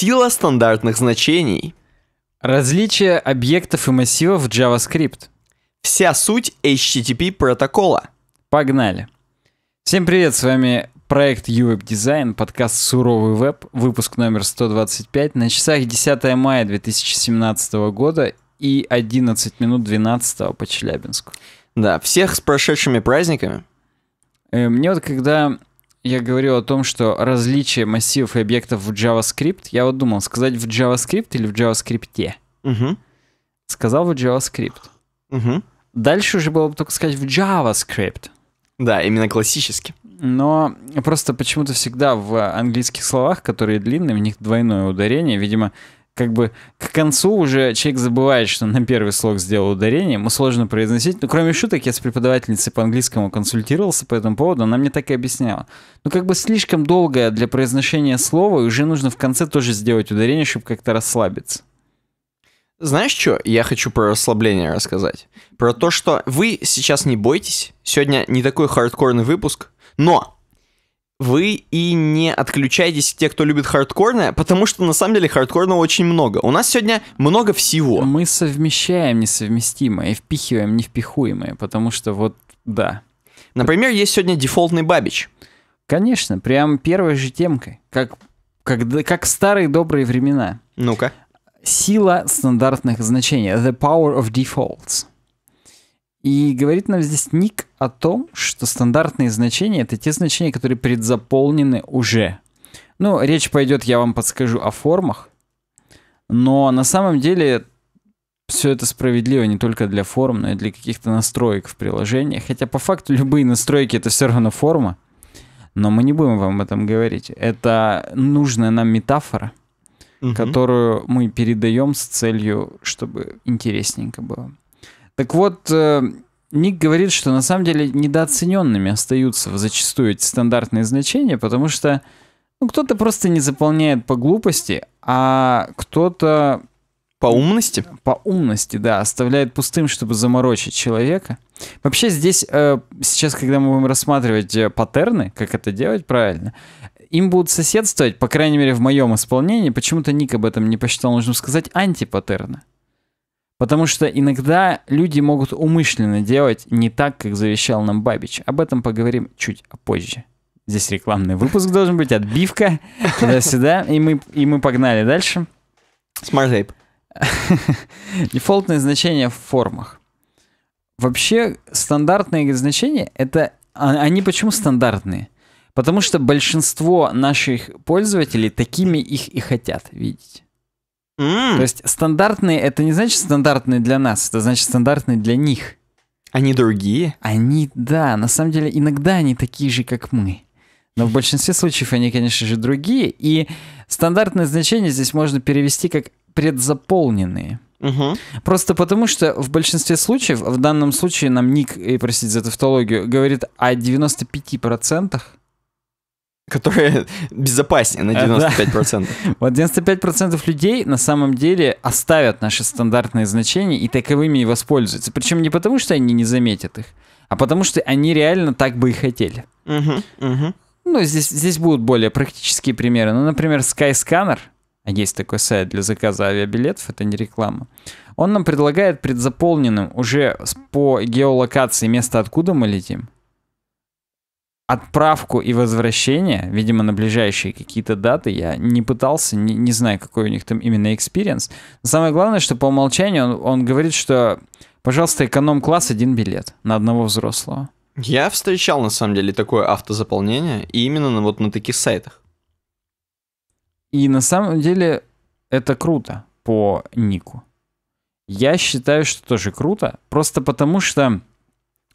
Сила стандартных значений. Различие объектов и массивов в JavaScript. Вся суть HTTP протокола. Погнали. Всем привет, с вами проект UWeb Design, подкаст «Суровый веб», выпуск номер 125, на часах 10 мая 2017 года и 11 минут 12 по Челябинску. Да, всех с прошедшими праздниками. Э, мне вот когда я говорил о том, что различие массивов и объектов в JavaScript, я вот думал, сказать в JavaScript или в JavaScript. Угу. Сказал в JavaScript. Угу. Дальше уже было бы только сказать в JavaScript. Да, именно классически. Но просто почему-то всегда в английских словах, которые длинные, у них двойное ударение, видимо, как бы к концу уже человек забывает, что на первый слог сделал ударение, ему сложно произносить. Ну, кроме шуток, я с преподавательницей по английскому консультировался по этому поводу, она мне так и объясняла. Ну, как бы слишком долгое для произношения слова, и уже нужно в конце тоже сделать ударение, чтобы как-то расслабиться. Знаешь что? Я хочу про расслабление рассказать. Про то, что вы сейчас не бойтесь. Сегодня не такой хардкорный выпуск. Но вы и не отключайтесь, те, кто любит хардкорное, потому что на самом деле хардкорного очень много. У нас сегодня много всего. Мы совмещаем несовместимое и впихиваем невпихуемое, потому что вот да. Например, есть сегодня дефолтный бабич. Конечно, прям первой же темкой, как, как, как старые добрые времена. Ну-ка. Сила стандартных значений, the power of defaults. И говорит нам здесь Ник о том, что стандартные значения — это те значения, которые предзаполнены уже. Ну, речь пойдет, я вам подскажу, о формах. Но на самом деле все это справедливо не только для форм, но и для каких-то настроек в приложении. Хотя по факту любые настройки — это все равно форма. Но мы не будем вам об этом говорить. Это нужная нам метафора, угу. которую мы передаем с целью, чтобы интересненько было. Так вот, э, Ник говорит, что на самом деле недооцененными остаются зачастую эти стандартные значения, потому что ну, кто-то просто не заполняет по глупости, а кто-то... По умности? По умности, да, оставляет пустым, чтобы заморочить человека. Вообще здесь, э, сейчас, когда мы будем рассматривать э, паттерны, как это делать правильно, им будут соседствовать, по крайней мере в моем исполнении, почему-то Ник об этом не посчитал нужным сказать, антипаттерны. Потому что иногда люди могут умышленно делать не так, как завещал нам Бабич. Об этом поговорим чуть позже. Здесь рекламный выпуск должен быть, отбивка, туда-сюда, и мы, и мы погнали дальше. Smart Ape. Дефолтные значения в формах. Вообще, стандартные значения, это а, они почему стандартные? Потому что большинство наших пользователей такими их и хотят видеть. Mm. То есть стандартные, это не значит стандартные для нас, это значит стандартные для них. Они другие? Они, да, на самом деле иногда они такие же, как мы. Но в большинстве случаев они, конечно же, другие. И стандартное значение здесь можно перевести как предзаполненные. Угу. Просто потому, что в большинстве случаев, в данном случае нам Ник, и э, простите за тавтологию, говорит о 95%, которая безопаснее на 95%. Э, да. Вот 95% людей на самом деле оставят наши стандартные значения и таковыми и воспользуются. Причем не потому, что они не заметят их, а потому что они реально так бы и хотели. Ну, здесь, здесь будут более практические примеры. Ну, например, Skyscanner, есть такой сайт для заказа авиабилетов, это не реклама. Он нам предлагает предзаполненным уже по геолокации место, откуда мы летим, отправку и возвращение, видимо, на ближайшие какие-то даты, я не пытался, не, не знаю, какой у них там именно экспириенс. Самое главное, что по умолчанию он, он говорит, что, пожалуйста, эконом-класс один билет на одного взрослого. Я встречал, на самом деле, такое автозаполнение, именно на, вот на таких сайтах. И на самом деле это круто по нику. Я считаю, что тоже круто, просто потому что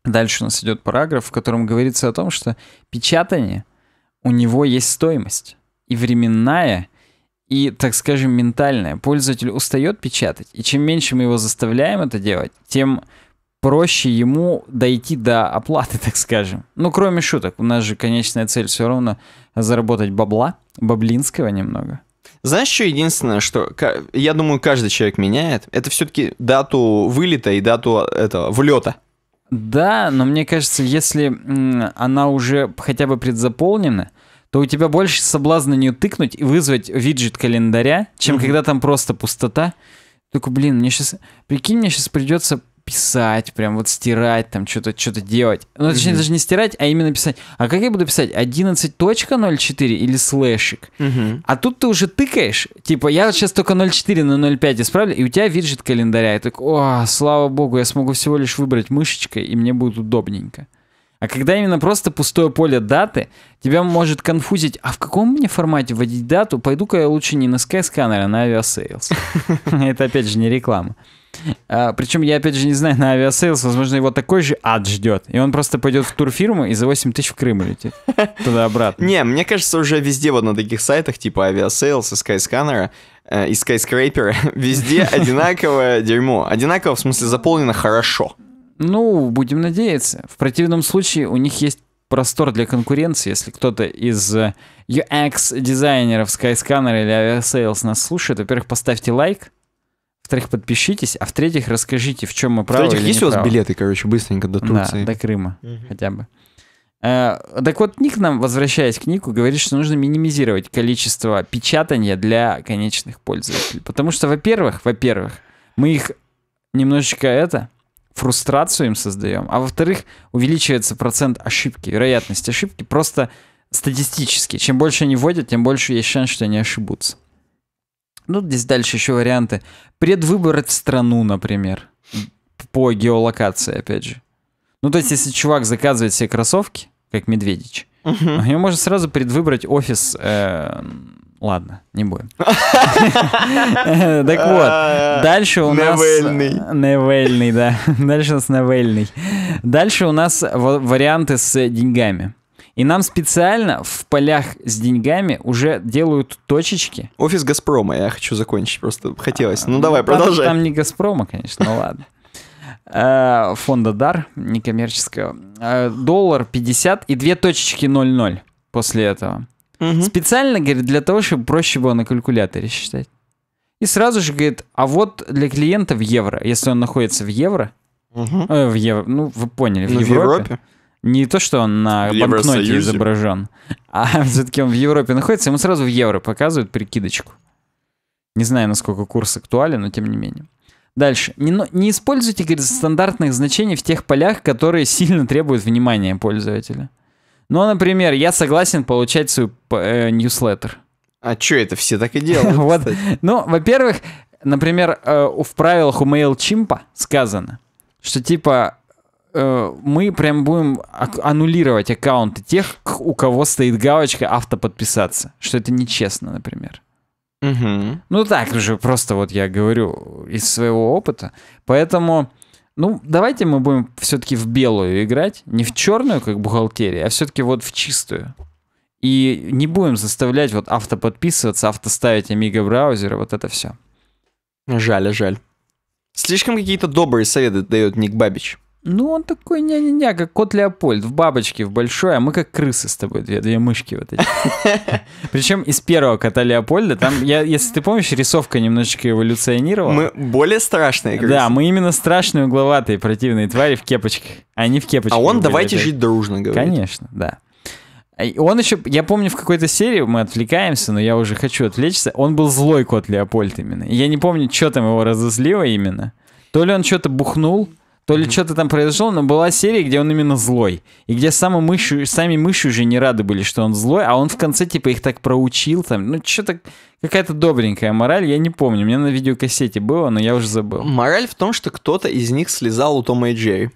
Дальше у нас идет параграф, в котором говорится о том, что печатание, у него есть стоимость. И временная, и, так скажем, ментальная. Пользователь устает печатать, и чем меньше мы его заставляем это делать, тем проще ему дойти до оплаты, так скажем. Ну, кроме шуток, у нас же конечная цель все равно заработать бабла, баблинского немного. Знаешь, что единственное, что я думаю, каждый человек меняет, это все-таки дату вылета и дату э, этого влета. Да, но мне кажется, если она уже хотя бы предзаполнена, то у тебя больше соблазна не тыкнуть и вызвать виджет календаря, чем mm-hmm. когда там просто пустота. Только блин, мне сейчас... Прикинь, мне сейчас придется писать, прям вот стирать, там что-то что-то делать. Ну, точнее, mm-hmm. даже не стирать, а именно писать. А как я буду писать? 11.04 или слэшик? Mm-hmm. А тут ты уже тыкаешь. Типа, я сейчас только 0.4 на 0.5 исправлю, и у тебя виджет календаря. И так, о, слава богу, я смогу всего лишь выбрать мышечкой, и мне будет удобненько. А когда именно просто пустое поле даты, тебя может конфузить, а в каком мне формате вводить дату, пойду-ка я лучше не на Skyscanner, а на Aviasales. Это опять же не реклама. А, причем я, опять же, не знаю, на авиасейлс, возможно, его такой же ад ждет. И он просто пойдет в турфирму и за 8 тысяч в Крым летит. Туда-обратно. Не, мне кажется, уже везде вот на таких сайтах, типа авиасейлс и скайсканера, э, и скайскрейпера, везде одинаковое дерьмо. Одинаково, в смысле, заполнено хорошо. Ну, будем надеяться. В противном случае у них есть простор для конкуренции, если кто-то из э, UX-дизайнеров Skyscanner или Aviasales нас слушает, во-первых, поставьте лайк, во-вторых, подпишитесь, а в-третьих, расскажите, в чем мы правы В-третьих, есть у вас билеты, короче, быстренько до Турции? Да, до Крыма угу. хотя бы. Э, так вот, Ник нам, возвращаясь к Нику, говорит, что нужно минимизировать количество печатания для конечных пользователей. Потому что, во-первых, во-первых, мы их немножечко это, фрустрацию им создаем, а во-вторых, увеличивается процент ошибки, вероятность ошибки просто статистически. Чем больше они вводят, тем больше есть шанс, что они ошибутся. Ну, здесь дальше еще варианты. Предвыбрать страну, например. По геолокации, опять же. Ну, то есть, если чувак заказывает себе кроссовки, как Медведич, угу. у него можно сразу предвыбрать офис... Э, ладно, не будем. Так вот, дальше у нас... Новельный. Новельный, да. Дальше у нас новельный. Дальше у нас варианты с деньгами. И нам специально в полях с деньгами уже делают точечки. Офис Газпрома, я хочу закончить, просто хотелось. Ну а, давай, там, продолжай. Там не Газпрома, конечно, ну ладно а, фонда ДАР некоммерческого. А, доллар 50 и две точечки 0,0 после этого. Специально, говорит, для того, чтобы проще было на калькуляторе считать. И сразу же говорит, а вот для клиента в евро, если он находится в евро, э, в евро, ну вы поняли, в ну, Европе, не то, что он на банкноте изображен, а все-таки он в Европе находится, ему сразу в евро показывают прикидочку. Не знаю, насколько курс актуален, но тем не менее. Дальше. Не, не используйте говорит, стандартных значений в тех полях, которые сильно требуют внимания пользователя. Ну, например, я согласен получать свой э, А что это все так и делают? вот. Ну, во-первых, например, э, в правилах у MailChimp сказано, что типа Э, мы прям будем аннулировать аккаунты тех, у кого стоит галочка автоподписаться, что это нечестно, например. Угу. Ну так же просто вот я говорю из своего опыта, поэтому ну давайте мы будем все-таки в белую играть, не в черную как бухгалтерия, а все-таки вот в чистую. И не будем заставлять вот автоподписываться, автоставить Amiga браузеры, вот это все. Жаль, жаль. Слишком какие-то добрые советы дает Ник Бабич. Ну, он такой ня-ня-ня, как кот Леопольд в бабочке, в большой, а мы как крысы с тобой, две, две мышки вот эти. Причем из первого кота Леопольда, там, я, если ты помнишь, рисовка немножечко эволюционировала. Мы более страшные крысы. Да, мы именно страшные угловатые противные твари в кепочках, а не в кепочках. А он «давайте жить дружно», говорит. Конечно, да. Он еще, я помню, в какой-то серии мы отвлекаемся, но я уже хочу отвлечься. Он был злой кот Леопольд именно. Я не помню, что там его разозлило именно. То ли он что-то бухнул, то ли что-то там произошло, но была серия, где он именно злой. И где сами мыши, сами мыши уже не рады были, что он злой, а он в конце типа их так проучил там. Ну, что-то какая-то добренькая мораль, я не помню. У меня на видеокассете было, но я уже забыл. Мораль в том, что кто-то из них слезал у Тома и Джерри.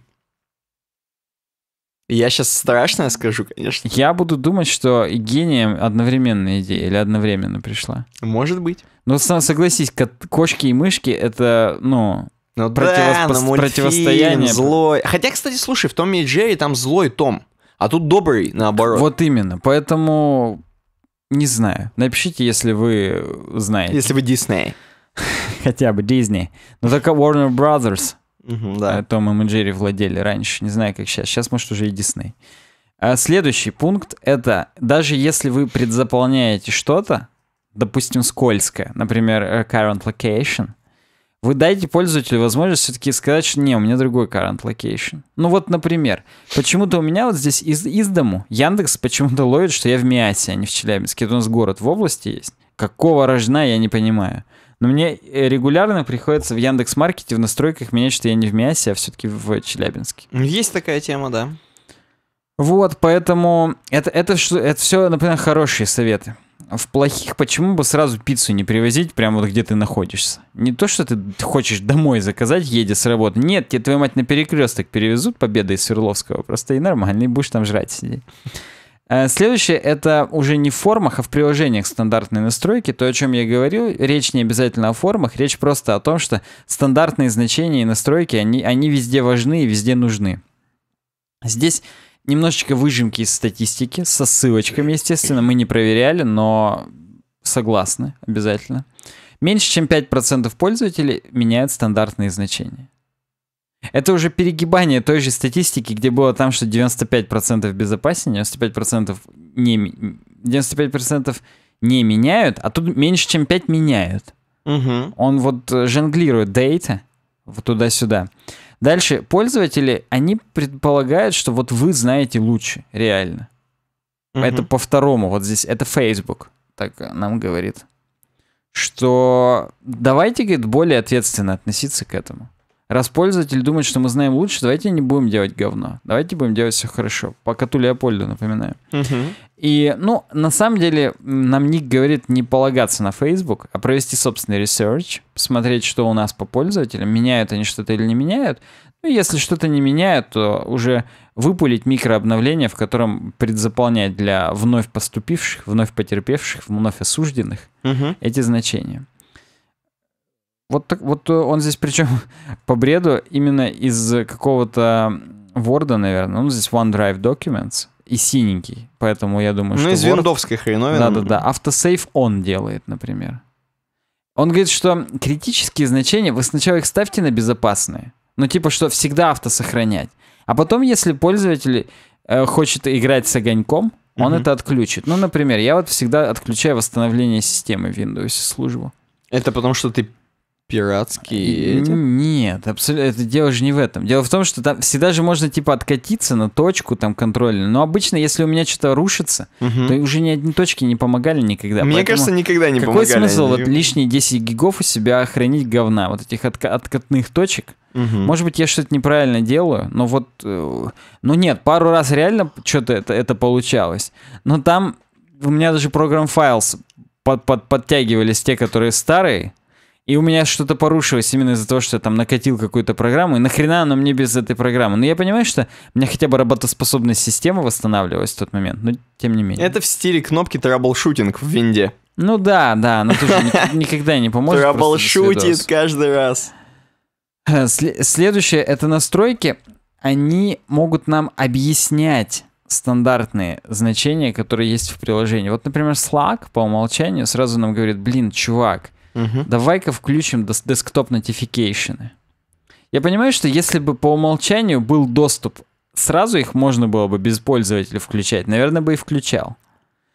Я сейчас страшное скажу, конечно. Я буду думать, что гением одновременная идея или одновременно пришла. Может быть. Но ну, согласись, кошки и мышки это, ну, ну, да, противостояние. злой. Хотя, кстати, слушай, в Томе и Джерри там злой Том, а тут добрый, наоборот. Вот именно, поэтому не знаю. Напишите, если вы знаете. Если вы Дисней. Хотя бы Дисней. Но только Warner Brothers. да. А Том и Джерри владели раньше. Не знаю, как сейчас. Сейчас, может, уже и Дисней. А следующий пункт — это даже если вы предзаполняете что-то, допустим, скользкое, например, э, current location, вы дайте пользователю возможность все-таки сказать, что не, у меня другой current location. Ну вот, например, почему-то у меня вот здесь из, из дому Яндекс почему-то ловит, что я в Миасе, а не в Челябинске. Это у нас город в области есть. Какого рожна, я не понимаю. Но мне э, регулярно приходится в Яндекс Маркете в настройках менять, что я не в Миасе, а все-таки в Челябинске. Ну, есть такая тема, да. Вот, поэтому это, это, это, это все, например, хорошие советы в плохих почему бы сразу пиццу не привозить прямо вот где ты находишься? Не то, что ты хочешь домой заказать, едя с работы. Нет, тебе твою мать на перекресток перевезут Победа из Свердловского. Просто и нормально, и будешь там жрать сидеть. Э, следующее — это уже не в формах, а в приложениях стандартной настройки. То, о чем я говорил, речь не обязательно о формах, речь просто о том, что стандартные значения и настройки, они, они везде важны и везде нужны. Здесь немножечко выжимки из статистики со ссылочками, естественно, мы не проверяли, но согласны обязательно. Меньше чем 5% пользователей меняют стандартные значения. Это уже перегибание той же статистики, где было там, что 95% безопаснее, 95% не, 95% не меняют, а тут меньше, чем 5 меняют. Угу. Он вот э, жонглирует дейта вот туда-сюда. Дальше пользователи, они предполагают, что вот вы знаете лучше, реально. Угу. Это по второму, вот здесь, это Facebook, так нам говорит. Что давайте, говорит, более ответственно относиться к этому. Раз пользователь думает, что мы знаем лучше, давайте не будем делать говно. Давайте будем делать все хорошо. Пока коту Леопольду, напоминаю. Угу. И, ну, на самом деле, нам Ник говорит не полагаться на Facebook, а провести собственный ресерч, посмотреть, что у нас по пользователям, меняют они что-то или не меняют. Ну, если что-то не меняют, то уже выпулить микрообновление, в котором предзаполнять для вновь поступивших, вновь потерпевших, вновь осужденных угу. эти значения. Вот, так, вот э, он здесь причем по бреду именно из какого-то Word, наверное. Ну, здесь OneDrive Documents — и синенький. Поэтому я думаю, ну, что... Ну, из Word... виндовской хреновины. Да-да-да. Ну. Автосейв он делает, например. Он говорит, что критические значения, вы сначала их ставьте на безопасные. Ну, типа, что всегда автосохранять. А потом, если пользователь э, хочет играть с огоньком, он mm-hmm. это отключит. Ну, например, я вот всегда отключаю восстановление системы в Windows службу. Это потому что ты пиратские эти? Нет, абсолютно. Это дело же не в этом. Дело в том, что там всегда же можно типа откатиться на точку там контрольную. Но обычно, если у меня что-то рушится, угу. то уже ни одни точки не помогали никогда. Мне Поэтому кажется, никогда не какой помогали. Какой смысл они... вот лишние 10 гигов у себя хранить говна, вот этих отка- откатных точек? Угу. Может быть, я что-то неправильно делаю, но вот... Э, ну нет, пару раз реально что-то это, это получалось. Но там у меня даже программ файлс под, под, подтягивались те, которые старые, и у меня что-то порушилось именно из-за того, что я там накатил какую-то программу. И нахрена она мне без этой программы? Но ну, я понимаю, что у меня хотя бы работоспособность системы восстанавливалась в тот момент, но тем не менее. Это в стиле кнопки траблшутинг в винде. Ну да, да, но тоже никогда не поможет. Траблшутит каждый раз. Э, Следующее — это настройки. Они могут нам объяснять стандартные значения, которые есть в приложении. Вот, например, Slack по умолчанию сразу нам говорит, блин, чувак, Угу. Давай-ка включим десктоп нотификейшены. Я понимаю, что если бы по умолчанию был доступ, сразу их можно было бы без пользователя включать. Наверное, бы и включал.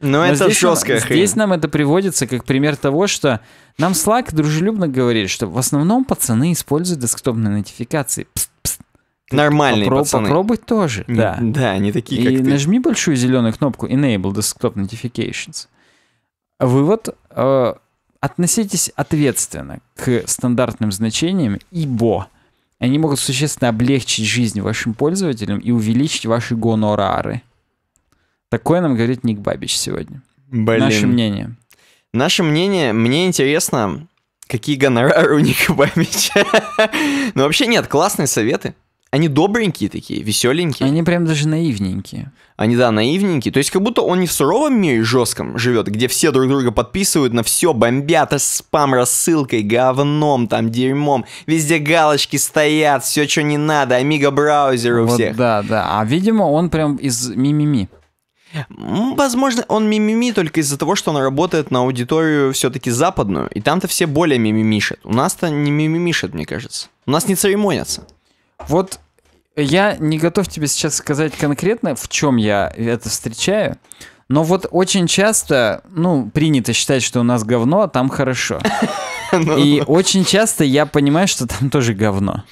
Но, Но это здесь жесткая хрень. Здесь нам это приводится как пример того, что нам Slack дружелюбно говорит, что в основном пацаны используют десктопные нотификации. Пс, пс. Нормальные попро- пацаны. Попробуй тоже, Н- да. Да, не такие, и как И ты. нажми большую зеленую кнопку Enable Desktop Notifications. Вывод. Э, Относитесь ответственно к стандартным значениям, ибо они могут существенно облегчить жизнь вашим пользователям и увеличить ваши гонорары. Такое нам говорит Ник Бабич сегодня. Блин. Наше мнение. Наше мнение, мне интересно, какие гонорары у Ника Бабича. ну вообще нет, классные советы они добренькие такие, веселенькие. Они прям даже наивненькие. Они, да, наивненькие. То есть, как будто он не в суровом мире жестком живет, где все друг друга подписывают на все, бомбят а спам, рассылкой, говном, там, дерьмом. Везде галочки стоят, все, что не надо, амиго браузер у вот всех. Да, да. А, видимо, он прям из мимими. Возможно, он мимими только из-за того, что он работает на аудиторию все-таки западную, и там-то все более мимимишат. У нас-то не мимимишат, мне кажется. У нас не церемонятся. Вот я не готов тебе сейчас сказать конкретно, в чем я это встречаю. Но вот очень часто, ну, принято считать, что у нас говно, а там хорошо. Ну, И ну. очень часто я понимаю, что там тоже говно.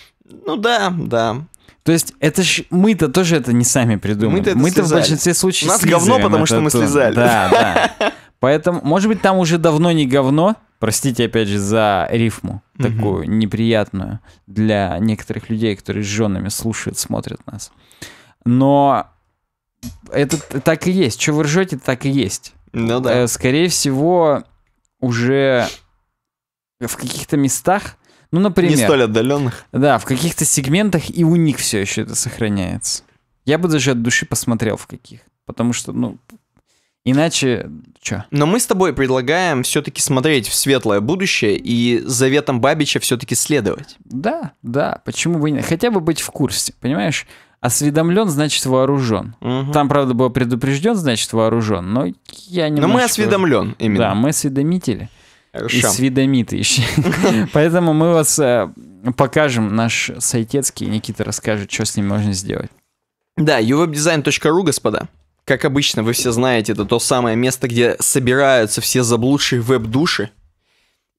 Ну да, да. То есть это ж мы-то тоже это не сами придумали. Мы-то, в большинстве случаев У нас говно, потому что мы слезали. Да, да. Поэтому, может быть, там уже давно не говно, простите, опять же, за рифму угу. такую неприятную для некоторых людей, которые с женами слушают, смотрят нас. Но это так и есть. Что вы ржете, так и есть. Ну да. Э, скорее всего, уже в каких-то местах, ну, например... Не столь отдаленных. Да, в каких-то сегментах и у них все еще это сохраняется. Я бы даже от души посмотрел в каких. Потому что, ну, Иначе, что? Но мы с тобой предлагаем все-таки смотреть в светлое будущее и заветам Бабича все-таки следовать. Да, да, почему бы не... Хотя бы быть в курсе, понимаешь? Осведомлен, значит вооружен. Угу. Там, правда, было предупрежден, значит вооружен, но я не. Но мы осведомлен именно. Да, мы осведомители. Хорошо. И сведомиты еще. Поэтому мы вас э, покажем, наш сайтецкий. Никита расскажет, что с ним можно сделать. Да, uwebdesign.ru, господа как обычно, вы все знаете, это то самое место, где собираются все заблудшие веб-души.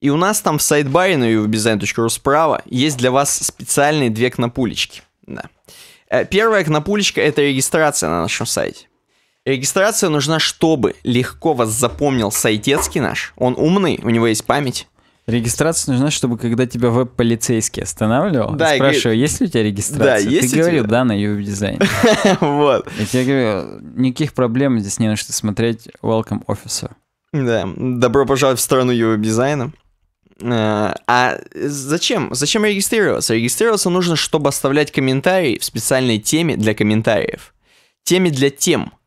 И у нас там в сайдбаре на uvdesign.ru справа есть для вас специальные две кнопулечки. Да. Э, первая кнопулечка — это регистрация на нашем сайте. Регистрация нужна, чтобы легко вас запомнил сайтецкий наш. Он умный, у него есть память. Регистрация нужна, чтобы когда тебя веб-полицейский останавливал, да, спрашиваю, говорит, есть ли у тебя регистрация? Да, есть Ты говорил, тебя? да, на юб-дизайн. вот. Я тебе говорю, никаких проблем здесь не на смотреть Welcome Officer. Да, добро пожаловать в страну юб-дизайна. Э, а зачем? Зачем регистрироваться? Регистрироваться нужно, чтобы оставлять комментарии в специальной теме для комментариев. Теме для тем –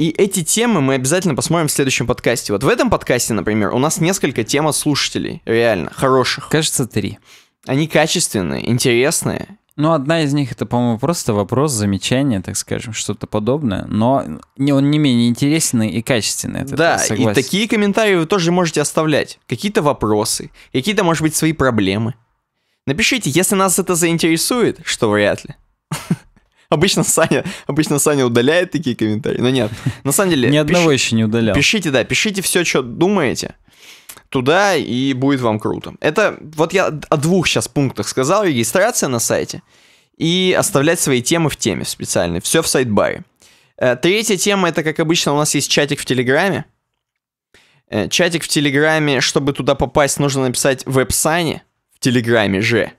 и эти темы мы обязательно посмотрим в следующем подкасте. Вот в этом подкасте, например, у нас несколько тем от слушателей, реально, хороших. Кажется, три. Они качественные, интересные. Ну, одна из них это, по-моему, просто вопрос, замечание, так скажем, что-то подобное, но он не менее интересный и качественный. Это, да, и такие комментарии вы тоже можете оставлять. Какие-то вопросы, какие-то, может быть, свои проблемы. Напишите, если нас это заинтересует, что вряд ли. Обычно Саня, обычно Саня удаляет такие комментарии, но нет. На самом деле... Ни одного еще не удалял. Пишите, да, пишите все, что думаете туда, и будет вам круто. Это вот я о двух сейчас пунктах сказал. Регистрация на сайте и оставлять свои темы в теме специально, Все в сайт-баре. Э, третья тема, это, как обычно, у нас есть чатик в Телеграме. Э, чатик в Телеграме, чтобы туда попасть, нужно написать веб-сане в Телеграме же.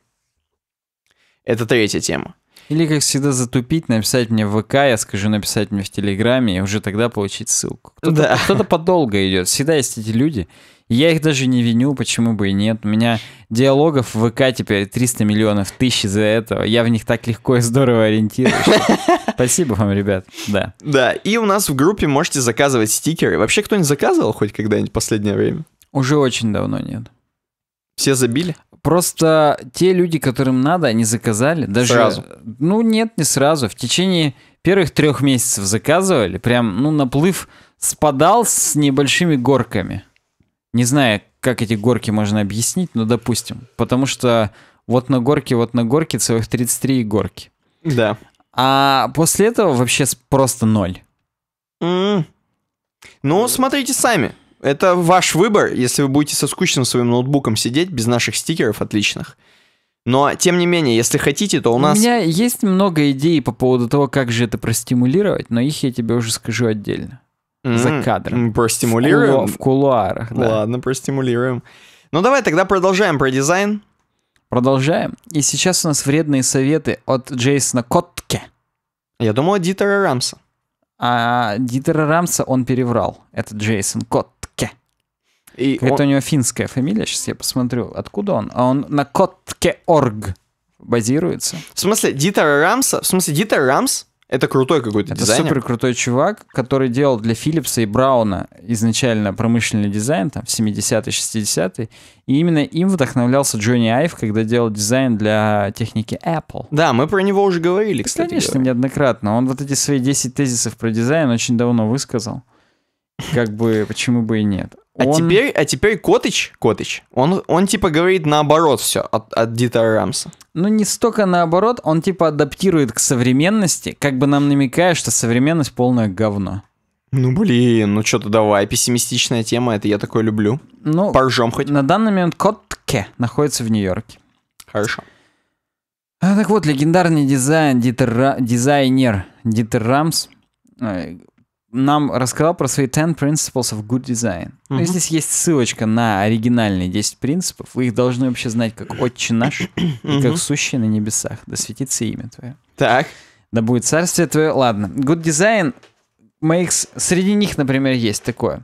Это третья тема. Или, как всегда, затупить, написать мне в ВК, я скажу написать мне в Телеграме, и уже тогда получить ссылку. Кто-то, да. кто-то подолго идет. Всегда есть эти люди. Я их даже не виню, почему бы и нет. У меня диалогов в ВК теперь 300 миллионов тысяч за этого. Я в них так легко и здорово ориентируюсь. Спасибо вам, ребят. Да. Да, и у нас в группе можете заказывать стикеры. Вообще кто-нибудь заказывал хоть когда-нибудь в последнее время? Уже очень давно нет. Все забили? Просто те люди, которым надо, они заказали. Даже, сразу? Ну нет, не сразу. В течение первых трех месяцев заказывали. Прям, ну, наплыв спадал с небольшими горками. Не знаю, как эти горки можно объяснить, но допустим. Потому что вот на горке, вот на горке целых 33 горки. Да. А после этого вообще просто ноль. Mm. Ну, смотрите сами. Это ваш выбор, если вы будете со скучным своим ноутбуком сидеть без наших стикеров отличных. Но, тем не менее, если хотите, то у нас... У меня есть много идей по поводу того, как же это простимулировать, но их я тебе уже скажу отдельно. Mm-hmm. За кадром. Простимулируем? В, кулу... в кулуарах, да. Ладно, простимулируем. Ну, давай тогда продолжаем про дизайн. Продолжаем. И сейчас у нас вредные советы от Джейсона Котке. Я думал, Дитера Рамса. А Дитера Рамса он переврал. Это Джейсон Котке. И он... Это у него финская фамилия, сейчас я посмотрю, откуда он. А он на Котке.орг базируется. В смысле, Дитер Рамса? В смысле, Дитер Рамс это крутой какой-то дизайнер. Это супер крутой чувак, который делал для Филлипса и Брауна изначально промышленный дизайн, там, в 70-е, 60-е. И именно им вдохновлялся Джонни Айв, когда делал дизайн для техники Apple. Да, мы про него уже говорили, кстати. Конечно, говоря. неоднократно. Он вот эти свои 10 тезисов про дизайн очень давно высказал. Как бы, почему бы и нет. А он... теперь, а теперь Котыч, Котыч, он, он типа говорит наоборот все от, от Дита Рамса. Ну, не столько наоборот, он типа адаптирует к современности, как бы нам намекая, что современность полное говно. Ну, блин, ну что-то давай, пессимистичная тема, это я такое люблю. Ну, Поржем хоть. На данный момент Котке находится в Нью-Йорке. Хорошо. А, так вот, легендарный дизайн, дитер, дизайнер Дитер Рамс э, нам рассказал про свои 10 principles of good design. Mm-hmm. Ну, здесь есть ссылочка на оригинальные 10 принципов. Вы их должны вообще знать как «Отче наш» mm-hmm. и как «Сущий на небесах». Да светится имя твое. Так. Да будет царствие твое. Ладно. Good design makes... Среди них, например, есть такое.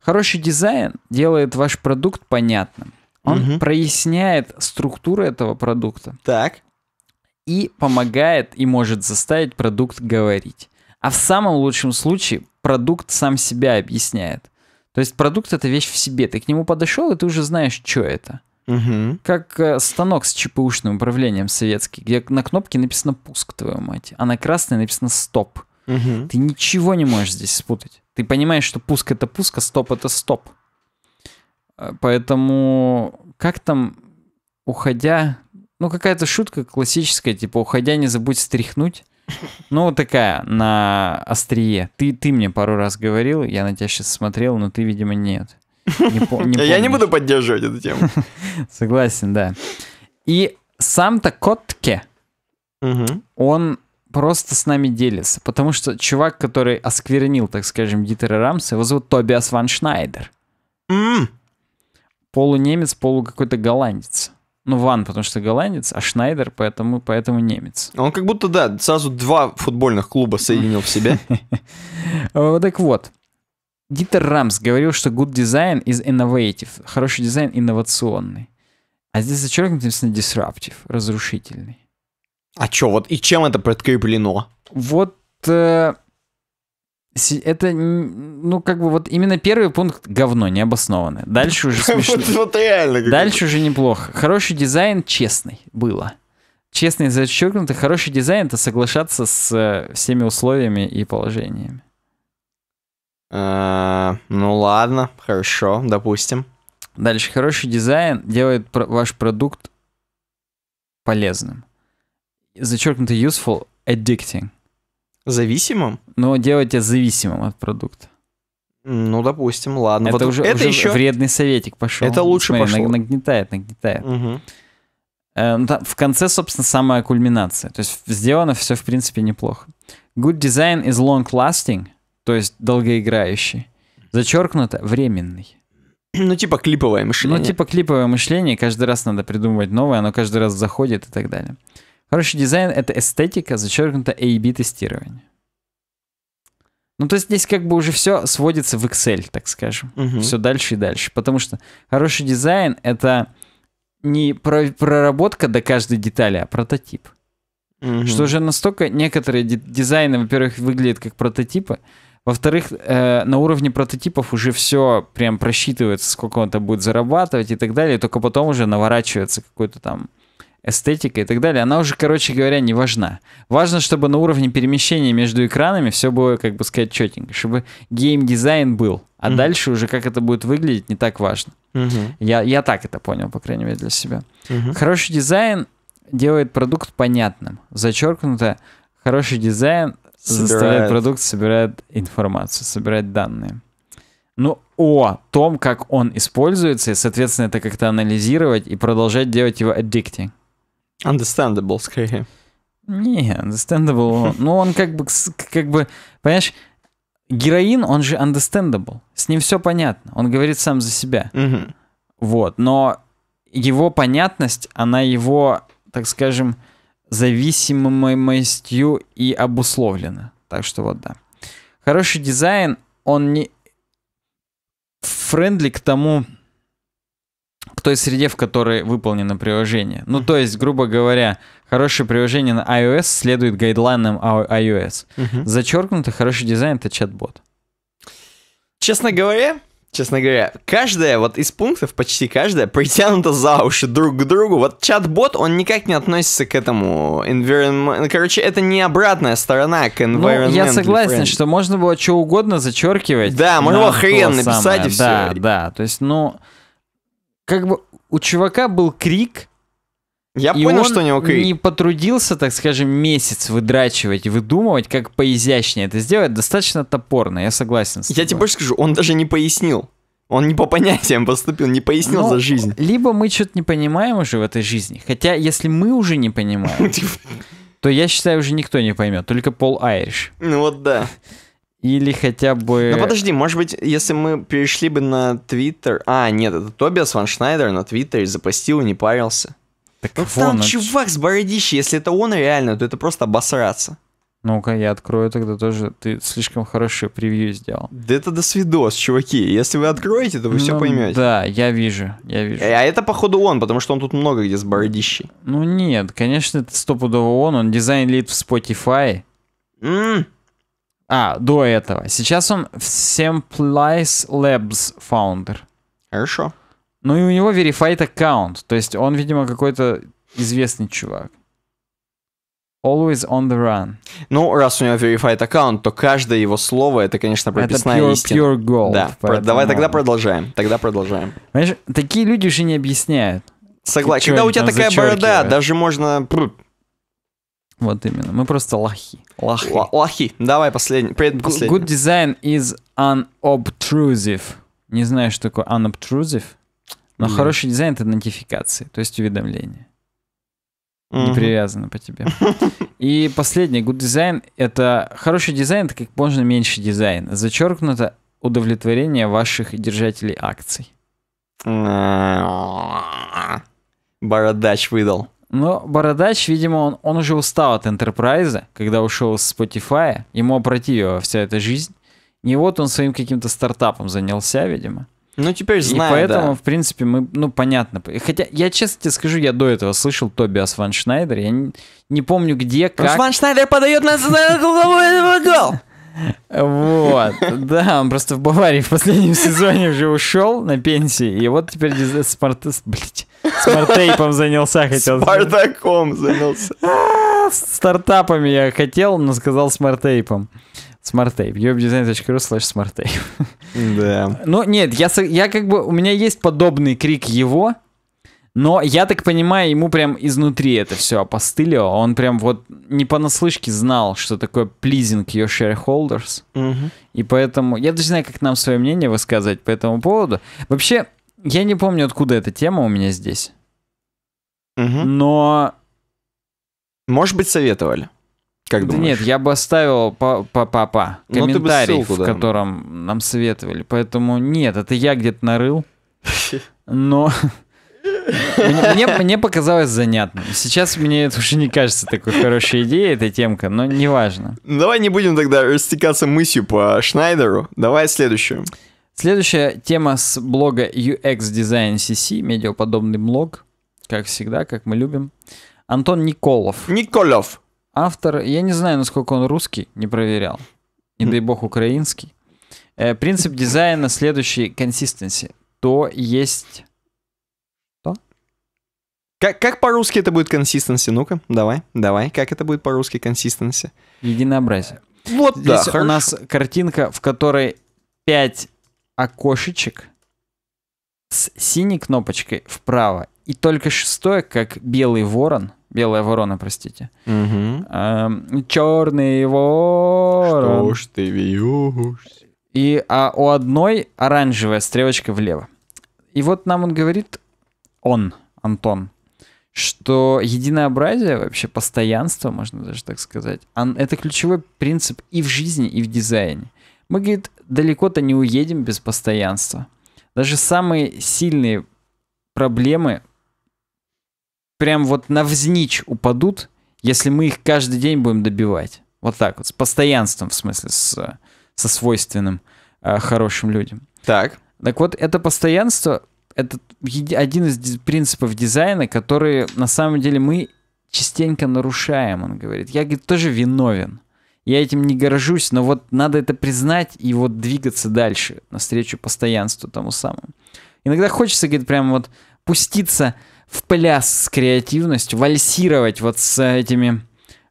Хороший дизайн делает ваш продукт понятным. Он mm-hmm. проясняет структуру этого продукта. Так. И помогает и может заставить продукт говорить. А в самом лучшем случае продукт сам себя объясняет. То есть продукт это вещь в себе. Ты к нему подошел, и ты уже знаешь, что это. Угу. Как э, станок с ЧПУшным управлением советский, где на кнопке написано пуск, твою мать, а на красной написано стоп. Угу. Ты ничего не можешь здесь спутать. Ты понимаешь, что пуск это пуск, а стоп это стоп. Э, поэтому как там, уходя, ну какая-то шутка классическая, типа уходя не забудь стряхнуть. Ну, вот такая, на острие. Ты, ты мне пару раз говорил, я на тебя сейчас смотрел, но ты, видимо, нет. Не по- не я не буду поддерживать эту тему. Согласен, да. И сам-то Котке, угу. он просто с нами делится. Потому что чувак, который осквернил, так скажем, Дитера Рамса, его зовут Тобиас Ван Шнайдер. Mm. Полунемец, полу какой-то голландец. Ну, Ван, потому что голландец, а Шнайдер, поэтому, поэтому немец. А он как будто, да, сразу два футбольных клуба соединил в себе. Так вот, Дитер Рамс говорил, что good design is innovative. Хороший дизайн инновационный. А здесь зачеркнуто написано disruptive, разрушительный. А чё, вот и чем это подкреплено? Вот э, это, ну, как бы вот именно первый пункт говно, необоснованное. Дальше уже смешно. Вот реально. Дальше уже неплохо. Хороший дизайн, честный, было. Честный, зачеркнутый, хороший дизайн — это соглашаться с э, всеми условиями и положениями. А, ну ладно, хорошо, допустим. Дальше. Хороший дизайн делает ваш продукт полезным. Зачеркнутый useful, addicting. Зависимым? Но делать тебя зависимым от продукта. Ну, допустим, ладно. Это вот уже, это уже еще... вредный советик пошел. Это лучше Смотри, пошло. Нагнетает, нагнетает. Угу. В конце, собственно, самая кульминация. То есть сделано все, в принципе, неплохо. Good design is long-lasting, то есть долгоиграющий. Зачеркнуто временный. Ну, типа клиповое ну, мышление. Ну, типа клиповое мышление, каждый раз надо придумывать новое, оно каждый раз заходит и так далее. Хороший дизайн — это эстетика, зачеркнуто A-B-тестирование. Ну, то есть здесь как бы уже все сводится в Excel, так скажем. Угу. Все дальше и дальше. Потому что хороший дизайн — это не про проработка до каждой детали, а прототип. Угу. Что уже настолько некоторые дизайны, во-первых, выглядят как прототипы, во-вторых, э, на уровне прототипов уже все прям просчитывается, сколько он там будет зарабатывать и так далее, и только потом уже наворачивается какой-то там эстетика и так далее, она уже, короче говоря, не важна. Важно, чтобы на уровне перемещения между экранами все было, как бы сказать, четенько, чтобы геймдизайн был. А mm-hmm. дальше уже как это будет выглядеть, не так важно. Mm-hmm. Я, я так это понял, по крайней мере, для себя. Mm-hmm. Хороший дизайн делает продукт понятным. Зачеркнуто, хороший дизайн собирает. заставляет продукт собирать информацию, собирать данные. Ну, о том, как он используется, и, соответственно, это как-то анализировать и продолжать делать его addicting. Understandable скорее. Не, understandable. Ну, он как бы, как бы, понимаешь, героин, он же understandable. С ним все понятно. Он говорит сам за себя. Вот. Но его понятность, она его, так скажем, зависимостью и обусловлена. Так что вот да. Хороший дизайн, он не френдли к тому, к той среде, в которой выполнено приложение. Ну, то есть, грубо говоря, хорошее приложение на iOS следует гайдлайнам iOS. Угу. Зачеркнуто, хороший дизайн — это чат-бот. Честно говоря, честно говоря, каждая вот из пунктов, почти каждая, притянута за уши друг к другу. Вот чат-бот, он никак не относится к этому environment. Ну, короче, это не обратная сторона к environment. Ну, я согласен, friend. что можно было что угодно зачеркивать. Да, можно было хрен написать самое. и все. Да, да, то есть, ну... Но как бы у чувака был крик, я и понял, он что у него крик. не потрудился, так скажем, месяц выдрачивать, выдумывать, как поизящнее это сделать. Достаточно топорно, я согласен с тобой. Я тебе больше скажу, он даже не пояснил. Он не по понятиям поступил, не пояснил Но за ну, жизнь. Либо мы что-то не понимаем уже в этой жизни. Хотя, если мы уже не понимаем, то я считаю, уже никто не поймет, только Пол Айриш. Ну вот да. Или хотя бы... Ну подожди, может быть, если мы перешли бы на Твиттер... А, нет, это Тобиас Ван Шнайдер на Твиттере запостил и не парился. Так ну, там он... чувак с бородищей, если это он реально, то это просто обосраться. Ну-ка, я открою тогда тоже. Ты слишком хорошее превью сделал. Да это до свидос, чуваки. Если вы откроете, то вы ну, все поймете. Да, я вижу, я вижу. А это, походу, он, потому что он тут много где с бородищей. Ну нет, конечно, это стопудово он. Он дизайн-лид в Spotify. Mm. А, до этого. Сейчас он в Semplice Labs founder. Хорошо. Ну и у него verified аккаунт. То есть он, видимо, какой-то известный чувак. Always on the run. Ну, раз у него verified аккаунт, то каждое его слово это, конечно, прописная это pure, истина. Pure gold. Да. Поэтому... Давай тогда продолжаем. Тогда продолжаем. Понимаешь, такие люди уже не объясняют. Согласен. Когда у тебя такая борода, даже можно вот именно. Мы просто лохи. Лохи. Л- лохи. Давай последний. Предпоследний. Good design is unobtrusive. Не знаю, что такое unobtrusive. Но mm. хороший дизайн — это нотификации, то есть уведомления. Mm-hmm. Не привязаны по тебе. И последний Good design — это... Хороший дизайн — это как можно меньше дизайн. Зачеркнуто удовлетворение ваших держателей акций. Бородач выдал. Но Бородач, видимо, он, он уже устал от Энтерпрайза, когда ушел с Spotify, ему опротивила вся эта жизнь. И вот он своим каким-то стартапом занялся, видимо. Ну, теперь знаю, И поэтому, да. в принципе, мы, ну, понятно. Хотя, я честно тебе скажу, я до этого слышал Тобиас Ван Шнайдер, я не, не помню где, как... Ван Шнайдер подает нас на головой гол! Вот, да, он просто в Баварии в последнем сезоне уже ушел на пенсии, и вот теперь смарт... Блядь, смарт-тейпом занялся, хотел. Спартаком занялся. А, стартапами я хотел, но сказал смартейпом. Смартейп. Смарт-тейп. смартейп Да. Ну, нет, я, я как бы... У меня есть подобный крик его, но я так понимаю, ему прям изнутри это все опостылило. Он прям вот не понаслышке знал, что такое pleasing your shareholders. Угу. И поэтому... Я даже знаю, как нам свое мнение высказать по этому поводу. Вообще, я не помню, откуда эта тема у меня здесь. Угу. Но... Может быть, советовали? Как да Нет, я бы оставил па-па-па ну, комментарий, ссылку, в да. котором нам советовали. Поэтому нет, это я где-то нарыл. Но мне, мне показалось занятно. Сейчас мне это уже не кажется такой хорошей идеей, эта темка, но неважно. Давай не будем тогда растекаться мысью по Шнайдеру. Давай следующую. Следующая тема с блога UX Design CC, медиаподобный блог, как всегда, как мы любим. Антон Николов. Николов. Автор, я не знаю, насколько он русский, не проверял. Не дай бог украинский. Э, принцип дизайна следующий, консистенции. То есть как, как по-русски это будет консистенция? Ну-ка, давай, давай. Как это будет по-русски консистенция? Единообразие. Вот, Здесь да, у хорошо. нас картинка, в которой 5 окошечек с синей кнопочкой вправо. И только шестое, как белый ворон. Белая ворона, простите. Угу. Эм, черный ворон. Что ж ты вьюшься? И а у одной оранжевая стрелочка влево. И вот нам он говорит, он, Антон, что единообразие, вообще постоянство, можно даже так сказать, это ключевой принцип и в жизни, и в дизайне. Мы, говорит, далеко-то не уедем без постоянства. Даже самые сильные проблемы прям вот навзничь упадут, если мы их каждый день будем добивать. Вот так вот, с постоянством, в смысле, с, со свойственным э, хорошим людям. Так. Так вот, это постоянство это один из принципов дизайна, который, на самом деле мы частенько нарушаем, он говорит. Я, говорит, тоже виновен. Я этим не горжусь, но вот надо это признать и вот двигаться дальше, навстречу постоянству тому самому. Иногда хочется, говорит, прям вот пуститься в пляс с креативностью, вальсировать вот с этими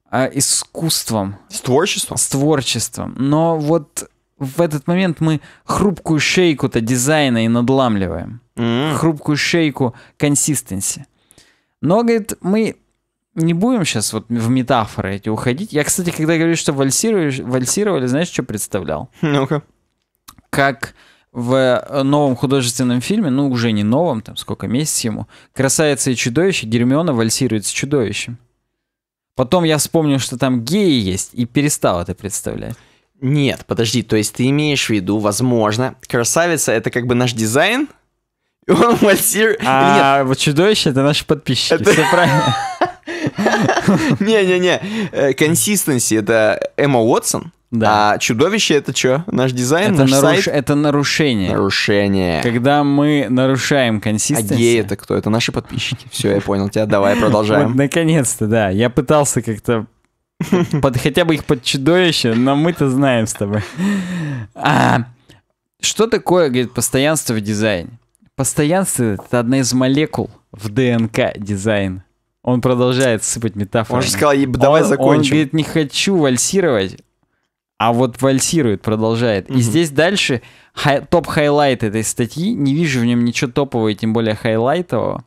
а, искусством. С творчеством? С творчеством. Но вот в этот момент мы хрупкую шейку-то дизайна и надламливаем хрупкую шейку консистенции. Но, говорит, мы не будем сейчас вот в метафоры эти уходить. Я, кстати, когда говорю, что вальсировали, вальсировали знаешь, что представлял? Ну-ка. Как в э, новом художественном фильме, ну уже не новом, там сколько месяцев ему, «Красавица и чудовище» Гермиона вальсирует с чудовищем. Потом я вспомнил, что там геи есть, и перестал это представлять. Нет, подожди, то есть ты имеешь в виду, возможно, красавица это как бы наш дизайн, и он мальсир... А вот чудовище — это наши подписчики, все правильно. Не-не-не, консистенси э, — это Эмма Уотсон, да. А чудовище это что? Наш дизайн, это наш наруш... сайт? Это нарушение. Нарушение. Когда мы нарушаем консистенцию. А геи это кто? Это наши подписчики. Все, я понял тебя. Давай продолжаем. Вот, наконец-то, да. Я пытался как-то под, хотя бы их под чудовище, но мы-то знаем с тобой. А, что такое, говорит, постоянство в дизайне? Постоянство — это одна из молекул в ДНК дизайн. Он продолжает сыпать метафоры. Он же сказал, давай он, закончим. Он говорит, не хочу вальсировать, а вот вальсирует, продолжает. Угу. И здесь дальше хай, топ-хайлайт этой статьи. Не вижу в нем ничего топового и тем более хайлайтового.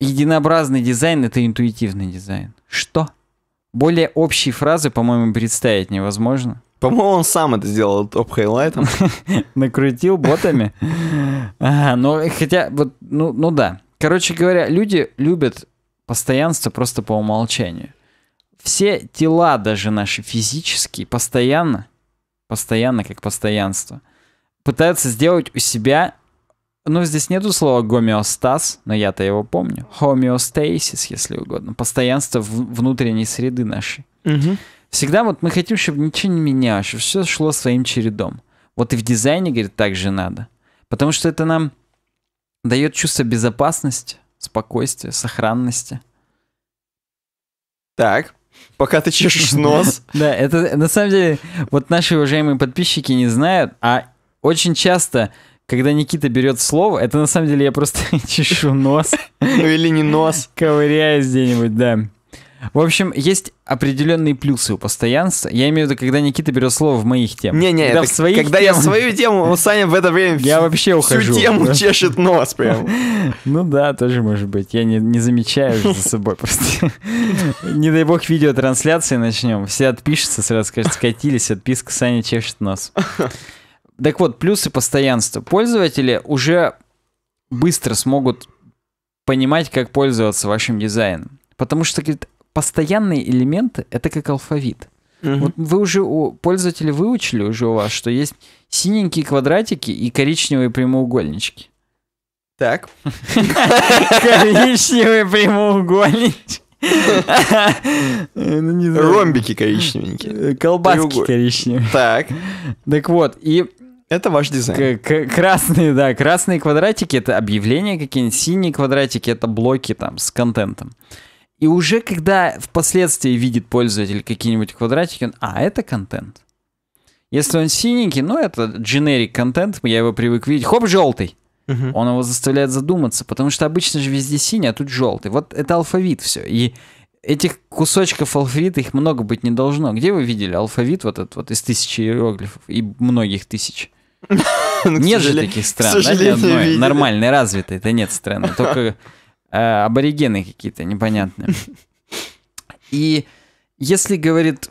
Единообразный дизайн — это интуитивный дизайн. Что? Более общие фразы, по-моему, представить невозможно. По-моему, он сам это сделал топ-хайлайтом. Накрутил ботами. Ага, ну хотя, вот, ну, ну да. Короче говоря, люди любят постоянство просто по умолчанию. Все тела, даже наши физические, постоянно, постоянно как постоянство, пытаются сделать у себя ну, здесь нету слова гомеостаз, но я-то его помню. Хомеостейсис, если угодно. Постоянство внутренней среды нашей. Угу. Всегда вот мы хотим, чтобы ничего не менялось, чтобы все шло своим чередом. Вот и в дизайне, говорит, так же надо. Потому что это нам дает чувство безопасности, спокойствия, сохранности. Так, пока ты чешешь нос. Да, это на самом деле, вот наши уважаемые подписчики не знают, а очень часто, когда Никита берет слово, это на самом деле я просто чешу нос. Ну или не нос. Ковыряюсь где-нибудь, да. В общем, есть определенные плюсы у постоянства. Я имею в виду, когда Никита берет слово в моих темах. Не-не, когда, в своих когда тем... я в свою тему, у Саня в это время я вообще ухожу, всю тему да? чешет нос прям. Ну да, тоже может быть. Я не, не замечаю за собой просто. Не дай бог видеотрансляции начнем. Все отпишутся, сразу скажут, скатились, отписка, Саня чешет нос. Так вот, плюсы постоянства. Пользователи уже быстро смогут понимать, как пользоваться вашим дизайном. Потому что, говорит, постоянные элементы — это как алфавит. Угу. Вот вы уже, у, пользователи, выучили уже у вас, что есть синенькие квадратики и коричневые прямоугольнички. Так. Коричневые прямоугольнички. Ну, Ромбики коричневенькие. Э, колбаски коричневые. Так. Так вот, и... Это ваш дизайн. красные, да, красные квадратики — это объявления какие-нибудь, синие квадратики — это блоки там с контентом. И уже когда впоследствии видит пользователь какие-нибудь квадратики, он, а, это контент. Если он синенький, ну это дженерик контент, я его привык видеть. Хоп, желтый. Угу. Он его заставляет задуматься, потому что обычно же везде синий, а тут желтый. Вот это алфавит все. И этих кусочков алфавита их много быть не должно. Где вы видели алфавит вот этот вот из тысячи иероглифов и многих тысяч? Ну, нет же таких стран, да, ни одной нормальной, развитой-то нет страны. Только э, аборигены какие-то непонятные. И если, говорит,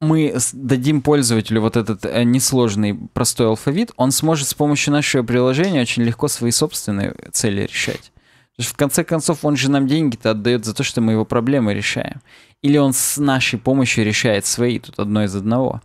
мы дадим пользователю вот этот э, несложный простой алфавит, он сможет с помощью нашего приложения очень легко свои собственные цели решать. В конце концов, он же нам деньги-то отдает за то, что мы его проблемы решаем. Или он с нашей помощью решает свои, тут одно из одного.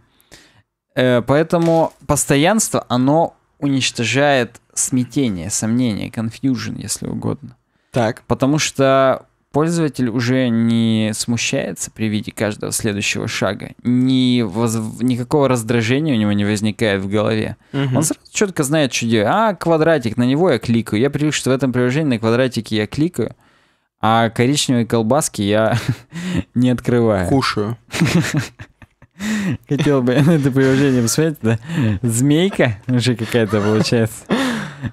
Э, поэтому постоянство, оно уничтожает смятение, сомнение, confusion, если угодно. Так. Потому что пользователь уже не смущается при виде каждого следующего шага, ни воз... никакого раздражения у него не возникает в голове. Угу. Он сразу четко знает, что делать. А, квадратик, на него я кликаю. Я привык, что в этом приложении на квадратике я кликаю, а коричневые колбаски я не открываю. Кушаю. Хотел бы на это приложение посмотреть, да? Змейка уже какая-то получается.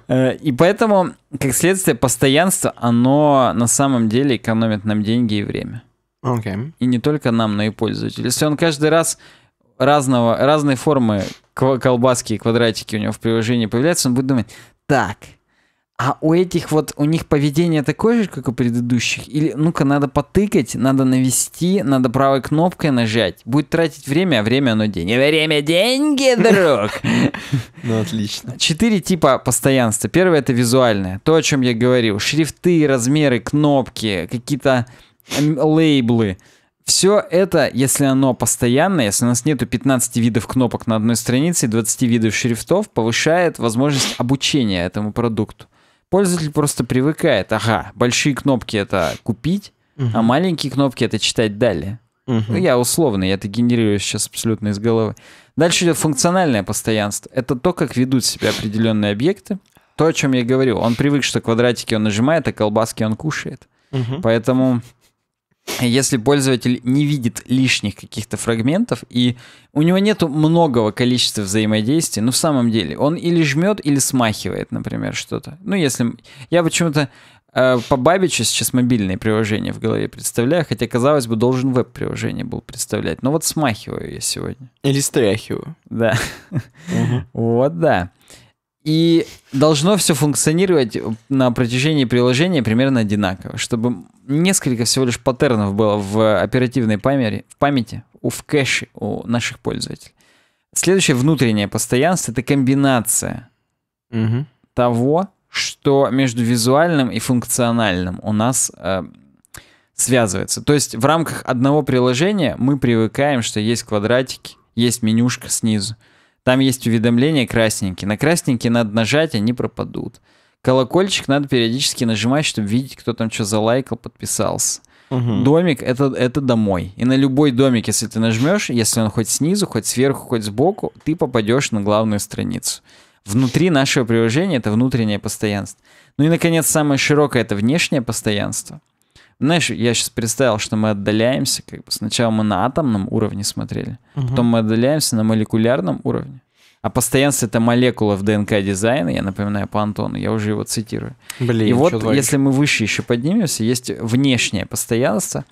Э, и поэтому, как следствие, постоянство, оно на самом деле экономит нам деньги и время. Okay. И не только нам, но и пользователю. Если он каждый раз разного, разной формы колбаски и квадратики у него в приложении появляются, он будет думать, так, а у этих вот, у них поведение такое же, как у предыдущих? Или, ну-ка, надо потыкать, надо навести, надо правой кнопкой нажать. Будет тратить время, а время оно деньги. Время деньги, друг! Ну, отлично. Четыре типа постоянства. Первое — это визуальное. То, о чем я говорил. Шрифты, размеры, кнопки, какие-то эм, лейблы. Все это, если оно постоянное, если у нас нету 15 видов кнопок на одной странице и 20 видов шрифтов, повышает возможность обучения этому продукту пользователь просто привыкает. Ага, большие кнопки это купить, угу. а маленькие кнопки это читать далее. Угу. Ну, я условно, я это генерирую сейчас абсолютно из головы. Дальше идет функциональное постоянство. Это то, как ведут себя определенные объекты. То, о чем я говорю. Он привык, что квадратики он нажимает, а колбаски он кушает. Угу. Поэтому если пользователь не видит лишних каких-то фрагментов, и у него нету многого количества взаимодействий, ну, в самом деле, он или жмет, или смахивает, например, что-то. Ну, если... Я почему-то э, по Бабичу сейчас мобильные приложения в голове представляю, хотя, казалось бы, должен веб-приложение был представлять. Но вот смахиваю я сегодня. Или стряхиваю. Да. Вот да. И должно все функционировать на протяжении приложения примерно одинаково, чтобы несколько всего лишь паттернов было в оперативной памяти, в памяти, у в кэше у наших пользователей. Следующее внутреннее постоянство это комбинация угу. того, что между визуальным и функциональным у нас э, связывается. То есть в рамках одного приложения мы привыкаем, что есть квадратики, есть менюшка снизу. Там есть уведомления красненькие. На красненькие надо нажать, они пропадут. Колокольчик надо периодически нажимать, чтобы видеть, кто там что залайкал, подписался. Угу. Домик это, это домой. И на любой домик, если ты нажмешь, если он хоть снизу, хоть сверху, хоть сбоку, ты попадешь на главную страницу. Внутри нашего приложения это внутреннее постоянство. Ну и, наконец, самое широкое это внешнее постоянство. Знаешь, я сейчас представил, что мы отдаляемся, как бы сначала мы на атомном уровне смотрели, угу. потом мы отдаляемся на молекулярном уровне. А постоянство это молекула в ДНК дизайна, я напоминаю по Антону, я уже его цитирую. Блин, и вот двоишь. если мы выше еще поднимемся, есть внешнее постоянство.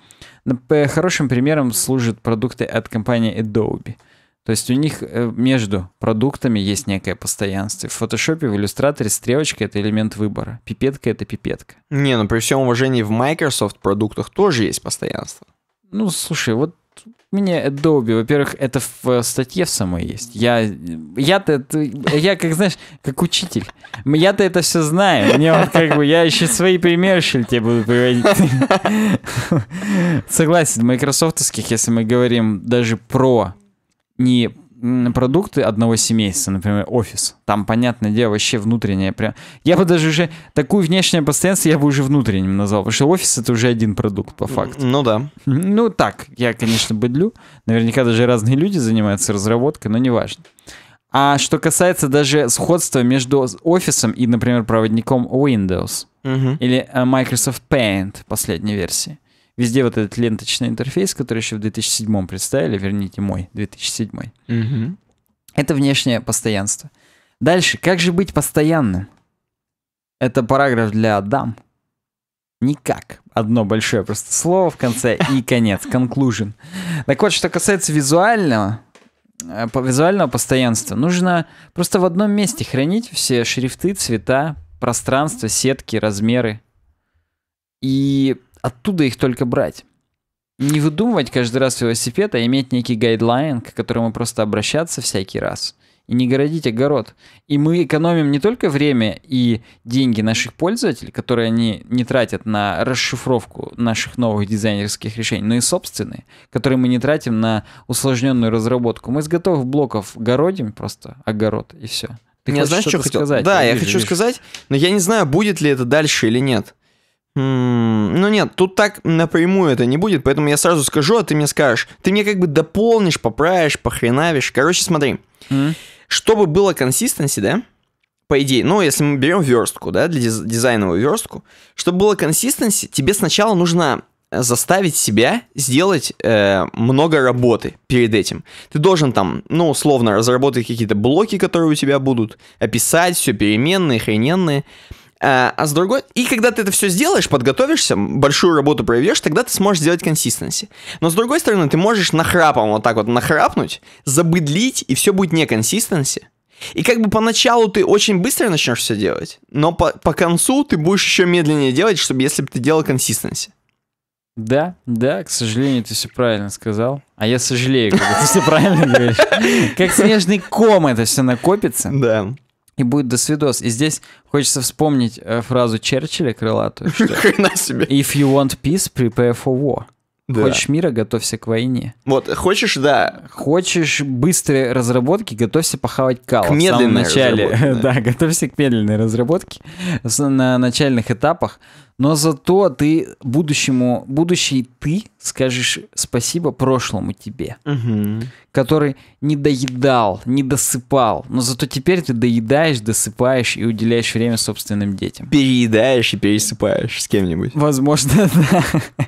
Хорошим примером служат продукты от компании Adobe. Uh то есть у них э, между продуктами есть некое постоянство. В фотошопе, в иллюстраторе стрелочка — это элемент выбора. Пипетка — это пипетка. Не, ну при всем уважении в Microsoft продуктах тоже есть постоянство. Ну, слушай, вот мне Adobe, во-первых, это в э, статье в самой есть. Я, я-то, я как, знаешь, как учитель. Я-то это все знаю. Мне вот как бы, я еще свои примерщики тебе буду приводить. Согласен, в майкрософтовских, если мы говорим даже про не продукты одного семейства, например, офис. Там, понятное дело, вообще внутреннее. Прям... Я бы даже уже такую внешнее постоянство я бы уже внутренним назвал, потому что офис это уже один продукт, по факту. Ну да. Ну так, я, конечно, быдлю. Наверняка даже разные люди занимаются разработкой, но неважно. А что касается даже сходства между офисом и, например, проводником Windows угу. или э, Microsoft Paint последней версии везде вот этот ленточный интерфейс, который еще в 2007 представили, верните мой, 2007. Угу. Это внешнее постоянство. Дальше, как же быть постоянным? Это параграф для дам. Никак. Одно большое просто слово в конце и конец, conclusion. Так вот, что касается визуального, э, визуального постоянства, нужно просто в одном месте хранить все шрифты, цвета, пространство, сетки, размеры. И оттуда их только брать. Не выдумывать каждый раз велосипед, а иметь некий гайдлайн, к которому просто обращаться всякий раз. И не городить огород. И мы экономим не только время и деньги наших пользователей, которые они не тратят на расшифровку наших новых дизайнерских решений, но и собственные, которые мы не тратим на усложненную разработку. Мы с готовых блоков городим просто огород и все. Ты я знаешь, что хотел? Сказать? Да, я хочу видишь? сказать, но я не знаю, будет ли это дальше или нет. Ну нет, тут так напрямую это не будет, поэтому я сразу скажу, а ты мне скажешь. Ты мне как бы дополнишь, поправишь, похренавишь. Короче, смотри. Чтобы было консистенси, да? По идее, ну, если мы берем верстку, да, для диз- дизайновую верстку, чтобы было консистенси, тебе сначала нужно э, заставить себя сделать э, много работы перед этим. Ты должен там, ну, условно, разработать какие-то блоки, которые у тебя будут, описать все переменные, хрененные. А, а с другой... И когда ты это все сделаешь, подготовишься, большую работу проведешь, тогда ты сможешь сделать консистенси. Но с другой стороны, ты можешь нахрапом вот так вот нахрапнуть, забыдлить, и все будет не консистенси. И как бы поначалу ты очень быстро начнешь все делать, но по, по концу ты будешь еще медленнее делать, чтобы если бы ты делал консистенси. Да, да, к сожалению, ты все правильно сказал. А я сожалею, когда ты все правильно говоришь. Как снежный ком это все накопится. Да и будет до свидос. И здесь хочется вспомнить э, фразу Черчилля крылатую. Что Хрена себе. If you want peace, prepare for war. Да. Хочешь мира, готовься к войне. Вот, хочешь, да. Хочешь быстрой разработки, готовься похавать кал. К медленной в начале. Да. да, готовься к медленной разработке на начальных этапах. Но зато ты будущему, будущий ты скажешь спасибо прошлому тебе, угу. который не доедал, не досыпал. Но зато теперь ты доедаешь, досыпаешь и уделяешь время собственным детям. Переедаешь и пересыпаешь с кем-нибудь. Возможно, да.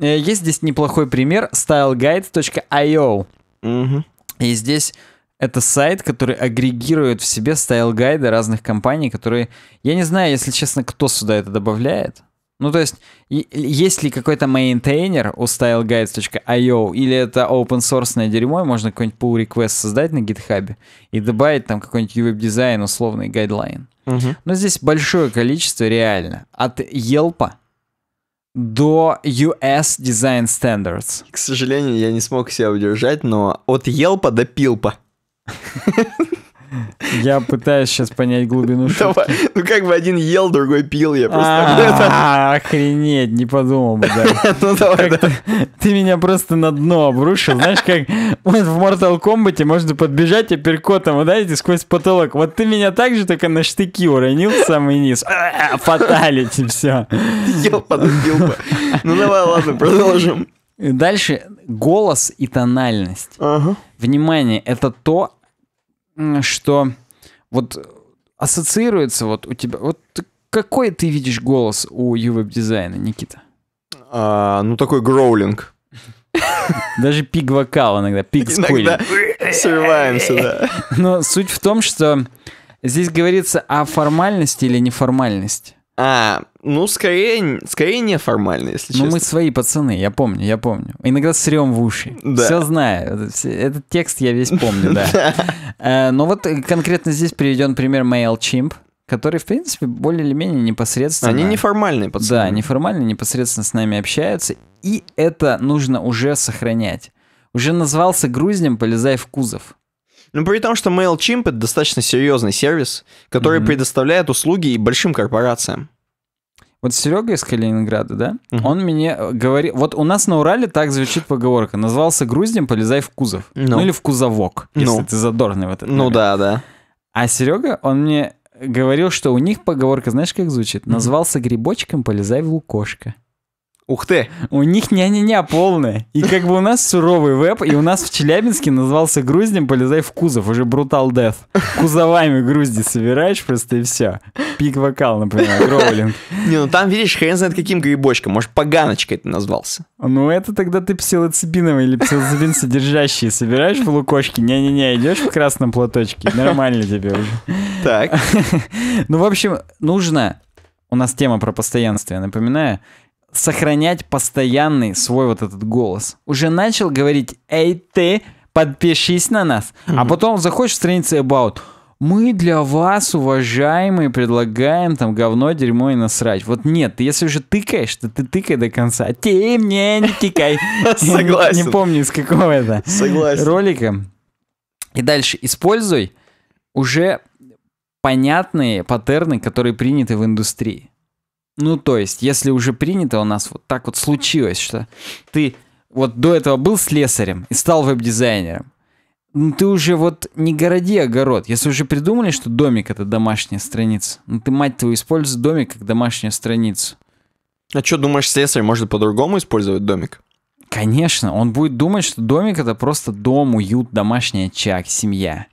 Э, есть здесь неплохой пример styleguide.io. Угу. И здесь это сайт, который агрегирует в себе стайл-гайды разных компаний, которые... Я не знаю, если честно, кто сюда это добавляет. Ну, то есть, есть ли какой-то мейнтейнер у styleguides.io, или это open source дерьмо, и можно какой-нибудь pull request создать на GitHub и добавить там какой-нибудь веб дизайн условный гайдлайн. Угу. Но здесь большое количество реально. От Yelp до US Design Standards. К сожалению, я не смог себя удержать, но от Елпа до Пилпа. Я пытаюсь сейчас понять глубину шутки. Ну как бы один ел, другой пил, я просто... А, охренеть, не подумал бы, да. Ну давай, Ты меня просто на дно обрушил, знаешь, как в Mortal Kombat можно подбежать апперкотом, ударить сквозь потолок. Вот ты меня так же только на штыки уронил в самый низ. А, фаталити, все. Ел, подубил бы. Ну давай, ладно, продолжим. Дальше голос и тональность. Ага. Внимание, это то, что вот ассоциируется вот у тебя... Вот какой ты видишь голос у ювеб дизайна, Никита? А, ну, такой гроулинг. Даже пик вокал иногда, пик скулинг. Срываемся, да. Но суть в том, что здесь говорится о формальности или неформальности. А, ну, скорее, скорее неформально, если честно. Ну, мы свои пацаны, я помню, я помню. Иногда срем в уши. Да. Все знаю. Этот текст я весь помню, да. Э, Но ну, вот э, конкретно здесь приведен пример MailChimp, который в принципе, более или менее непосредственно... Они неформальные пацаны. Да, неформально, непосредственно с нами общаются. И это нужно уже сохранять. Уже назвался грузнем, полезай в кузов. Ну, при том, что MailChimp — это достаточно серьезный сервис, который mm-hmm. предоставляет услуги и большим корпорациям. Вот Серега из Калининграда, да? Угу. Он мне э, говорит... Вот у нас на Урале так звучит поговорка. Назвался груздем, полезай в кузов. Ну, ну или в кузовок, ну. если ты задорный в этот Ну момент. да, да. А Серега, он мне говорил, что у них поговорка, знаешь, как звучит? Назвался грибочком, полезай в лукошко. Ух ты! У них ня-ня-ня полная. И как бы у нас суровый веб, и у нас в Челябинске назывался груздем «Полезай в кузов», уже Brutal Death. Кузовами грузди собираешь просто и все. Пик-вокал, например, гроулинг. Не, ну там, видишь, хрен знает каким грибочком, может, поганочкой это назвался. Ну это тогда ты псилоцибиновый или псилоцибин содержащий собираешь в лукошке, Не-не-не, идешь в красном платочке, нормально тебе уже. Так. Ну, в общем, нужно... У нас тема про постоянство, я напоминаю сохранять постоянный свой вот этот голос. Уже начал говорить «Эй, ты, подпишись на нас», mm-hmm. а потом заходишь в страницу «About», мы для вас, уважаемые, предлагаем там говно, дерьмо и насрать. Вот нет, если уже тыкаешь, то ты тыкай до конца. А ты мне не тыкай. Согласен. Не помню, из какого это ролика. И дальше используй уже понятные паттерны, которые приняты в индустрии. Ну, то есть, если уже принято у нас вот так вот случилось, что ты вот до этого был слесарем и стал веб-дизайнером, ну ты уже вот не городи огород. Если уже придумали, что домик это домашняя страница, ну ты, мать твою, используй домик как домашнюю страницу. А что думаешь, слесарь может по-другому использовать домик? Конечно, он будет думать, что домик это просто дом, уют, домашний очаг, семья.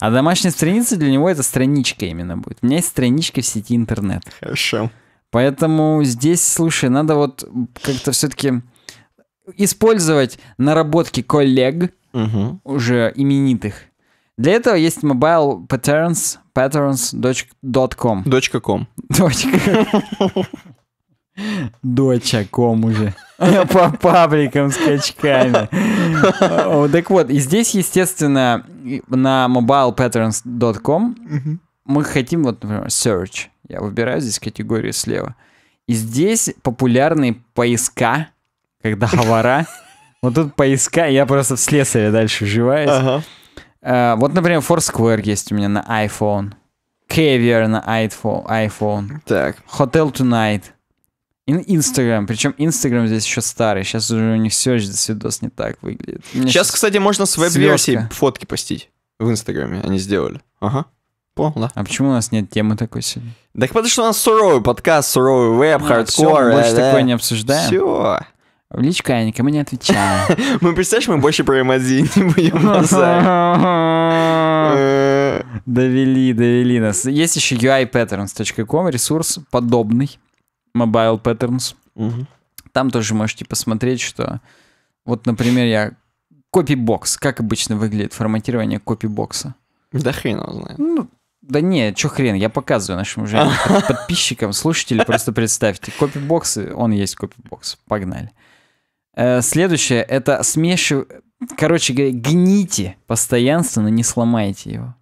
А домашняя страница для него это страничка именно будет. У меня есть страничка в сети интернет. Хорошо. Поэтому здесь, слушай, надо вот как-то все-таки использовать наработки коллег, угу. уже именитых. Для этого есть mobile patterns, patterns.com. Дочка ком. Дочка. Доча ком уже. По пабликам скачками. Так вот, и здесь, естественно, на mobilepatterns.com мы хотим, вот, например, search. Я выбираю здесь категории слева. И здесь популярные поиска, когда хавара. Вот тут поиска, я просто в слесаре дальше вживаюсь. Ага. А, вот, например, Foursquare есть у меня на iPhone. Caviar на iPhone. Так. Hotel Tonight. Instagram. Причем Instagram здесь еще старый. Сейчас уже у них все this видос не так выглядит. Сейчас, сейчас, кстати, можно с веб-версии фотки постить в Инстаграме. Они сделали. Ага. Понял. А почему у нас нет темы такой сегодня? Да потому что у нас суровый подкаст, суровый веб, ну, хардкор. Все, мы больше да, такое не обсуждаем. Все. В личку я никому не отвечаю. Мы, представляешь, мы больше про эмодзи не будем Довели, довели нас. Есть еще uipatterns.com, ресурс подобный. Mobile Patterns. Там тоже можете посмотреть, что... Вот, например, я... Копибокс. Как обычно выглядит форматирование копибокса? Да хрен его знает. Ну, да не, чё хрен, я показываю нашим уже а. подписчикам, слушателям, просто представьте. Копибоксы, он есть копибокс. Погнали. Э, следующее, это смешив... Короче говоря, гните постоянственно, не сломайте его.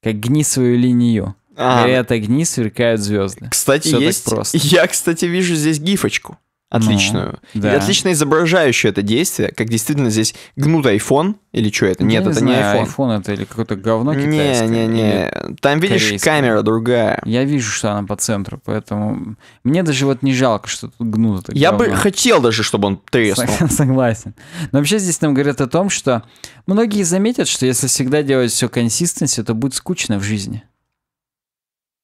Как гни свою линию. А. Горят огни, а сверкают звезды. Кстати, Всё есть... просто. Я, кстати, вижу здесь гифочку. Ну, отличную. Ну, да. И отлично изображающую это действие, как действительно здесь гнут iPhone или что это? Нет, Я это не, знаю, не iPhone. iPhone это или какое-то говно китайское. Не, не, не. Там видишь корейское. камера другая. Я вижу, что она по центру, поэтому мне даже вот не жалко, что тут гнут это. Я говно. бы хотел даже, чтобы он треснул. Согласен. Но вообще здесь нам говорят о том, что многие заметят, что если всегда делать все консистенси, то будет скучно в жизни.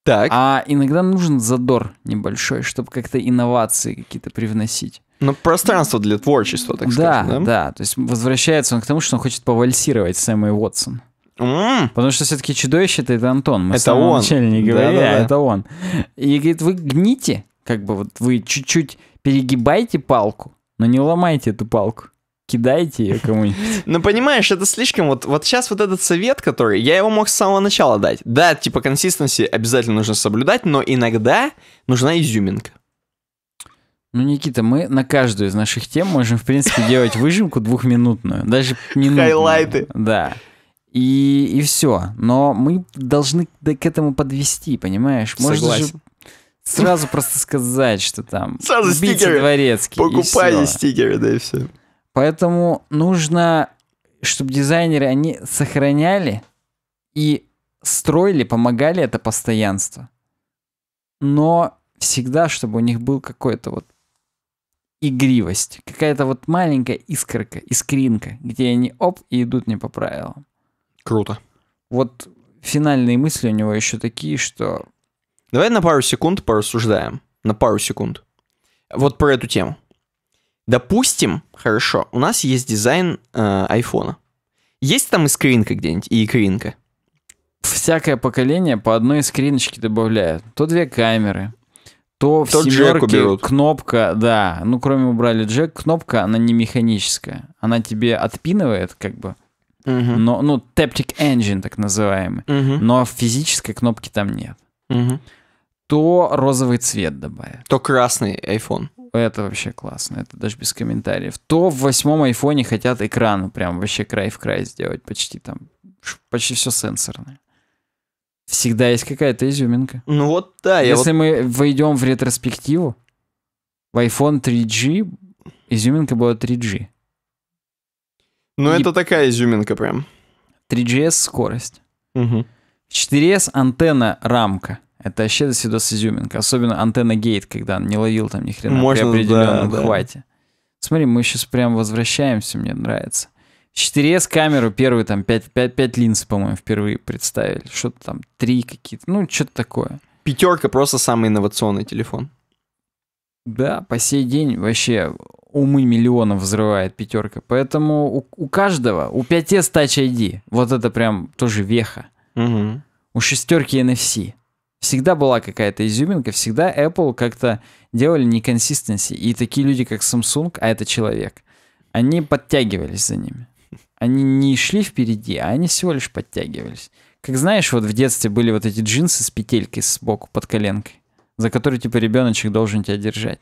Так. А иногда нужен задор небольшой, чтобы как-то инновации какие-то привносить. Ну, пространство для творчества, так да, скажем, да? Да, то есть возвращается он к тому, что он хочет повальсировать Сэм и Уотсон. Mm. Потому что все-таки чудовище это, это Антон. Мы это он. не говорили, да, да, да. это он. И говорит, вы гните, как бы вот вы чуть-чуть перегибаете палку, но не ломайте эту палку кидайте ее кому-нибудь. Ну, понимаешь, это слишком... Вот, вот сейчас вот этот совет, который... Я его мог с самого начала дать. Да, типа, консистенции обязательно нужно соблюдать, но иногда нужна изюминка. Ну, Никита, мы на каждую из наших тем можем, в принципе, делать выжимку двухминутную, даже минутную. Хайлайты. Да. И, и все. Но мы должны к этому подвести, понимаешь? Может Согласен. Же сразу просто сказать, что там... Сразу стикеры. Дворецкий, Покупайте стикеры, да и все. Поэтому нужно, чтобы дизайнеры, они сохраняли и строили, помогали это постоянство. Но всегда, чтобы у них был какой-то вот игривость, какая-то вот маленькая искорка, искринка, где они оп и идут не по правилам. Круто. Вот финальные мысли у него еще такие, что... Давай на пару секунд порассуждаем. На пару секунд. Вот про эту тему. Допустим, хорошо, у нас есть дизайн э, айфона. Есть там искринка где-нибудь и икринка? Всякое поколение по одной искриночке добавляет. То две камеры, то в Тот семерке кнопка, да, ну кроме убрали джек, кнопка, она не механическая. Она тебе отпинывает как бы, угу. но, ну, Taptic Engine так называемый, угу. но физической кнопки там нет. Угу. То розовый цвет добавят. То красный iPhone. Это вообще классно, это даже без комментариев. То в восьмом айфоне хотят экран прям вообще край в край сделать, почти там, почти все сенсорное. Всегда есть какая-то изюминка. Ну вот да. Если я мы вот... войдем в ретроспективу, в iPhone 3G изюминка была 3G. Ну И... это такая изюминка прям. 3GS скорость. Угу. 4S антенна рамка. Это вообще до свидос изюминка. Особенно антенна гейт, когда не ловил там ни хрена Можно, при определенном да, хвате. Да. Смотри, мы сейчас прям возвращаемся, мне нравится. 4S камеру первый там 5, 5, 5 линз, по-моему, впервые представили. Что-то там, 3 какие-то, ну, что-то такое. Пятерка просто самый инновационный телефон. Да, по сей день вообще умы миллионов взрывает пятерка. Поэтому у, у каждого, у 5S Touch ID, вот это прям тоже веха. Угу. У шестерки NFC всегда была какая-то изюминка, всегда Apple как-то делали неконсистенси. И такие люди, как Samsung, а это человек, они подтягивались за ними. Они не шли впереди, а они всего лишь подтягивались. Как знаешь, вот в детстве были вот эти джинсы с петелькой сбоку под коленкой, за которые типа ребеночек должен тебя держать.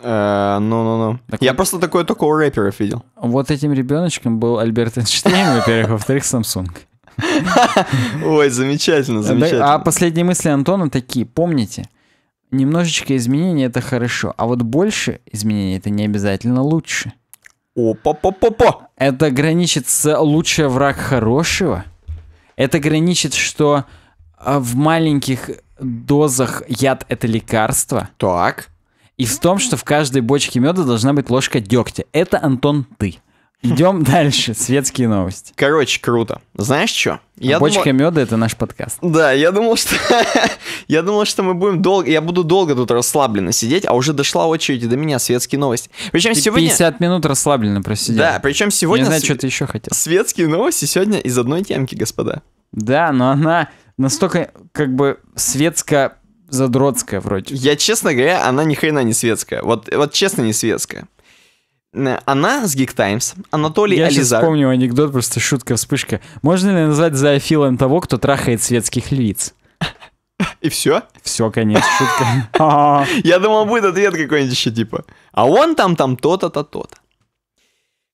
Э, ну-ну-ну. Я просто такое только у рэперов видел. Вот этим ребеночком был Альберт Эйнштейн, во-первых, во-вторых, Samsung. Ой, замечательно, а замечательно. А последние мысли Антона такие, помните, немножечко изменений это хорошо, а вот больше изменений это не обязательно лучше. Опа-па-па-па! Это граничит с лучший враг хорошего. Это граничит, что а, в маленьких дозах яд это лекарство. Так. И в том, что в каждой бочке меда должна быть ложка дегтя. Это Антон ты. Идем дальше. Светские новости. Короче, круто. Знаешь что? Я а думал... Бочка меда это наш подкаст. Да, я думал, что я думал, что мы будем долго. Я буду долго тут расслабленно сидеть, а уже дошла очередь до меня светские новости. Причем ты сегодня. 50 минут расслабленно просидеть. Да, причем сегодня. Не знаю, св... что ты еще хотел. Светские новости сегодня из одной темки, господа. Да, но она настолько как бы светская задротская вроде. Я, честно говоря, она ни хрена не светская. Вот, вот честно, не светская. Она с Geek Times, Анатолий Я Ализар. Я вспомнил анекдот, просто шутка-вспышка. Можно ли назвать зоофилом того, кто трахает светских львиц? И все? Все, конец, шутка. Я думал, будет ответ какой-нибудь еще типа. А он там там то-то-то-то-то.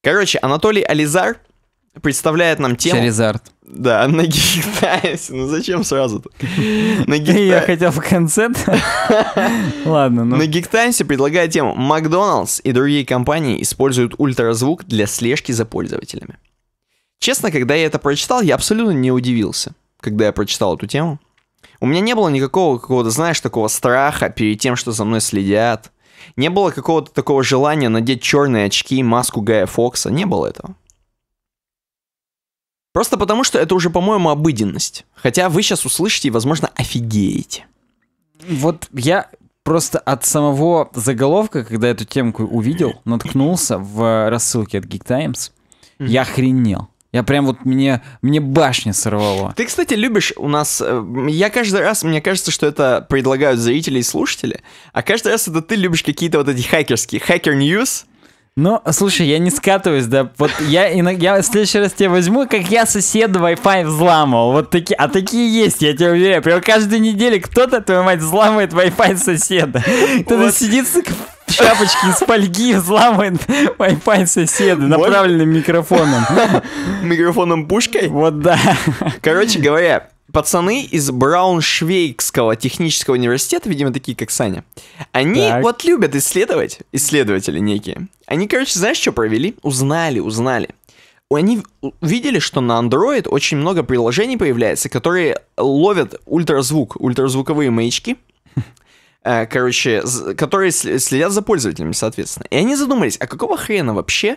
Короче, Анатолий Ализар представляет нам тему... Шерезард. Да, на Гигтайсе. Ну зачем сразу-то? На Гигтай... Я хотел в конце Ладно, ну... На Гигтайсе предлагает тему «Макдоналдс и другие компании используют ультразвук для слежки за пользователями». Честно, когда я это прочитал, я абсолютно не удивился, когда я прочитал эту тему. У меня не было никакого какого-то, знаешь, такого страха перед тем, что за мной следят. Не было какого-то такого желания надеть черные очки, и маску Гая Фокса. Не было этого. Просто потому, что это уже, по-моему, обыденность. Хотя вы сейчас услышите и, возможно, офигеете. Вот я просто от самого заголовка, когда эту темку увидел, наткнулся в э, рассылке от Geek Times, я охренел. Я прям вот мне, мне башня сорвало. Ты, кстати, любишь у нас... Э, я каждый раз, мне кажется, что это предлагают зрители и слушатели, а каждый раз это ты любишь какие-то вот эти хакерские, хакер-ньюс, ну, слушай, я не скатываюсь, да. Вот я, я в следующий раз тебя возьму, как я соседа Wi-Fi взламывал. Вот такие, а такие есть, я тебе уверяю. Прям каждую неделю кто-то, твою мать, взламывает Wi-Fi соседа. Кто-то вот. сидит в шапочке из фольги взламывает Wi-Fi соседа, направленным микрофоном. Микрофоном пушкой? Вот да. Короче говоря, пацаны из Брауншвейгского технического университета, видимо, такие, как Саня, они так. вот любят исследовать, исследователи некие. Они, короче, знаешь, что провели? Узнали, узнали. Они видели, что на Android очень много приложений появляется, которые ловят ультразвук, ультразвуковые маячки, э, короче, которые следят за пользователями, соответственно. И они задумались, а какого хрена вообще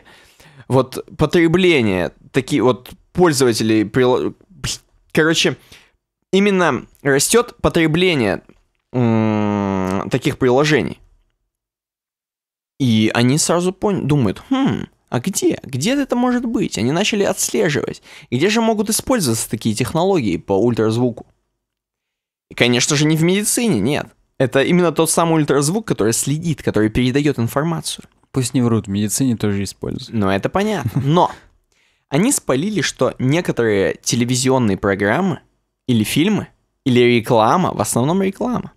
вот потребление такие вот пользователей, короче, именно растет потребление таких приложений. И они сразу пон... думают, хм, а где? Где это может быть? Они начали отслеживать. где же могут использоваться такие технологии по ультразвуку? И, конечно же, не в медицине, нет. Это именно тот самый ультразвук, который следит, который передает информацию. Пусть не врут, в медицине тоже используют. Ну, это понятно. Но они спалили, что некоторые телевизионные программы или фильмы, или реклама, в основном реклама.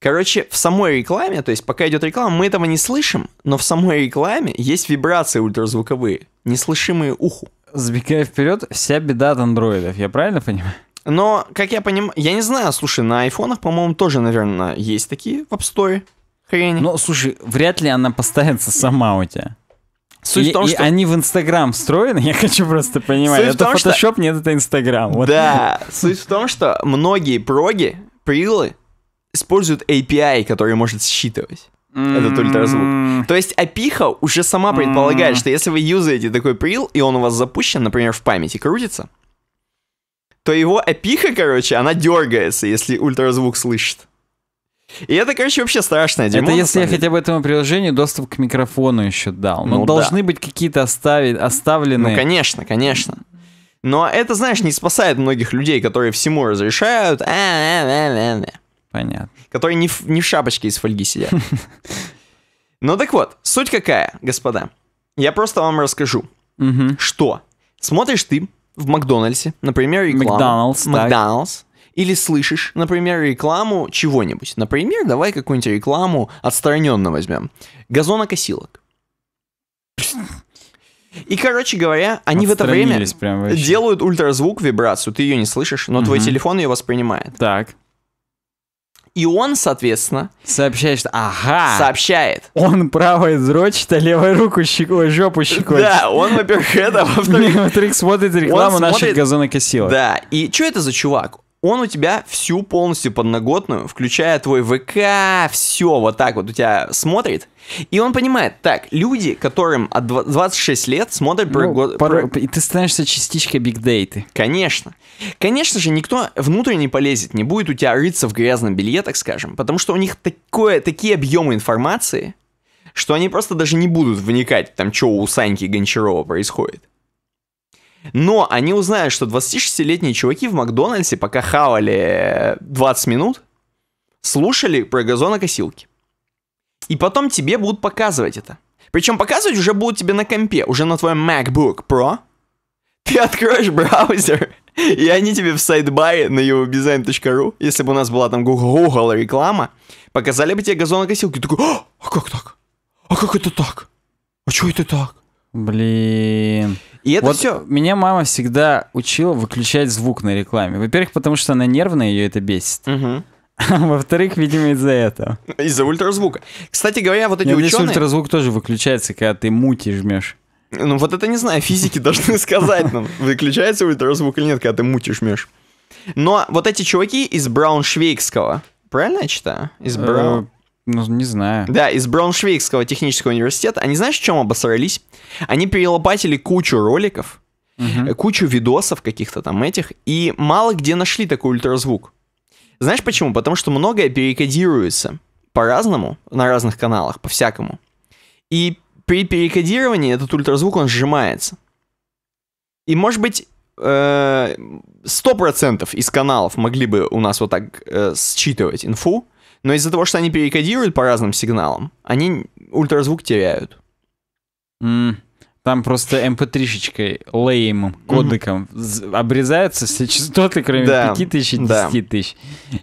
Короче, в самой рекламе, то есть пока идет реклама, мы этого не слышим, но в самой рекламе есть вибрации ультразвуковые, неслышимые уху. Сбегая вперед, вся беда от андроидов, я правильно понимаю? Но, как я понимаю, я не знаю, слушай, на айфонах, по-моему, тоже, наверное, есть такие в App Store хрени. Ну, слушай, вряд ли она поставится сама у тебя. Суть и, в том, и что... они в Инстаграм встроены, я хочу просто понимать. Суть это фотошоп, что... нет, это Инстаграм. Вот. Да, суть в том, что многие проги, прилы, используют API, который может считывать этот ультразвук. То есть опиха уже сама предполагает, что если вы юзаете такой прил, и он у вас запущен, например, в памяти крутится, то его опиха, короче, она дергается, если ультразвук слышит. И это, короче, вообще страшное дерьмо. Это если я хотя бы этому приложению доступ к микрофону еще дал. Но ну, должны да. быть какие-то оставить, оставленные... Ну, конечно, конечно. Но это, знаешь, не спасает многих людей, которые всему разрешают. Э, э, э, Понятно. Которые не в, не в шапочке из фольги сидят. Ну так вот, суть какая, господа. Я просто вам расскажу, что смотришь ты в Макдональдсе, например, рекламу. Макдоналдс. Макдоналдс или слышишь, например, рекламу чего-нибудь. Например, давай какую-нибудь рекламу отстраненно возьмем. Газонокосилок. И, короче говоря, они в это время прям делают ультразвук, вибрацию. Ты ее не слышишь, но угу. твой телефон ее воспринимает. Так. И он, соответственно... Сообщает, что... Ага! Сообщает. Он правой дрочит, а левой руку щеку, жопу щекочет. Да, он, во-первых, это, во-вторых... смотрит рекламу наших газонокосилок. Да, и что это за чувак? он у тебя всю полностью подноготную, включая твой ВК, все вот так вот у тебя смотрит. И он понимает, так, люди, которым от 26 лет смотрят ну, год... Порой, про... И ты становишься частичкой бигдейты. Конечно. Конечно же, никто внутренне полезет, не будет у тебя рыться в грязном белье, так скажем, потому что у них такое, такие объемы информации, что они просто даже не будут вникать, там, что у Саньки Гончарова происходит. Но они узнают, что 26-летние чуваки в Макдональдсе, пока хавали 20 э, минут, слушали про газонокосилки. И потом тебе будут показывать это. Причем показывать уже будут тебе на компе, уже на твоем MacBook Pro. Ты откроешь браузер, и они тебе в сайдбаре на eurodesign.ru, если бы у нас была там Google реклама, показали бы тебе газонокосилки. Ты такой, а, а как так? А как это так? А что это так? Блин. И это вот все. Меня мама всегда учила выключать звук на рекламе. Во-первых, потому что она нервная, ее это бесит. Угу. во-вторых, видимо, из-за этого. Из-за ультразвука. Кстати говоря, вот эти Нет, ученые... Здесь ультразвук тоже выключается, когда ты мути жмешь. Ну вот это не знаю, физики должны сказать нам, выключается ультразвук или нет, когда ты мути жмешь. Но вот эти чуваки из Брауншвейгского, правильно я читаю? Из э, Брау... Ну, не знаю. Да, из Брауншвейгского технического университета. Они знаешь, в чем обосрались? Они перелопатили кучу роликов, угу. кучу видосов каких-то там этих, и мало где нашли такой ультразвук. Знаешь почему? Потому что многое перекодируется по-разному, на разных каналах, по-всякому. И при перекодировании этот ультразвук, он сжимается. И, может быть, э, сто процентов из каналов могли бы у нас вот так э, считывать инфу, но из-за того, что они перекодируют по разным сигналам, они ультразвук теряют. Mm. Там просто mp3-шечкой, эм леймом, кодеком mm-hmm. обрезаются все частоты, кроме да, тысяч, и 10 да. тысяч.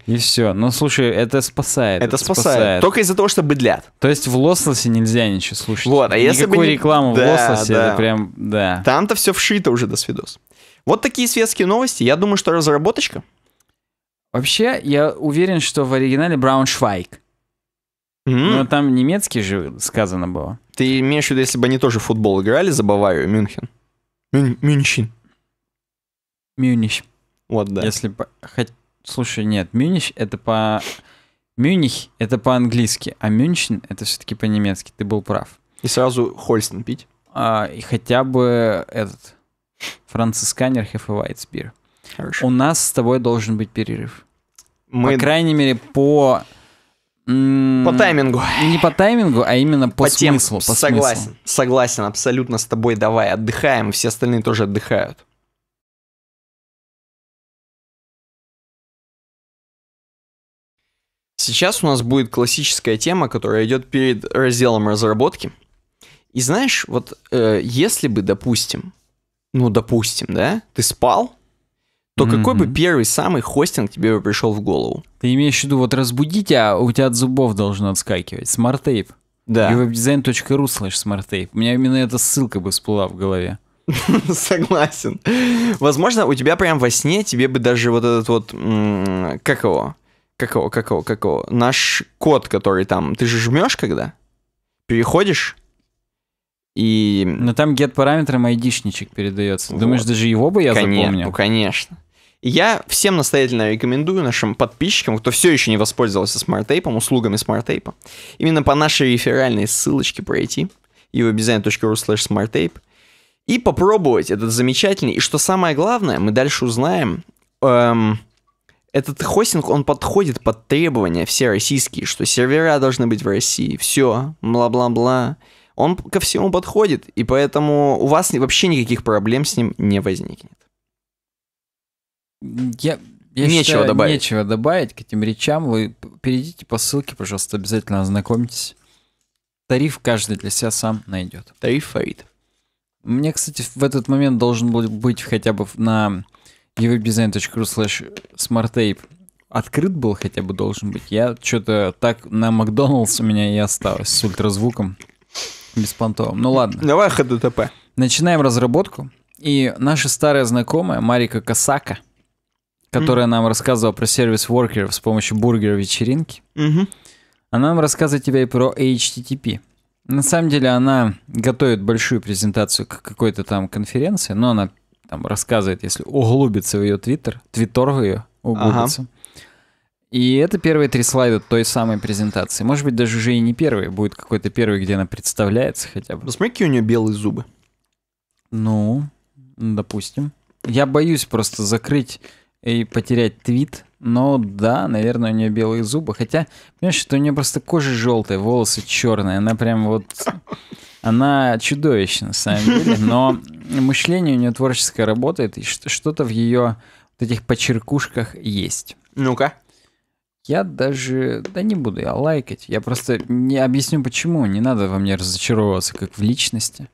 И все. Ну, слушай, это спасает. Это, спасает. спасает. Только из-за того, что быдлят. То есть в Лослосе нельзя ничего слушать. Вот, а если Никакой бы... рекламу да, в лососе, да. это прям, да. Там-то все вшито уже до свидос. Вот такие светские новости. Я думаю, что разработочка Вообще, я уверен, что в оригинале Брауншвайк. Mm-hmm. Но там немецкий же сказано было. Ты имеешь в виду, если бы они тоже в футбол играли за Баварию, Мюнхен? Мюнхен. Мюнич. Вот, да. Если по... Хоть... Слушай, нет, Мюнич это по... Мюних это по-английски, а Мюнхен это все-таки по-немецки. Ты был прав. И сразу Хольстен пить? А, и хотя бы этот... Францисканер Хефевайцбир. Хорошо. У нас с тобой должен быть перерыв. Мы... По крайней мере, по... По таймингу. Не по таймингу, а именно по, по смыслу. Тем, по согласен, смыслу. согласен, абсолютно с тобой. Давай отдыхаем, все остальные тоже отдыхают. Сейчас у нас будет классическая тема, которая идет перед разделом разработки. И знаешь, вот э, если бы, допустим, ну допустим, да, ты спал, то mm-hmm. какой бы первый самый хостинг тебе бы пришел в голову? Ты имеешь в виду, вот разбудить, а у тебя от зубов должно отскакивать. Смарт-тейп. Да. И webdesign.ru slash smarttape. У меня именно эта ссылка бы всплыла в голове. Согласен. Возможно, у тебя прям во сне тебе бы даже вот этот вот... Как его? Как его? Как его? Как его? Наш код, который там... Ты же жмешь когда? Переходишь? И... Но там get параметром айдишничек передается. Вот. Думаешь, даже его бы я Коне... запомнил? Ну, конечно. я всем настоятельно рекомендую нашим подписчикам, кто все еще не воспользовался смарт-тейпом, услугами смарт-тейпа, именно по нашей реферальной ссылочке пройти evobdesign.ru slash smarttape и попробовать этот замечательный. И что самое главное, мы дальше узнаем, эм, этот хостинг, он подходит под требования все российские, что сервера должны быть в России, все, бла-бла-бла он ко всему подходит, и поэтому у вас вообще никаких проблем с ним не возникнет. Я, я нечего считаю, добавить. Нечего добавить к этим речам. Вы перейдите по ссылке, пожалуйста, обязательно ознакомьтесь. Тариф каждый для себя сам найдет. Тариф Фарид. Мне, кстати, в этот момент должен был быть хотя бы на evdesign.ru slash smarttape открыт был хотя бы должен быть. Я что-то так на Макдоналдс у меня и осталось с ультразвуком беспонтовым. Ну ладно. Давай ХДТП. Начинаем разработку. И наша старая знакомая Марика Касака, которая mm-hmm. нам рассказывала про сервис воркеров с помощью бургера вечеринки, mm-hmm. она нам рассказывает тебе и про HTTP. На самом деле она готовит большую презентацию к какой-то там конференции, но она там рассказывает, если углубиться в ее твиттер, твиттер ее углубится. Ага. И это первые три слайда той самой презентации. Может быть, даже уже и не первые. Будет какой-то первый, где она представляется хотя бы. Посмотри, какие у нее белые зубы. Ну, допустим. Я боюсь просто закрыть и потерять твит. Но да, наверное, у нее белые зубы. Хотя, понимаешь, что у нее просто кожа желтая, волосы черные. Она прям вот... Она чудовищна, на самом деле. Но мышление у нее творческое работает, и что-то в ее вот этих почеркушках есть. Ну-ка. Я даже... Да не буду я лайкать. Я просто не объясню почему. Не надо во мне разочаровываться, как в личности.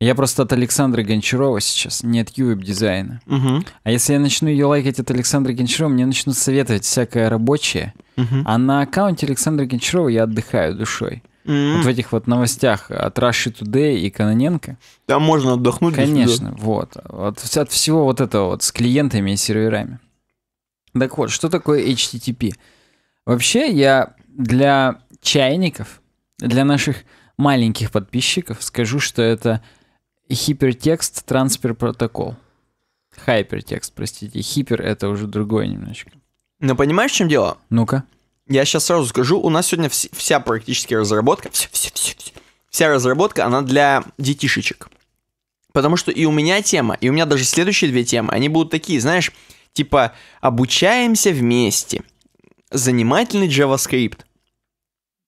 Я просто от Александра Гончарова сейчас, не от Ювеб дизайна. Угу. А если я начну ее лайкать от Александра Гончарова, мне начнут советовать всякое рабочее. Угу. А на аккаунте Александра Гончарова я отдыхаю душой. Mm-hmm. Вот в этих вот новостях от Russia Today и Каноненко. Там можно отдохнуть. Конечно, вот. вот. От всего вот этого вот с клиентами и серверами. Так вот, что такое HTTP? Вообще, я для чайников, для наших маленьких подписчиков скажу, что это хипертекст трансфер протокол. Хайпертекст, простите. Хипер это уже другое немножечко. Но ну, понимаешь, в чем дело? Ну-ка. Я сейчас сразу скажу, у нас сегодня вс- вся практически разработка, вся, вся, вся, вся разработка, она для детишечек. Потому что и у меня тема, и у меня даже следующие две темы, они будут такие, знаешь, типа обучаемся вместе – Занимательный JavaScript.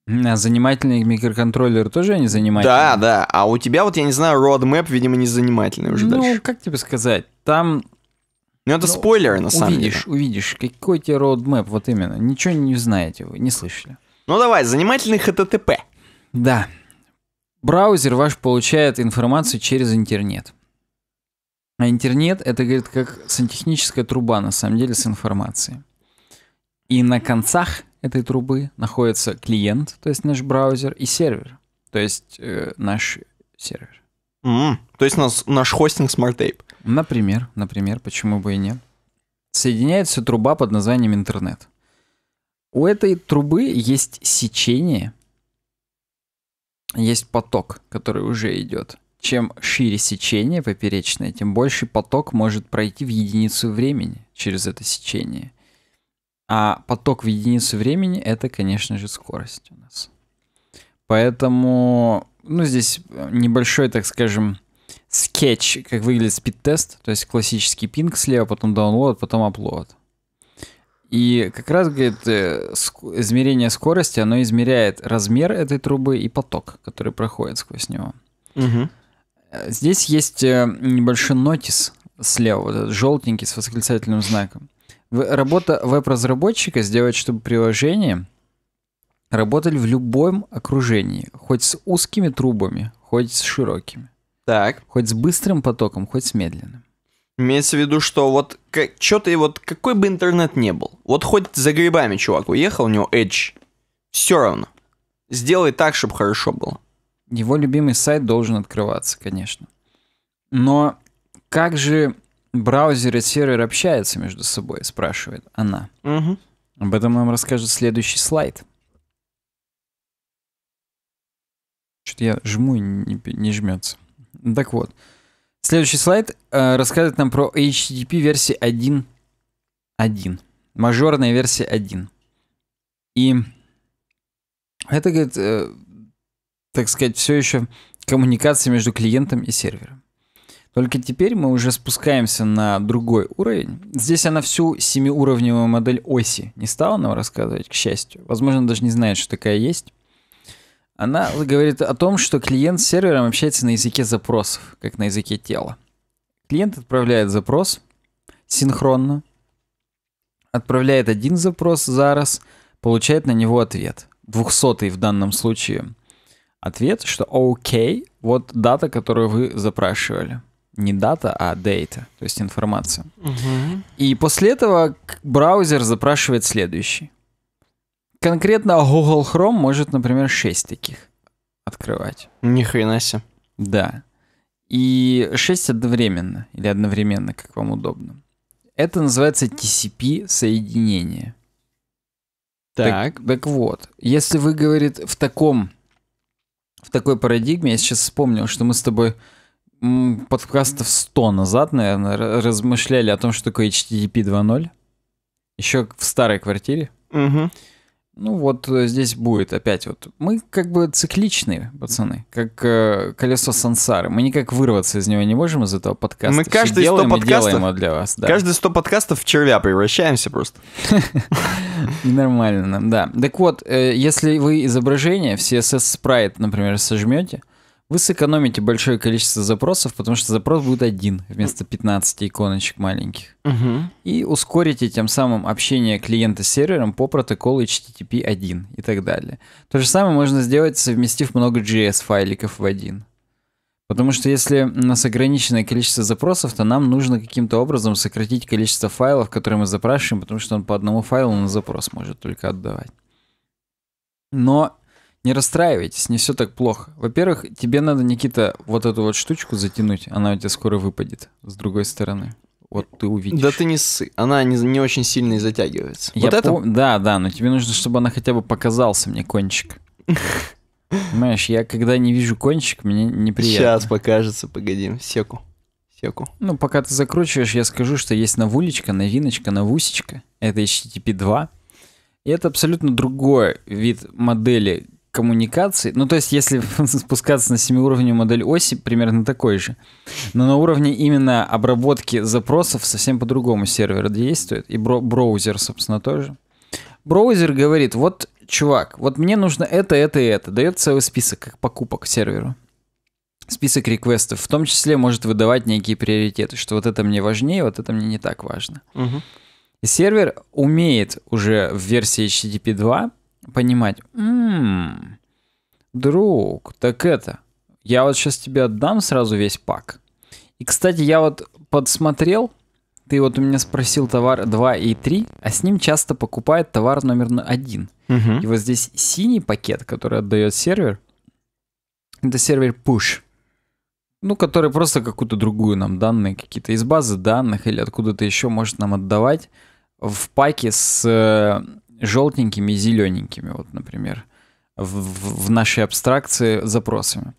А занимательный микроконтроллер тоже не занимательный? Да, да. А у тебя вот, я не знаю, roadmap, видимо, не занимательный уже ну, дальше. Ну, как тебе сказать, там... Ну, это ну, спойлер, на самом увидишь, деле. Увидишь, увидишь. Какой тебе roadmap, вот именно. Ничего не знаете вы, не слышали. Ну, давай, занимательный HTTP. Да. Браузер ваш получает информацию через интернет. А интернет, это, говорит, как сантехническая труба, на самом деле, с информацией. И на концах этой трубы находится клиент, то есть наш браузер, и сервер, то есть э, наш сервер. Mm, то есть нас, наш хостинг Smart Tape. Например, например, почему бы и нет. Соединяется труба под названием интернет. У этой трубы есть сечение, есть поток, который уже идет. Чем шире сечение поперечное, тем больше поток может пройти в единицу времени через это сечение. А поток в единицу времени это, конечно же, скорость у нас. Поэтому, ну, здесь э, небольшой, так скажем, скетч, как выглядит спид-тест, то есть классический пинг слева, потом download, потом upload. И как раз, говорит, э, измерение скорости, оно измеряет размер этой трубы и поток, который проходит сквозь него. Угу. Здесь есть небольшой нотис слева, вот этот желтенький с восклицательным знаком. Работа веб-разработчика сделать, чтобы приложение работали в любом окружении, хоть с узкими трубами, хоть с широкими. Так. Хоть с быстрым потоком, хоть с медленным. Имеется в виду, что вот как, что ты вот какой бы интернет не был, вот хоть за грибами чувак уехал, у него Edge, все равно. Сделай так, чтобы хорошо было. Его любимый сайт должен открываться, конечно. Но как же браузер и сервер общаются между собой, спрашивает она. Угу. Об этом нам расскажет следующий слайд. Что-то я жму и не, не жмется. Так вот. Следующий слайд э, рассказывает нам про HTTP версии 1.1. Мажорная версия 1. И это, говорит, э, так сказать, все еще коммуникация между клиентом и сервером. Только теперь мы уже спускаемся на другой уровень. Здесь она всю семиуровневую модель оси не стала нам рассказывать, к счастью. Возможно, даже не знает, что такая есть. Она говорит о том, что клиент с сервером общается на языке запросов, как на языке тела. Клиент отправляет запрос синхронно, отправляет один запрос за раз, получает на него ответ. Двухсотый в данном случае. Ответ, что окей, вот дата, которую вы запрашивали не дата, а data, то есть информация. Угу. И после этого браузер запрашивает следующий. Конкретно Google Chrome может, например, 6 таких открывать. Ни хрена себе. Да. И 6 одновременно или одновременно, как вам удобно. Это называется TCP-соединение. Так. так. Так вот, если вы, говорит, в таком, в такой парадигме, я сейчас вспомнил, что мы с тобой подкастов 100 назад, наверное, размышляли о том, что такое HTTP 2.0. Еще в старой квартире. Угу. Ну вот э, здесь будет опять вот. Мы как бы цикличные, пацаны, как э, колесо сансары. Мы никак вырваться из него не можем из этого подкаста. Мы каждый сто подкастов делаем для вас. Да. Каждые сто подкастов в червя превращаемся просто. Нормально нам, да. Так вот, э, если вы изображение в CSS спрайт, например, сожмете, вы сэкономите большое количество запросов, потому что запрос будет один вместо 15 иконочек маленьких. Угу. И ускорите тем самым общение клиента с сервером по протоколу HTTP 1 и так далее. То же самое можно сделать, совместив много JS-файликов в один. Потому что если у нас ограниченное количество запросов, то нам нужно каким-то образом сократить количество файлов, которые мы запрашиваем, потому что он по одному файлу на запрос может только отдавать. Но не расстраивайтесь, не все так плохо. Во-первых, тебе надо, Никита, вот эту вот штучку затянуть, она у тебя скоро выпадет с другой стороны. Вот ты увидишь. Да ты не ссы. Она не, не очень сильно и затягивается. Я вот пом... это? Да, да, но тебе нужно, чтобы она хотя бы показался мне кончик. Понимаешь, я когда не вижу кончик, мне неприятно. Сейчас покажется, погоди, секу. Секу. Ну, пока ты закручиваешь, я скажу, что есть навулечка, новиночка, навусечка. Это HTTP 2. И это абсолютно другой вид модели коммуникации, Ну, то есть, если спускаться на семиуровневую модель оси, примерно такой же. Но на уровне именно обработки запросов совсем по-другому сервер действует. И бро браузер, собственно, тоже. Браузер говорит, вот, чувак, вот мне нужно это, это и это. Дает целый список как покупок серверу. Список реквестов. В том числе может выдавать некие приоритеты, что вот это мне важнее, вот это мне не так важно. Угу. сервер умеет уже в версии HTTP 2 понимать, м-м, друг, так это, я вот сейчас тебе отдам сразу весь пак. И, кстати, я вот подсмотрел, ты вот у меня спросил товар 2 и 3, а с ним часто покупает товар номер 1. Угу. И вот здесь синий пакет, который отдает сервер, это сервер push. Ну, который просто какую-то другую нам данные, какие-то из базы данных или откуда-то еще может нам отдавать в паке с э, желтенькими и зелененькими, вот, например, в, в нашей абстракции запросами.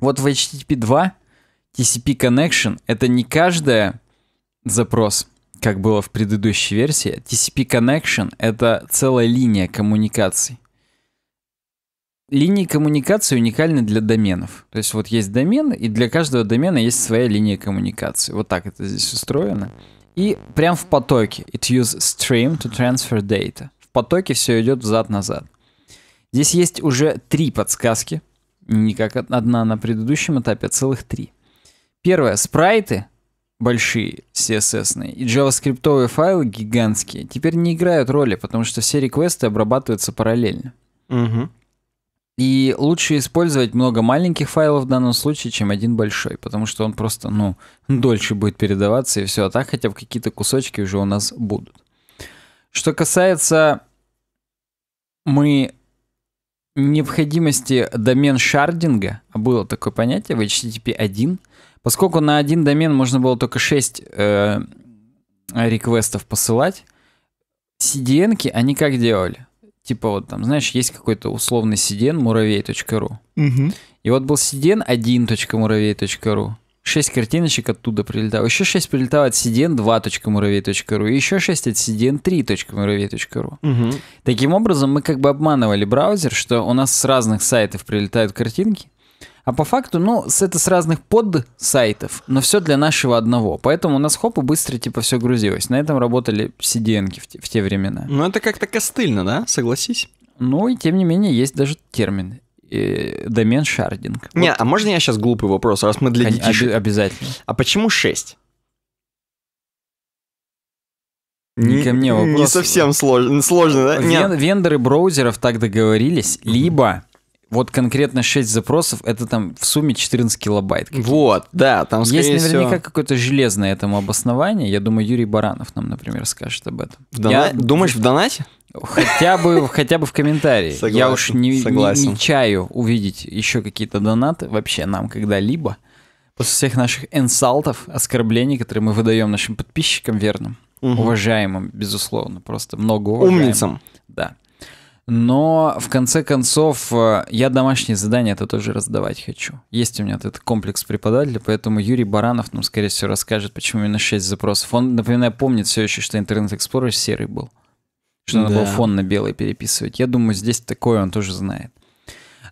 Вот в HTTP 2 TCP Connection это не каждая запрос, как было в предыдущей версии. TCP Connection — это целая линия коммуникаций. Линии коммуникации уникальны для доменов. То есть вот есть домен, и для каждого домена есть своя линия коммуникации. Вот так это здесь устроено. И прям в потоке. It use stream to transfer data. В потоке все идет взад-назад. Здесь есть уже три подсказки. Не как одна на предыдущем этапе, а целых три. Первое. Спрайты большие CSS и JavaScript файлы гигантские теперь не играют роли, потому что все реквесты обрабатываются параллельно. Угу. И лучше использовать много маленьких файлов в данном случае, чем один большой, потому что он просто, ну, дольше будет передаваться и все, а так хотя бы какие-то кусочки уже у нас будут. Что касается мы необходимости домен шардинга, а было такое понятие в HTTP 1, поскольку на один домен можно было только 6 э, реквестов посылать, CDN-ки они как делали? типа вот там, знаешь, есть какой-то условный CDN муравей.ру. Угу. И вот был CDN 1.муравей.ру. шесть картиночек оттуда прилетало. Еще шесть прилетало от CDN 2.муравей.ру. И еще шесть от CDN 3.муравей.ру. Угу. Таким образом, мы как бы обманывали браузер, что у нас с разных сайтов прилетают картинки. А по факту, ну, это с разных под-сайтов, но все для нашего одного. Поэтому у нас хоп и быстро типа все грузилось. На этом работали cdn в, те, в те времена. Ну, это как-то костыльно, да? Согласись. Ну, и тем не менее, есть даже термин э, домен шардинг. Не, вот. а можно я сейчас глупый вопрос, раз мы для детей детишек? обязательно. А почему 6? Не, не ко мне вопрос. Не совсем сложно, сложно да? Вен, вендоры браузеров так договорились, либо вот конкретно 6 запросов, это там в сумме 14 килобайт. Вот, да, там Есть наверняка всего... какое-то железное этому обоснование. Я думаю, Юрий Баранов нам, например, скажет об этом. В дона... Я... Думаешь, в донате? Хотя бы, хотя бы в комментарии. Согласен, Я уж не, согласен. не, не чаю увидеть еще какие-то донаты вообще нам когда-либо. После всех наших инсалтов, оскорблений, которые мы выдаем нашим подписчикам верным, угу. уважаемым, безусловно, просто много уважаемым. Умницам. Да. Но в конце концов, э, я домашние задания это тоже раздавать хочу. Есть у меня этот комплекс преподавателя, поэтому Юрий Баранов нам, скорее всего, расскажет, почему именно 6 запросов. Он, напоминаю, помнит все еще, что Интернет Explorer серый был. Что да. надо было фон на белый переписывать. Я думаю, здесь такое он тоже знает.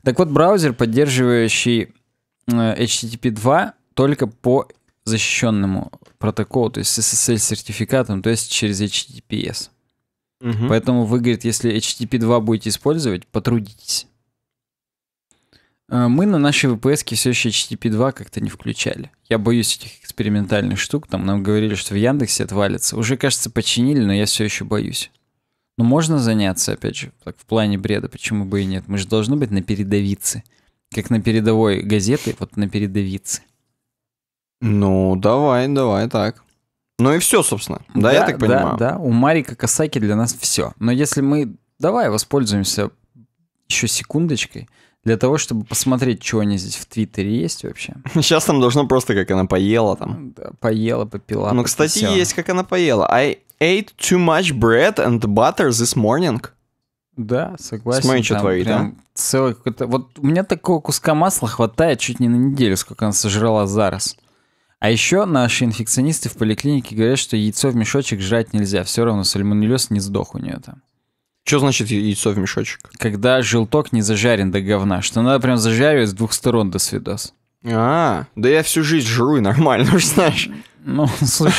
Так вот, браузер, поддерживающий э, HTTP 2 только по защищенному протоколу, то есть SSL-сертификатом, то есть через HTTPS. Угу. Поэтому вы, говорит, если HTTP 2 будете использовать, потрудитесь. А, мы на нашей VPS все еще HTTP 2 как-то не включали. Я боюсь этих экспериментальных штук. Там нам говорили, что в Яндексе отвалится. Уже, кажется, починили, но я все еще боюсь. Но ну, можно заняться, опять же, так в плане бреда, почему бы и нет. Мы же должны быть на передовице. Как на передовой газеты, вот на передовице. Ну, давай, давай так. Ну и все, собственно. Да, да я так понимаю. Да, да, у Марика Касаки для нас все. Но если мы... Давай воспользуемся еще секундочкой для того, чтобы посмотреть, что они здесь в Твиттере есть вообще. Сейчас там должно просто, как она поела там. Да, поела, попила. Ну, кстати, все. есть, как она поела. I ate too much bread and butter this morning. Да, согласен. Смотри, что твои да? Целый какой-то... Вот у меня такого куска масла хватает чуть не на неделю, сколько она сожрала за раз. А еще наши инфекционисты в поликлинике говорят, что яйцо в мешочек жрать нельзя, все равно сальмонеллез не сдох у нее там. Что значит яйцо в мешочек? Когда желток не зажарен до говна, что надо прям зажаривать с двух сторон до свидос. А, да я всю жизнь жру и нормально, уж знаешь. Ну, слушай,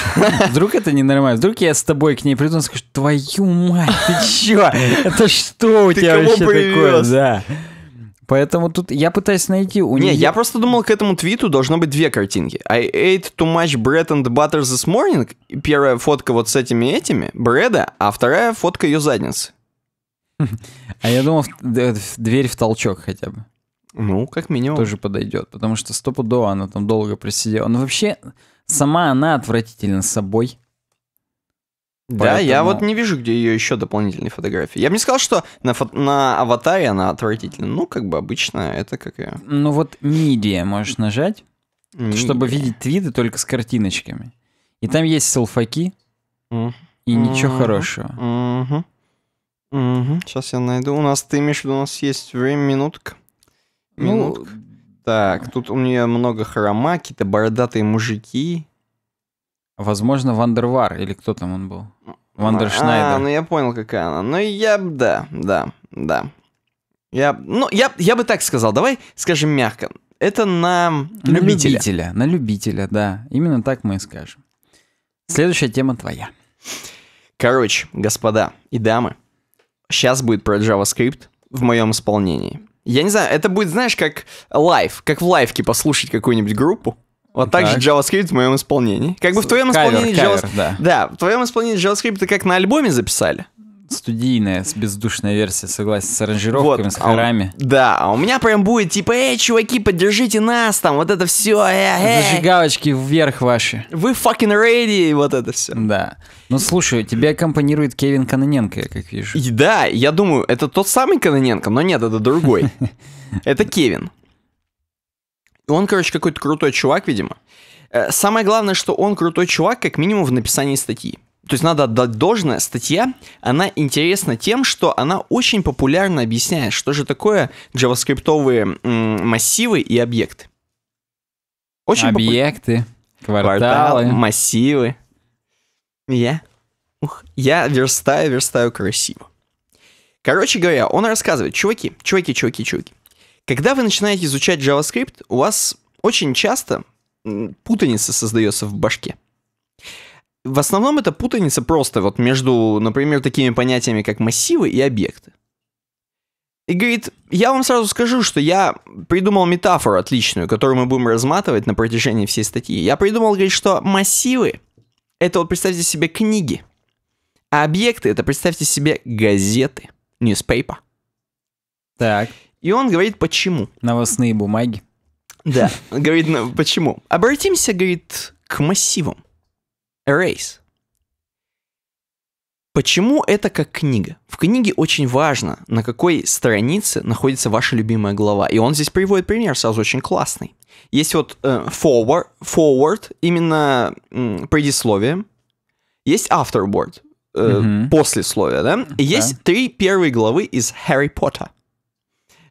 вдруг это ненормально. Вдруг я с тобой к ней приду и скажу, твою мать, ты чё? Это что у тебя вообще такое? Да. Поэтому тут я пытаюсь найти у нее. Не, я просто думал, к этому твиту должно быть две картинки. I ate too much bread and butter this morning. Первая фотка вот с этими этими, бреда, а вторая фотка ее задницы. А я думал, дверь в толчок хотя бы. Ну, как минимум. Тоже подойдет, потому что стопудово она там долго просидела. Но вообще, сама она отвратительна собой. Поэтому... Да, я вот не вижу, где ее еще дополнительные фотографии. Я бы не сказал, что на, фо- на аватаре она отвратительна. Ну, как бы обычно, это как я. Ну вот медиа можешь нажать, media. чтобы видеть твиты только с картиночками. И там есть салфаки и ничего mm-hmm. хорошего. Mm-hmm. Mm-hmm. Сейчас я найду. У нас, ты имеешь в виду, у нас есть время, минутка. Минутка. Ну... Так, тут у меня много хромаки, какие-то бородатые мужики. Возможно, Вандервар или кто там он был? Вандершнайдер. А, ну я понял, какая она. Ну я бы, да, да, да. Я, ну, я, я бы так сказал. Давай скажем мягко. Это на любителя. На любителя, на любителя, да. Именно так мы и скажем. Следующая тема твоя. Короче, господа и дамы, сейчас будет про JavaScript в моем исполнении. Я не знаю, это будет, знаешь, как лайв, как в лайфке послушать какую-нибудь группу, вот так, так же JavaScript в моем исполнении. Как бы в твоем кавер, исполнении кавер, JavaScript... Да. да, в твоем исполнении JavaScript как на альбоме записали. Студийная, с бездушная версия, согласен, с аранжировками, вот, с а хорами. А, да, а у меня прям будет типа, эй, чуваки, поддержите нас, там, вот это все, э, э. Зажигалочки вверх ваши. Вы fucking ready, вот это все. Да. Ну, слушай, тебя аккомпанирует Кевин Каноненко, я как вижу. И да, я думаю, это тот самый Каноненко, но нет, это другой. Это Кевин. И он, короче, какой-то крутой чувак, видимо. Э, самое главное, что он крутой чувак, как минимум, в написании статьи. То есть надо отдать должное, статья, она интересна тем, что она очень популярно объясняет, что же такое джаваскриптовые массивы и объекты. Очень объекты, попу... кварталы. кварталы, массивы. Я, ух, я верстаю, верстаю красиво. Короче говоря, он рассказывает, чуваки, чуваки, чуваки, чуваки. Когда вы начинаете изучать JavaScript, у вас очень часто путаница создается в башке. В основном это путаница просто вот между, например, такими понятиями, как массивы и объекты. И говорит, я вам сразу скажу, что я придумал метафору отличную, которую мы будем разматывать на протяжении всей статьи. Я придумал, говорит, что массивы — это вот представьте себе книги, а объекты — это представьте себе газеты, newspaper. Так. И он говорит, почему. Новостные бумаги. Да, говорит, ну, почему. Обратимся, говорит, к массивам. Erase. Почему это как книга? В книге очень важно, на какой странице находится ваша любимая глава. И он здесь приводит пример, сразу очень классный. Есть вот э, forward, forward, именно э, предисловие. Есть afterword, э, mm-hmm. послесловие, да? И да. есть три первые главы из Harry Potter.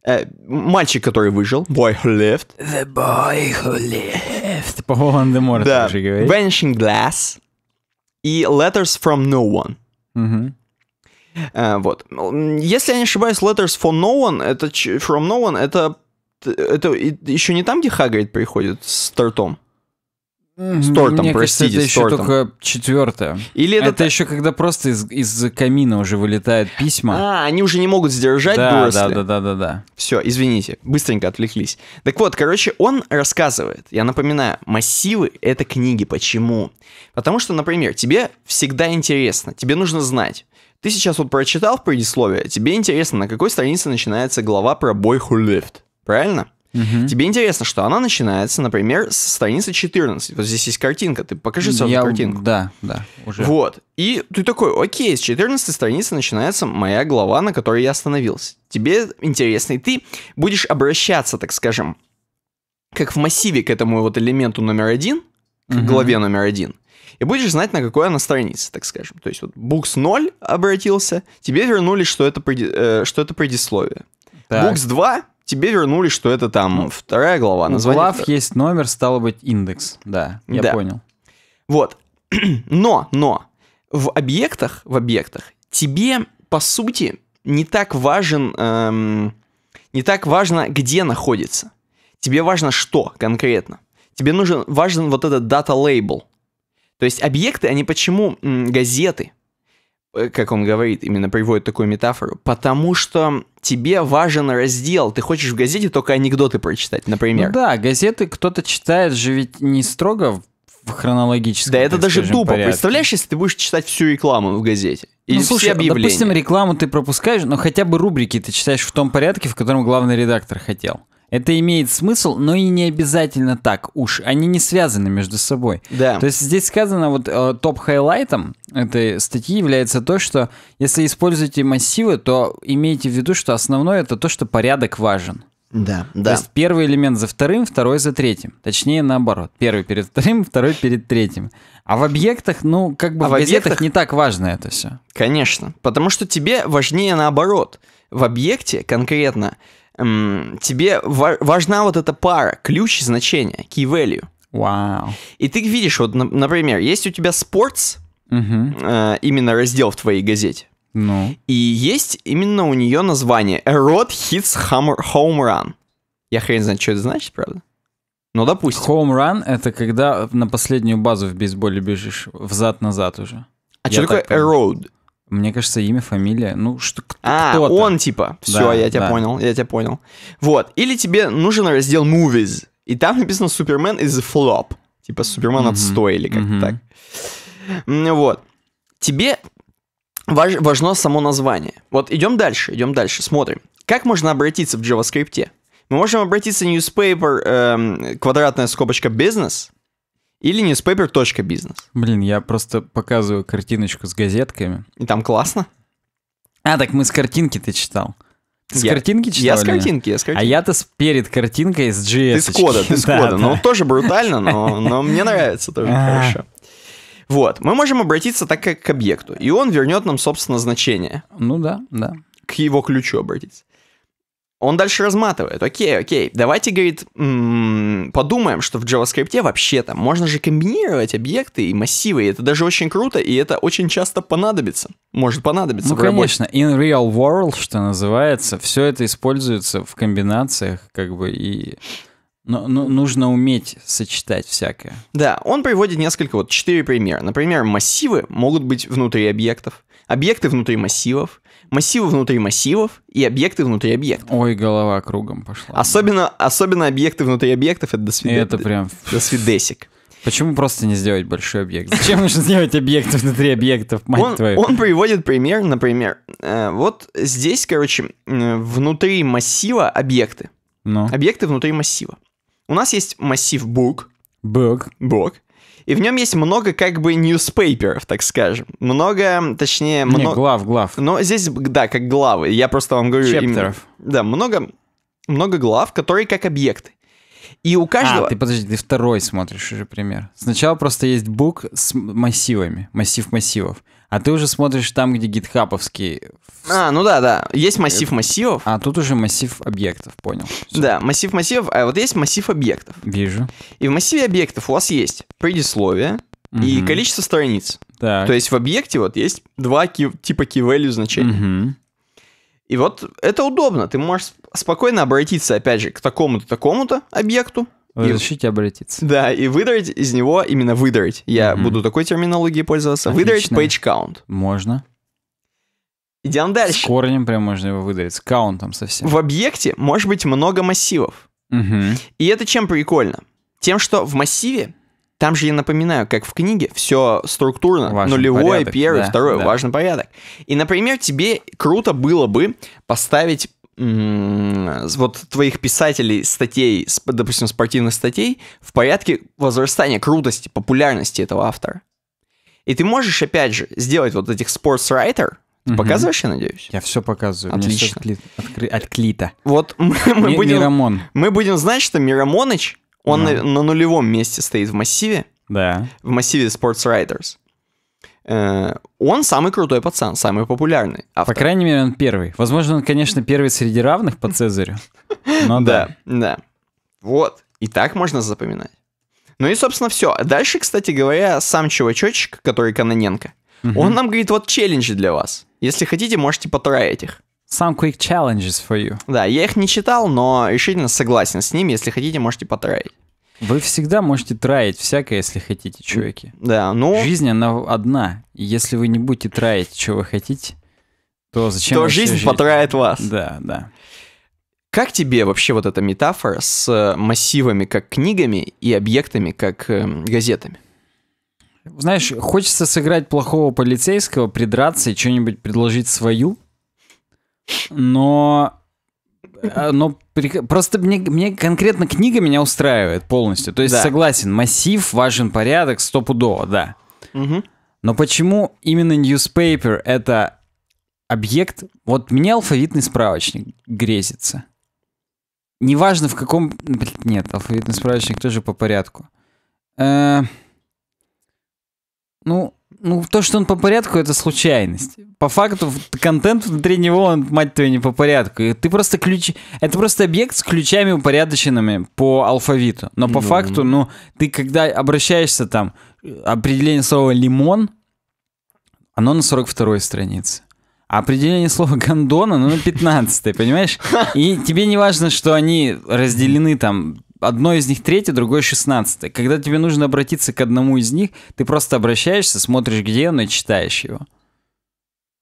Э, мальчик, который выжил, boy who lived. The boy who lived. По Волан-де-Морту да. уже говорит. Vanishing Glass и Letters from No One. Угу. Э, вот. Если я не ошибаюсь, Letters from No One, это, from no one, это, это еще не там, где Хагрид приходит с тортом? С тортом, Мне простите, кажется, это еще только четвертое. Или это, это еще когда просто из, из камина уже вылетают письма. А, они уже не могут сдержать да, Да, да, да, да, да. Все, извините, быстренько отвлеклись. Так вот, короче, он рассказывает, я напоминаю, массивы — это книги. Почему? Потому что, например, тебе всегда интересно, тебе нужно знать. Ты сейчас вот прочитал предисловие, тебе интересно, на какой странице начинается глава про Boy Who Lived, правильно? Угу. Тебе интересно, что она начинается, например, с страницы 14. Вот здесь есть картинка, ты покажи сразу Я... картинку. Да, да, уже. Вот. И ты такой, окей, с 14 страницы начинается моя глава, на которой я остановился. Тебе интересно, и ты будешь обращаться, так скажем, как в массиве к этому вот элементу номер один, к угу. главе номер один, и будешь знать, на какой она странице, так скажем. То есть вот букс 0 обратился, тебе вернули, что это, преди... э, что это предисловие. Так. Букс 2 тебе вернули, что это там ну, вторая глава. Название... Глав есть номер, стало быть, индекс. Да, я да. понял. Вот. Но, но, в объектах, в объектах тебе, по сути, не так важен, эм, не так важно, где находится. Тебе важно, что конкретно. Тебе нужен, важен вот этот дата лейбл. То есть объекты, они почему м, газеты, Э, как он говорит, именно приводит такую метафору, потому что тебе важен раздел, ты хочешь в газете только анекдоты прочитать, например. Ну да, газеты кто-то читает же ведь не строго в хронологическом. Да, это даже скажем, тупо. Порядке. Представляешь, если ты будешь читать всю рекламу в газете? И ну, слушай, все допустим, рекламу ты пропускаешь, но хотя бы рубрики ты читаешь в том порядке, в котором главный редактор хотел. Это имеет смысл, но и не обязательно так уж. Они не связаны между собой. Да. То есть здесь сказано, вот э, топ-хайлайтом этой статьи является то, что если используете массивы, то имейте в виду, что основное это то, что порядок важен. Да, да. То есть первый элемент за вторым, второй за третьим. Точнее, наоборот. Первый перед вторым, второй перед третьим. А в объектах, ну, как бы а в, в газетах не так важно это все. Конечно. Потому что тебе важнее наоборот. В объекте конкретно Эм, тебе важна вот эта пара, ключ значения, key value. Вау. И ты видишь, вот, например, есть у тебя sports, uh-huh. Э, именно раздел в твоей газете. Ну. И есть именно у нее название A rod Hits Home Run. Я хрен знает, что это значит, правда? Ну, допустим. Home Run — это когда на последнюю базу в бейсболе бежишь, взад-назад уже. А Я что такое A Road? Мне кажется, имя, фамилия, ну что, кто, а, кто-то. он типа. Все, да, я тебя да. понял, я тебя понял. Вот. Или тебе нужен раздел movies, и там написано Супермен is a flop. Типа Супермен mm-hmm. отстой или как-то mm-hmm. так. Вот. Тебе важ- важно само название. Вот идем дальше, идем дальше, смотрим. Как можно обратиться в JavaScript? Мы можем обратиться newspaper, эм, квадратная скобочка business, или newspaper.business. Блин, я просто показываю картиночку с газетками. И там классно. А, так мы с картинки ты читал. с я, картинки читал? Я с картинки, я с а картинки. А я-то перед картинкой с GS. Ты с кода, ты с кода. да, ну, да. тоже брутально, но, но мне нравится тоже хорошо. Вот, мы можем обратиться так как к объекту, и он вернет нам, собственно, значение. Ну да, да. К его ключу обратиться. Он дальше разматывает. Окей, окей, давайте, говорит, м-м, подумаем, что в JavaScript вообще-то можно же комбинировать объекты и массивы. И это даже очень круто, и это очень часто понадобится. Может понадобиться. Ну, конечно, in real world, что называется, все это используется в комбинациях, как бы, и но, ну, но ну, нужно уметь сочетать всякое. Да, он приводит несколько, вот четыре примера. Например, массивы могут быть внутри объектов объекты внутри массивов, массивы внутри массивов и объекты внутри объектов. Ой, голова кругом пошла. Особенно, особенно объекты внутри объектов это до свидания. Это прям... До свидесик. Почему просто не сделать большой объект? Зачем нужно сделать объекты внутри объектов, мать он, твою? Он приводит пример, например, э, вот здесь, короче, э, внутри массива объекты. Ну. Объекты внутри массива. У нас есть массив book. Book. Book. И в нем есть много как бы ньюспейперов, так скажем. Много, точнее... Не, много... глав, глав. Но здесь, да, как главы. Я просто вам говорю... Чептеров. Им... Да, много, много глав, которые как объекты. И у а, каждого... А, ты подожди, ты второй смотришь уже пример. Сначала просто есть бук с массивами, массив массивов. А ты уже смотришь там, где гитхаповский. А, ну да, да. Есть массив массивов. А тут уже массив объектов, понял. Все. Да, массив массивов, а вот есть массив объектов. Вижу. И в массиве объектов у вас есть предисловие угу. и количество страниц. Так. То есть в объекте вот есть два key, типа key-value значения. Угу. И вот это удобно. Ты можешь спокойно обратиться, опять же, к такому-то, такому-то объекту и решите обратиться. Да, и выдрать из него именно выдрать. Я угу. буду такой терминологией пользоваться. Выдрать page count. Можно. Идем дальше. С корнем прям можно его выдрать, с каунтом совсем. В объекте может быть много массивов. Угу. И это чем прикольно? Тем, что в массиве, там же я напоминаю, как в книге, все структурно, важен нулевое, порядок, первое, да, второе, да. важный порядок. И, например, тебе круто было бы поставить вот твоих писателей, статей, допустим, спортивных статей, в порядке возрастания крутости, популярности этого автора. И ты можешь, опять же, сделать вот этих спортсрайтер, ты угу. показываешь, я надеюсь? Я все показываю. Отлично. Все откли... Откры... Вот мы, мы, Ми- будем, Мирамон. мы будем знать, что Мирамоныч, он угу. на, на нулевом месте стоит в массиве. Да. В массиве Sports Writers. Э, он самый крутой пацан, самый популярный. Автор. По крайней мере, он первый. Возможно, он, конечно, первый среди равных по Цезарю. Но да. Да, Вот. И так можно запоминать. Ну и, собственно, все. Дальше, кстати говоря, сам чувачочек, который Каноненко, он нам говорит, вот челленджи для вас. Если хотите, можете потраить их. Some quick challenges for you. Да, я их не читал, но решительно согласен с ним. Если хотите, можете потраить. Вы всегда можете траить всякое, если хотите, чуваки. Да, но... Ну. Жизнь, она одна. И если вы не будете траить, что вы хотите, то зачем То жизнь жить? потрает вас. Да, да. Как тебе вообще вот эта метафора с э, массивами как книгами и объектами как э, газетами? Знаешь, хочется сыграть плохого полицейского, придраться и что-нибудь предложить свою, но а, но просто мне, мне конкретно книга меня устраивает полностью. То есть да. согласен, массив важен порядок стопудово, да. Угу. Но почему именно newspaper это объект? Вот мне алфавитный справочник грезится. Неважно в каком... Нет, алфавитный справочник тоже по порядку. -э ну, ну, то, что он по порядку, это случайность. По факту, контент внутри него, он, мать твою, не по порядку. И ты просто ключ... Это просто объект с ключами упорядоченными по алфавиту. Но по ну... ну факту, ну. ну, ты когда обращаешься там, э, определение слова «лимон», оно на 42-й странице. А определение слова «гондона», ну, на 15-й, понимаешь? И тебе не важно, что они разделены там одно из них третье, другое шестнадцатое. Когда тебе нужно обратиться к одному из них, ты просто обращаешься, смотришь, где оно и читаешь его.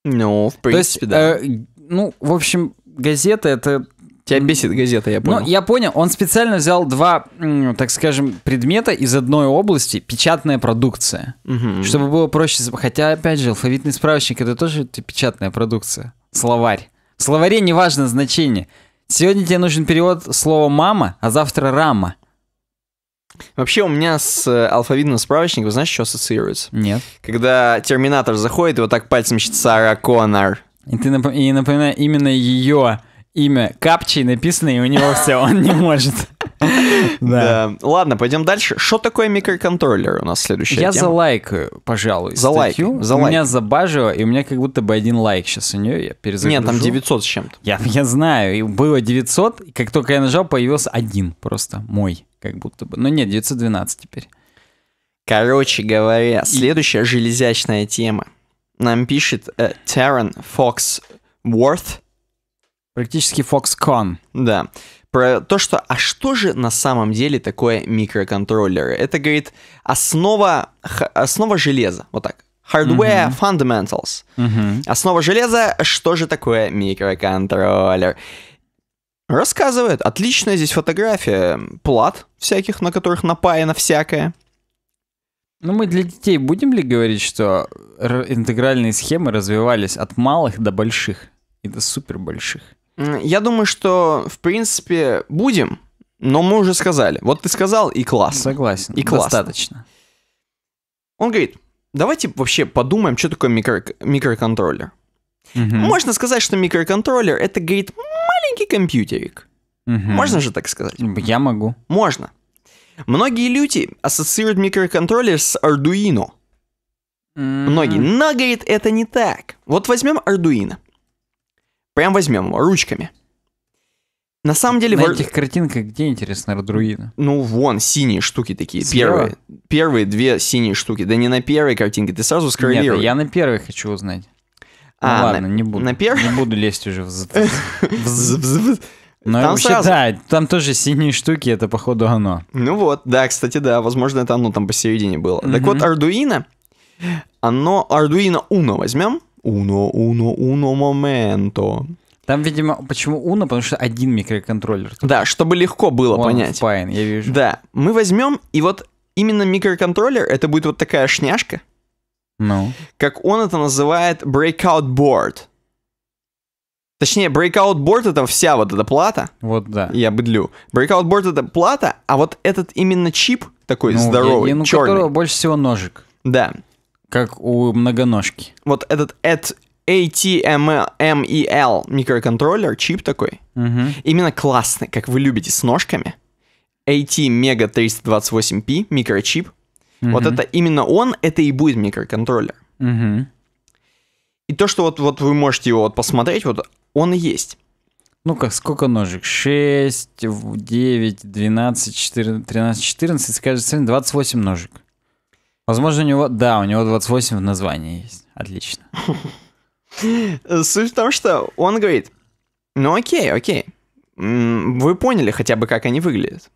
Ну, в принципе, То есть, да. Э, ну, в общем, газета это... Тебя бесит газета, я понял. Ну, я понял. Он специально взял два, так скажем, предмета из одной области, печатная продукция, угу. чтобы было проще... Хотя, опять же, алфавитный справочник — это тоже типа, печатная продукция, словарь. В словаре неважно значение — Сегодня тебе нужен перевод слова «мама», а завтра «рама». Вообще у меня с э, алфавитным справочником, знаешь, что ассоциируется? Нет. Когда Терминатор заходит и вот так пальцем щит Сара Коннор. И ты напом... и напоминаю именно ее имя Капчи написано, и у него все, он не может. Да. Ладно, пойдем дальше. Что такое микроконтроллер у нас следующая Я за залайкаю, пожалуй, За статью. У меня забажило, и у меня как будто бы один лайк сейчас у нее. Я перезагружу. Нет, там 900 с чем-то. Я знаю, и было 900, и как только я нажал, появился один просто мой, как будто бы. Но ну нет, 912 теперь. Короче говоря, следующая железячная тема. Нам пишет э, Террен Фокс Уорт Практически Foxconn. Да. Про то, что, а что же на самом деле такое микроконтроллеры? Это, говорит, основа, основа железа. Вот так. Hardware uh-huh. Fundamentals. Uh-huh. Основа железа, что же такое микроконтроллер? Рассказывает. Отличная здесь фотография плат всяких, на которых напаяно всякое. Ну, мы для детей будем ли говорить, что интегральные схемы развивались от малых до больших и до супер больших? Я думаю, что, в принципе, будем, но мы уже сказали. Вот ты сказал, и классно. Согласен, и классно. достаточно. Он говорит, давайте вообще подумаем, что такое микро микроконтроллер. Угу. Можно сказать, что микроконтроллер — это, говорит, маленький компьютерик. Угу. Можно же так сказать? Я могу. Можно. Многие люди ассоциируют микроконтроллер с Arduino. Mm-hmm. Многие. Но, говорит, это не так. Вот возьмем Arduino. Прям возьмем его ручками. На самом деле... На в... этих картинках где, интересно, Родруина? Ну, вон, синие штуки такие. Слева? Первые. Первые две синие штуки. Да не на первой картинке, ты сразу скроллируй. Нет, а я на первой хочу узнать. Ну а, ну, ладно, на, не буду. На первой? Не буду лезть уже в... Но ну, там вообще, сразу... да, там тоже синие штуки, это походу оно. Ну вот, да, кстати, да, возможно, это оно там посередине было. Mm-hmm. Так вот, Arduino, оно, Arduino Uno возьмем, Уно, уно, уно, Momento. Там, видимо, почему уно, потому что один микроконтроллер. Да, чтобы легко было One понять. Spine, я вижу. Да, мы возьмем, и вот именно микроконтроллер, это будет вот такая шняшка. Ну. No. Как он это называет breakout board. Точнее, breakout board это вся вот эта плата. Вот, да. Я быдлю. Breakout board это плата, а вот этот именно чип такой ну, здоровый, я, я, ну, черный. У которого больше всего ножек. Да. Как у многоножки. Вот этот at ATMEL микроконтроллер, чип такой, угу. именно классный, как вы любите, с ножками. AT-Mega 328P микрочип. Угу. Вот это именно он, это и будет микроконтроллер. Угу. И то, что вот, вот вы можете его вот посмотреть, вот он и есть. Ну как, сколько ножек? 6, 9, 12, 14, 13, 14, скажем, 28 ножек. Возможно, у него... Да, у него 28 в названии есть. Отлично. Суть в том, что он говорит, ну окей, окей, вы поняли хотя бы, как они выглядят.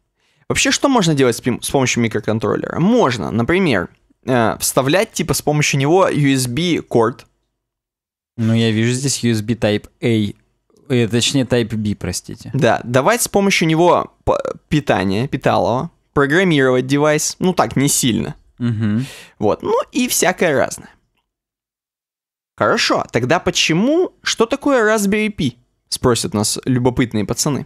Вообще, что можно делать с помощью микроконтроллера? Можно, например, э, вставлять типа с помощью него USB-корд. Ну, я вижу здесь USB Type-A э, точнее Type-B, простите. Да, давать с помощью него э, питание, питалово, программировать девайс, ну так, не сильно. Угу. Вот, ну и всякое разное. Хорошо, тогда почему, что такое Raspberry Pi? Спросят нас любопытные пацаны.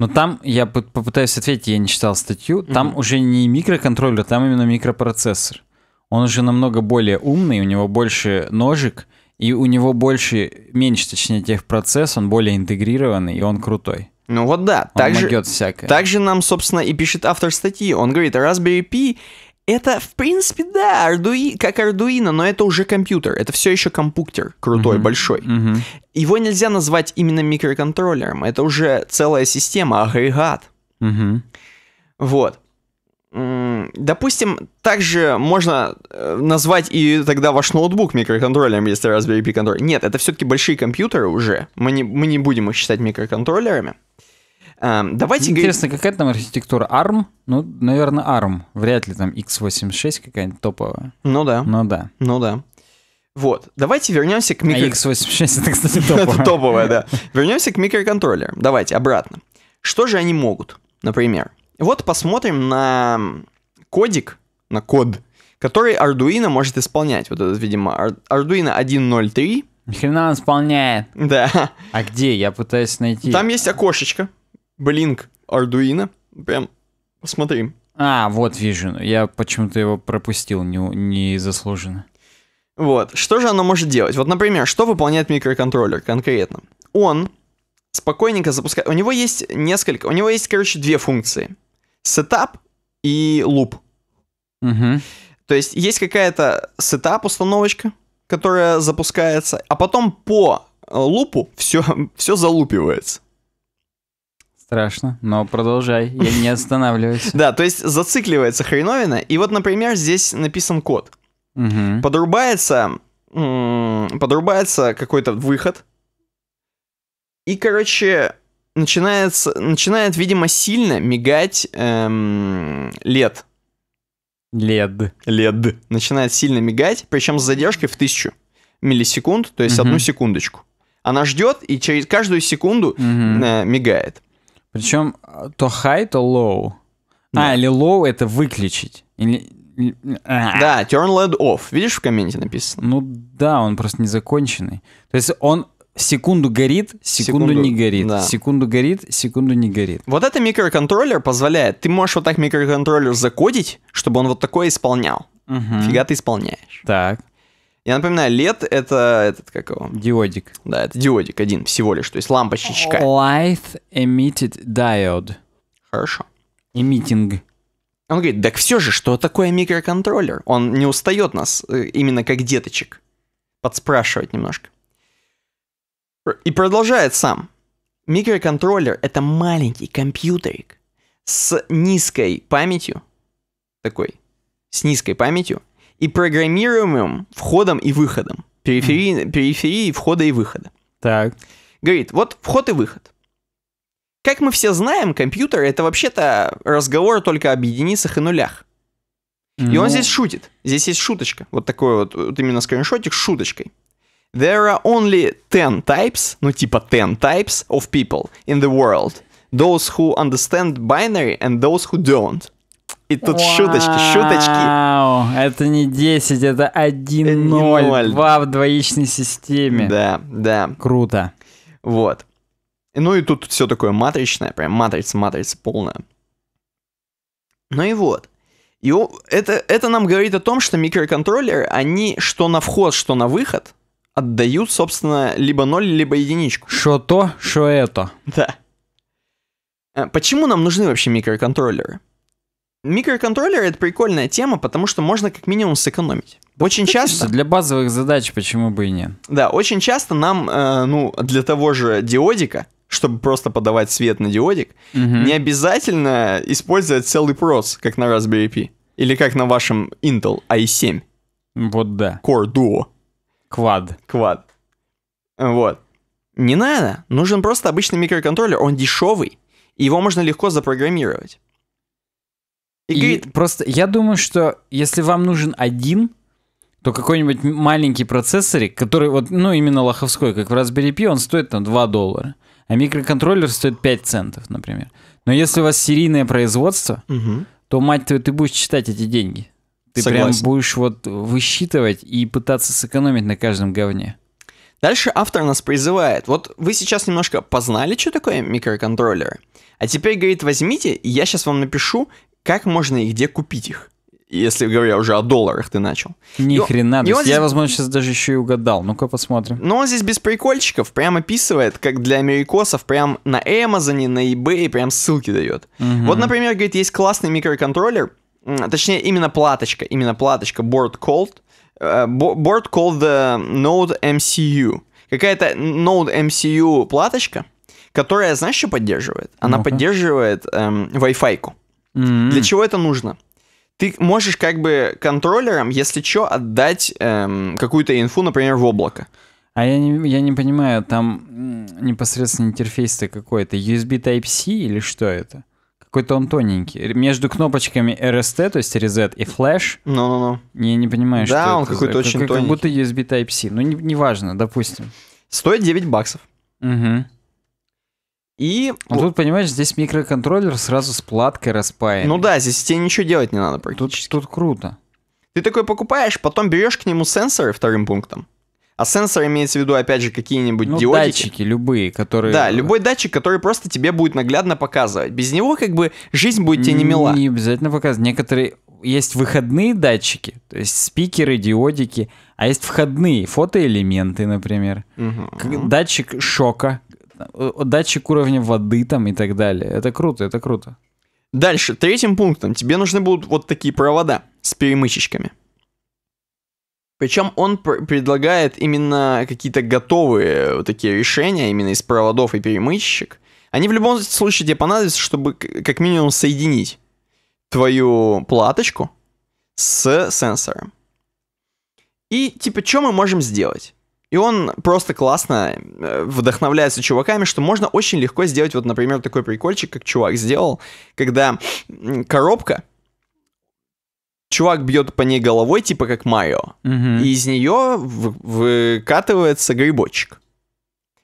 Но ну, там, я попытаюсь ответить, я не читал статью, там угу. уже не микроконтроллер, там именно микропроцессор. Он уже намного более умный, у него больше ножек, и у него больше, меньше, точнее, тех процесс, он более интегрированный, и он крутой. Ну вот да, также, также нам, собственно, и пишет автор статьи. Он говорит, Raspberry Pi это, в принципе, да, Ардуи, как Ардуино, но это уже компьютер. Это все еще компьютер крутой, mm-hmm. большой. Mm-hmm. Его нельзя назвать именно микроконтроллером. Это уже целая система, агрегат. Mm-hmm. Вот. Допустим, также можно э, назвать и тогда ваш ноутбук микроконтроллером, если Raspberry Pi контроллер. Нет, это все-таки большие компьютеры уже. Мы не, мы не будем их считать микроконтроллерами. Эм, давайте Интересно, говорить... какая там архитектура? ARM? Ну, наверное, ARM. Вряд ли там x86 какая-нибудь топовая. Ну да. Ну да. Ну да. Вот, давайте вернемся к а микро... А x86 это, кстати, топовая. это топовая, да. Вернемся к микроконтроллерам. Давайте, обратно. Что же они могут, например? Вот посмотрим на кодик, на код, который Arduino может исполнять. Вот этот, видимо, Arduino 1.03. Ни хрена он исполняет. Да. А где? Я пытаюсь найти. Там есть окошечко. Blink Arduino. Прям посмотри. А, вот вижу. Я почему-то его пропустил не, не заслуженно. Вот. Что же оно может делать? Вот, например, что выполняет микроконтроллер конкретно? Он спокойненько запускает... У него есть несколько... У него есть, короче, две функции. setup и loop. Угу. То есть есть какая-то setup установочка, которая запускается, а потом по э, лупу все, все залупивается. Страшно, но продолжай, я не останавливаюсь. Да, то есть зацикливается хреновина, и вот, например, здесь написан код. Подрубается, подрубается какой-то выход, и, короче, начинается, начинает, видимо, сильно мигать эм, лед. Лед. Лед. Начинает сильно мигать, причем с задержкой в тысячу миллисекунд, то есть одну секундочку. Она ждет и через каждую секунду э, мигает. Причем а, то high, то low. А, да. А, или low это выключить. Или... А. Да, turn LED off. Видишь, в комменте написано? Ну да, он просто незаконченный. То есть он секунду горит, секунду, секунду не горит, да. секунду горит, секунду не горит. Вот это микроконтроллер позволяет. Ты можешь вот так микроконтроллер закодить, чтобы он вот такое исполнял. Угу. Фига ты исполняешь. Так. Я напоминаю, лет это этот как его? Диодик. Да, это диодик один всего лишь, то есть лампочечка. Light emitted diode. Хорошо. Emitting. Он говорит, так все же, что такое микроконтроллер? Он не устает нас э, именно как деточек подспрашивать немножко. И продолжает сам. Микроконтроллер — это маленький компьютерик с низкой памятью, такой, с низкой памятью и программируемым входом и выходом. Периферии, mm. периферии входа и выхода. Так. Говорит, вот вход и выход. Как мы все знаем, компьютер это вообще-то разговор только об единицах и нулях. И он ну. здесь шутит. Здесь есть шуточка. Вот такой вот, вот именно скриншотик с шуточкой. There are only 10 types, ну типа 10 types of people in the world. Those who understand binary and those who don't. И тут Вау, шуточки, шуточки. Это не 10, это 1 0, 2 в двоичной системе. Да, да. Круто. Вот. Ну и тут все такое матричное, прям матрица, матрица полная. Ну и вот. И это, это нам говорит о том, что микроконтроллеры, они что на вход, что на выход, отдают, собственно, либо ноль, либо единичку. Что то, что это. Да. Э, почему нам нужны вообще микроконтроллеры? Микроконтроллеры это прикольная тема, потому что можно как минимум сэкономить. очень часто для базовых задач почему бы и нет. Да, очень часто нам, э, ну, для того же диодика, чтобы просто подавать свет на диодик, угу. не обязательно использовать целый прос, как на Raspberry Pi или как на вашем Intel i7. Вот да. Core Duo. Quad. Quad. Вот. Не надо. Нужен просто обычный микроконтроллер. Он дешевый. И его можно легко запрограммировать. И, и говорит... просто я думаю, что если вам нужен один, то какой-нибудь маленький процессорик, который вот, ну, именно лоховской, как в Raspberry Pi, он стоит там 2 доллара, а микроконтроллер стоит 5 центов, например. Но если у вас серийное производство, угу. то, мать твою, ты будешь считать эти деньги. Ты Согласен. прям будешь вот высчитывать и пытаться сэкономить на каждом говне. Дальше автор нас призывает. Вот вы сейчас немножко познали, что такое микроконтроллеры. А теперь, говорит, возьмите, и я сейчас вам напишу как можно и где купить их? Если говоря уже о долларах ты начал. Ни и хрена, и он здесь... я, возможно, сейчас даже еще и угадал. Ну-ка посмотрим. Но он здесь без прикольчиков, прям описывает, как для америкосов, прям на Амазоне, на eBay, прям ссылки дает. Угу. Вот, например, говорит, есть классный микроконтроллер, точнее, именно платочка, именно платочка Board Cold, э, Board Cold the э, Node MCU. Какая-то Node MCU платочка, которая, знаешь, что поддерживает? Она ну поддерживает эм, Wi-Fi-ку. Mm-hmm. Для чего это нужно? Ты можешь как бы контроллером, если что, отдать эм, какую-то инфу, например, в облако. А я не, я не понимаю, там непосредственно интерфейс-то какой-то. USB Type-C или что это? Какой-то он тоненький. Между кнопочками RST, то есть Reset и Flash. Ну-ну-ну. Я не понимаю, да, что это. Да, он какой-то очень как, тоненький. Как будто USB Type-C. Ну, неважно, не, не допустим. Стоит 9 баксов. Угу. И... Ну, тут, понимаешь, здесь микроконтроллер сразу с платкой распаян. Ну да, здесь тебе ничего делать не надо практически. Тут, тут круто. Ты такой покупаешь, потом берешь к нему сенсоры вторым пунктом. А сенсоры имеется в виду, опять же, какие-нибудь ну, диодики. датчики любые, которые... Да, любой датчик, который просто тебе будет наглядно показывать. Без него как бы жизнь будет тебе не мила. Не обязательно показывать. Некоторые... Есть выходные датчики, то есть спикеры, диодики, а есть входные фотоэлементы, например. Угу. Датчик шока, Э, датчик уровня воды там и так далее. Это круто, это круто. Дальше, третьим пунктом тебе нужны будут вот такие провода с перемычечками. Причем он пр- предлагает именно какие-то готовые э, вот такие решения, именно из проводов и перемычек. Они в любом случае тебе понадобятся, чтобы как минимум соединить твою платочку с сенсором. И типа, что мы можем сделать? И он просто классно э, вдохновляется чуваками, что можно очень легко сделать, вот, например, такой прикольчик, как чувак сделал, когда коробка, чувак бьет по ней головой, типа как майо, угу. и из нее выкатывается грибочек.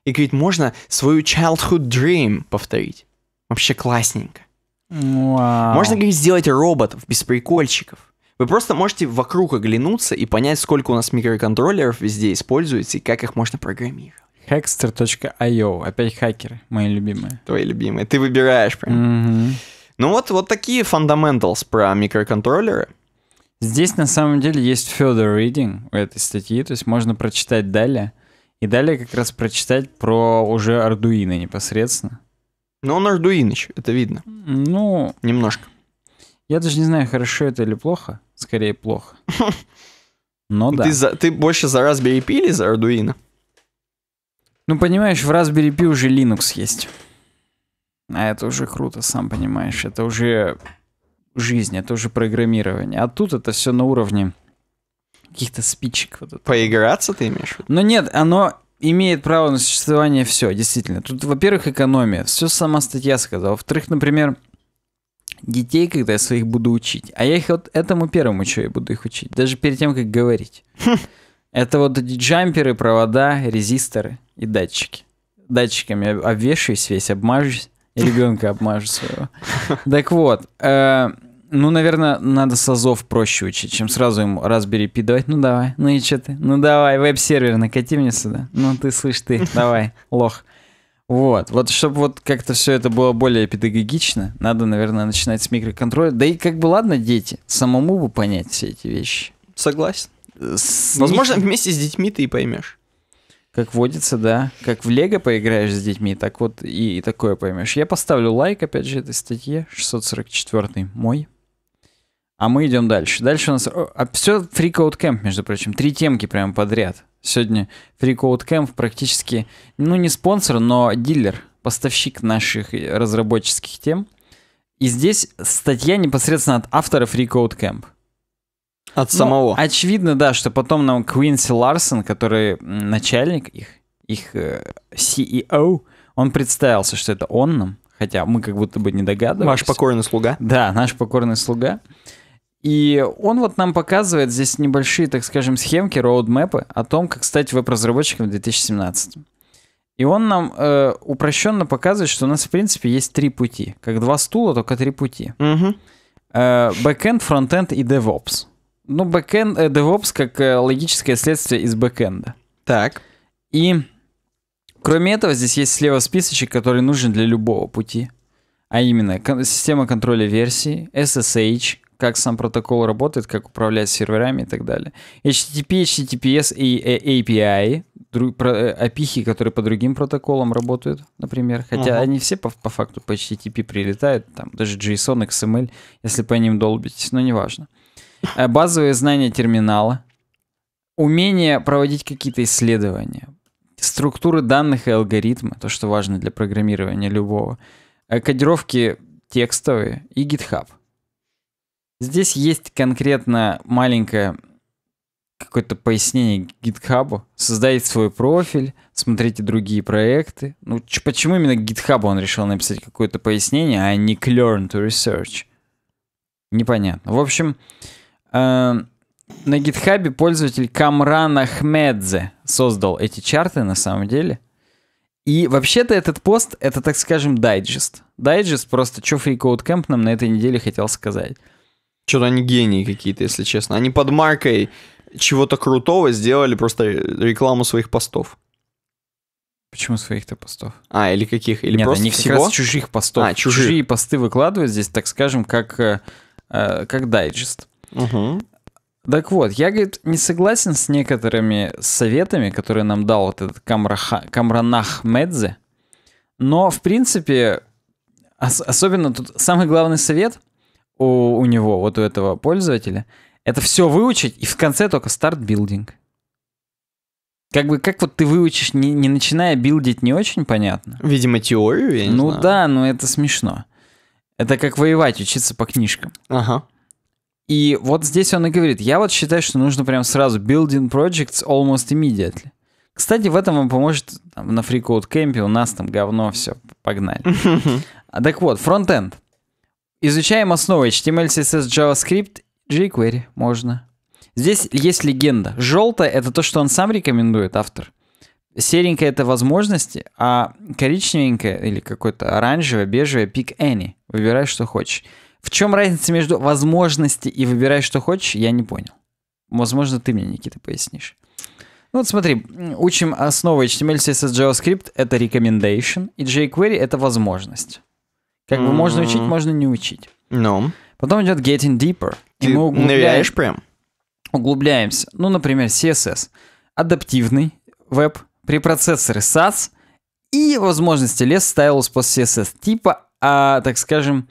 И говорит, можно свою childhood dream повторить. Вообще классненько. Вау. Можно, говорит, сделать роботов без прикольчиков. Вы просто можете вокруг оглянуться и понять, сколько у нас микроконтроллеров везде используется и как их можно программировать. Hackster.io. Опять хакеры, мои любимые. Твои любимые. Ты выбираешь прям. Mm-hmm. Ну вот, вот такие fundamentals про микроконтроллеры. Здесь на самом деле есть further reading у этой статьи, то есть можно прочитать далее. И далее как раз прочитать про уже Ардуино непосредственно. Ну, он Ардуиныч, это видно. Ну... Немножко. Я даже не знаю, хорошо это или плохо скорее плохо. Но да. Ты, за, ты больше за Raspberry Pi или за Arduino? Ну, понимаешь, в Raspberry Pi уже Linux есть. А это уже круто, сам понимаешь. Это уже жизнь, это уже программирование. А тут это все на уровне каких-то спичек. Вот Поиграться ты имеешь? Ну нет, оно имеет право на существование все, действительно. Тут, во-первых, экономия. Все сама статья сказала. Во-вторых, например, детей, когда я своих буду учить. А я их вот этому первому что я буду их учить, даже перед тем, как говорить. Хм. Это вот эти джамперы, провода, резисторы и датчики. Датчиками обвешаюсь весь, обмажусь, и ребенка обмажу своего. Так вот, э, ну, наверное, надо с Азов проще учить, чем сразу ему разбери Pi Ну, давай. Ну и что ты? Ну, давай, веб-сервер накати мне сюда. Ну, ты, слышь, ты, давай, лох. Вот, вот чтобы вот как-то все это было более педагогично, надо, наверное, начинать с микроконтроля. Да и как бы ладно, дети, самому бы понять все эти вещи. Согласен. С Возможно, них... вместе с детьми ты и поймешь. Как водится, да. Как в Лего поиграешь с детьми, так вот и, и такое поймешь. Я поставлю лайк, опять же, этой статье, 644 мой. А мы идем дальше. Дальше у нас... а все фрикаут кэмп, между прочим. Три темки прямо подряд. Сегодня FreeCodeCamp практически, ну не спонсор, но дилер, поставщик наших разработческих тем. И здесь статья непосредственно от автора FreeCodeCamp. Code Camp. От ну, самого. Очевидно, да, что потом нам Квинси Ларсон, который начальник их, их э, CEO, он представился, что это он нам, хотя мы как будто бы не догадывались. Ваш покорный слуга. Да, наш покорный слуга. И он вот нам показывает здесь небольшие, так скажем, схемки, роудмэпы о том, как стать веб-разработчиком в 2017. И он нам э, упрощенно показывает, что у нас, в принципе, есть три пути. Как два стула, только три пути. Угу. Э, бэкэнд, фронтенд и DevOps. Ну, backend, э, DevOps как э, логическое следствие из бэкэнда. Так. И кроме этого, здесь есть слева списочек, который нужен для любого пути. А именно, кон- система контроля версий, SSH, как сам протокол работает, как управлять серверами и так далее. HTTP, HTTPS и э, API, друг, э, которые по другим протоколам работают, например. Хотя ага. они все по, по факту по HTTP прилетают, там даже JSON, XML, если по ним долбитесь, но неважно. Э, базовые знания терминала, умение проводить какие-то исследования, структуры данных и алгоритмы, то, что важно для программирования любого, кодировки текстовые и GitHub. Здесь есть конкретно маленькое какое-то пояснение GitHub. Создайте свой профиль, смотрите другие проекты. Ну, почему именно GitHub он решил написать какое-то пояснение, а не Learn to Research? Непонятно. В общем, э, на GitHub пользователь Камран Ахмедзе создал эти чарты на самом деле. И вообще-то этот пост — это, так скажем, дайджест. Дайджест просто, что FreeCodeCamp нам на этой неделе хотел сказать. Что-то они гении какие-то, если честно. Они под маркой чего-то крутого сделали просто рекламу своих постов. Почему своих-то постов? А, или каких? Или Нет, просто они всего? как раз чужих а, постов. А, чужие. чужие посты выкладывают здесь, так скажем, как, э, э как дайджест. Угу. Так вот, я, говорит, не согласен с некоторыми советами, которые нам дал вот этот Камраха, Камранах Медзе. Но, в принципе, ос- особенно тут самый главный совет у, у него, вот у этого пользователя, это все выучить и в конце только старт билдинг. Как бы, как вот ты выучишь, не, не начиная билдить, не очень понятно. Видимо, теорию, я не Ну знаю. да, но это смешно. Это как воевать, учиться по книжкам. Ага. И вот здесь он и говорит, я вот считаю, что нужно прям сразу building projects almost immediately. Кстати, в этом вам поможет там, на FreeCodeCamp, у нас там говно, все, погнали. так вот, фронтенд. Изучаем основы HTML, CSS, JavaScript, jQuery можно. Здесь есть легенда. Желтое — это то, что он сам рекомендует, автор. Серенькое — это возможности, а коричневенькое или какое-то оранжевое, бежевое — pick any. Выбирай, что хочешь. В чем разница между возможности и выбирай, что хочешь, я не понял. Возможно, ты мне, Никита, пояснишь. Ну вот смотри, учим основы HTML, CSS, JavaScript — это recommendation, и jQuery — это возможность. Как бы можно учить, можно не учить. Ну. Потом идет getting deeper. Ты и прям? Углубляемся. Ну, например, CSS. Адаптивный веб, препроцессоры SAS и возможности лес Stylus по CSS. Типа, а, так скажем,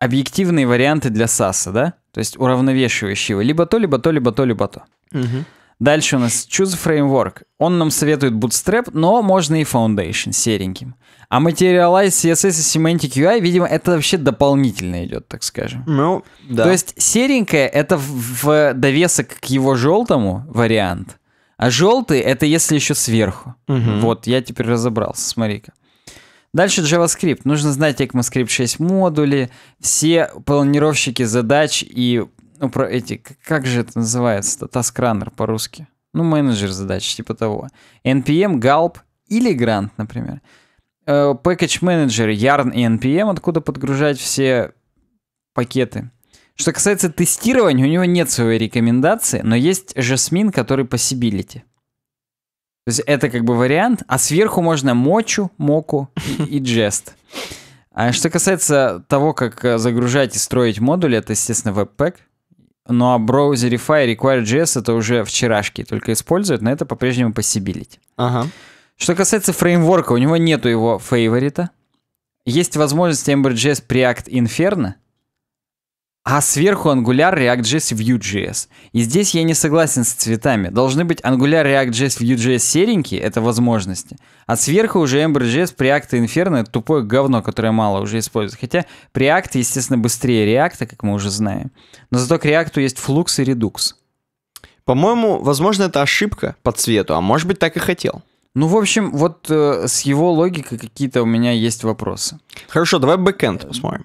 объективные варианты для SAS, да? То есть уравновешивающего. Либо то, либо то, либо то, либо то. Угу. Дальше у нас Choose Framework. Он нам советует Bootstrap, но можно и Foundation сереньким. А Materialize, CSS и Semantic UI, видимо, это вообще дополнительно идет, так скажем. Ну, да. То есть серенькое — это в довесок к его желтому вариант, а желтый — это если еще сверху. Угу. Вот, я теперь разобрался, смотри-ка. Дальше JavaScript. Нужно знать ECMAScript 6 модули, все планировщики задач и ну, про эти, как же это называется-то, таскранер по-русски? Ну, менеджер задач, типа того. NPM, Galp или Grant, например. Э, Package Manager, Yarn и NPM, откуда подгружать все пакеты. Что касается тестирования, у него нет своей рекомендации, но есть jasmine который по сибилити. То есть это как бы вариант, а сверху можно мочу, моку и, и джест. А что касается того, как э, загружать и строить модули, это, естественно, веб-пэк. Ну а Browserify и Require.js это уже вчерашки, только используют, но это по-прежнему посибилить. Ага. Что касается фреймворка, у него нету его фейворита. Есть возможность Ember.js Preact Inferno — а сверху Angular, React.js, Vue.js. И здесь я не согласен с цветами. Должны быть Angular, React.js, Vue.js серенькие, это возможности. А сверху уже Ember.js, Preact и Inferno — это тупое говно, которое мало уже используют. Хотя Preact, естественно, быстрее React, как мы уже знаем. Но зато к React есть Flux и Redux. По-моему, возможно, это ошибка по цвету, а может быть, так и хотел. Ну, в общем, вот э, с его логикой какие-то у меня есть вопросы. Хорошо, давай бэкэнд посмотрим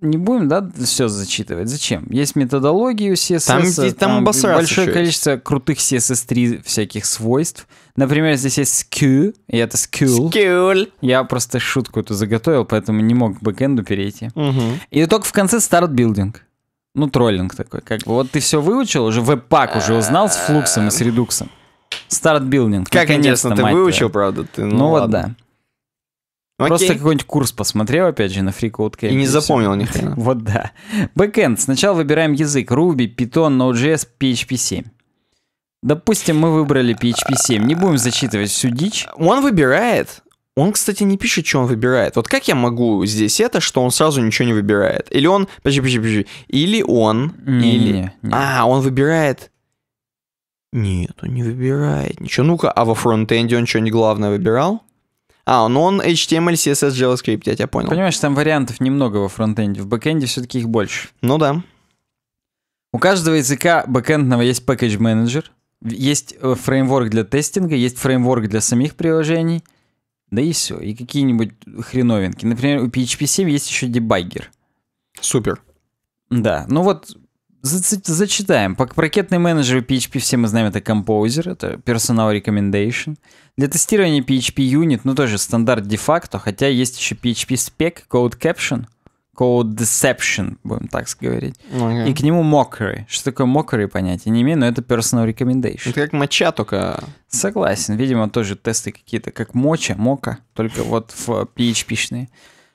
не будем, да, все зачитывать. Зачем? Есть методологию CSS. Там, там, там большое количество есть. крутых CSS3 всяких свойств. Например, здесь есть skew, и это skew. Skew. Я просто шутку эту заготовил, поэтому не мог к бэкэнду перейти. Угу. И только в конце старт билдинг. Ну, троллинг такой. Как бы вот ты все выучил, уже веб-пак уже узнал с флуксом и с редуксом. Старт билдинг. Как интересно, ты выучил, правда? Ты, ну, ну ладно. да. Ну, окей. Просто какой-нибудь курс посмотрел, опять же, на FreeCodeCamp. И не и запомнил ни хрена. Вот да. Бэкэнд. Сначала выбираем язык. Ruby, Python, Node.js, PHP 7. Допустим, мы выбрали PHP 7. Не будем зачитывать всю дичь. Он выбирает. Он, кстати, не пишет, что он выбирает. Вот как я могу здесь это, что он сразу ничего не выбирает? Или он... Подожди, подожди, подожди. Или он... Не, или... Не, не. А, он выбирает... Нет, он не выбирает ничего. Ну-ка, а во фронтенде он что-нибудь главное выбирал? А, ну он HTML, CSS, JavaScript, я тебя понял. Понимаешь, там вариантов немного во фронтенде. В бэкенде все-таки их больше. Ну да. У каждого языка бэкэндного есть package менеджер, есть э, фреймворк для тестинга, есть фреймворк для самих приложений, да и все, и какие-нибудь хреновинки. Например, у PHP 7 есть еще дебаггер. Супер. Да, ну вот зачитаем. Пакетный менеджер PHP, все мы знаем, это Composer, это Personal Recommendation. Для тестирования PHP Unit, ну тоже стандарт де-факто, хотя есть еще PHP Spec, Code Caption, Code Deception, будем так говорить. Okay. И к нему Mockery. Что такое Mockery, понятия не имею, но это Personal Recommendation. Это как моча только. Согласен, видимо, тоже тесты какие-то, как моча, мока, только вот в PHP-шные.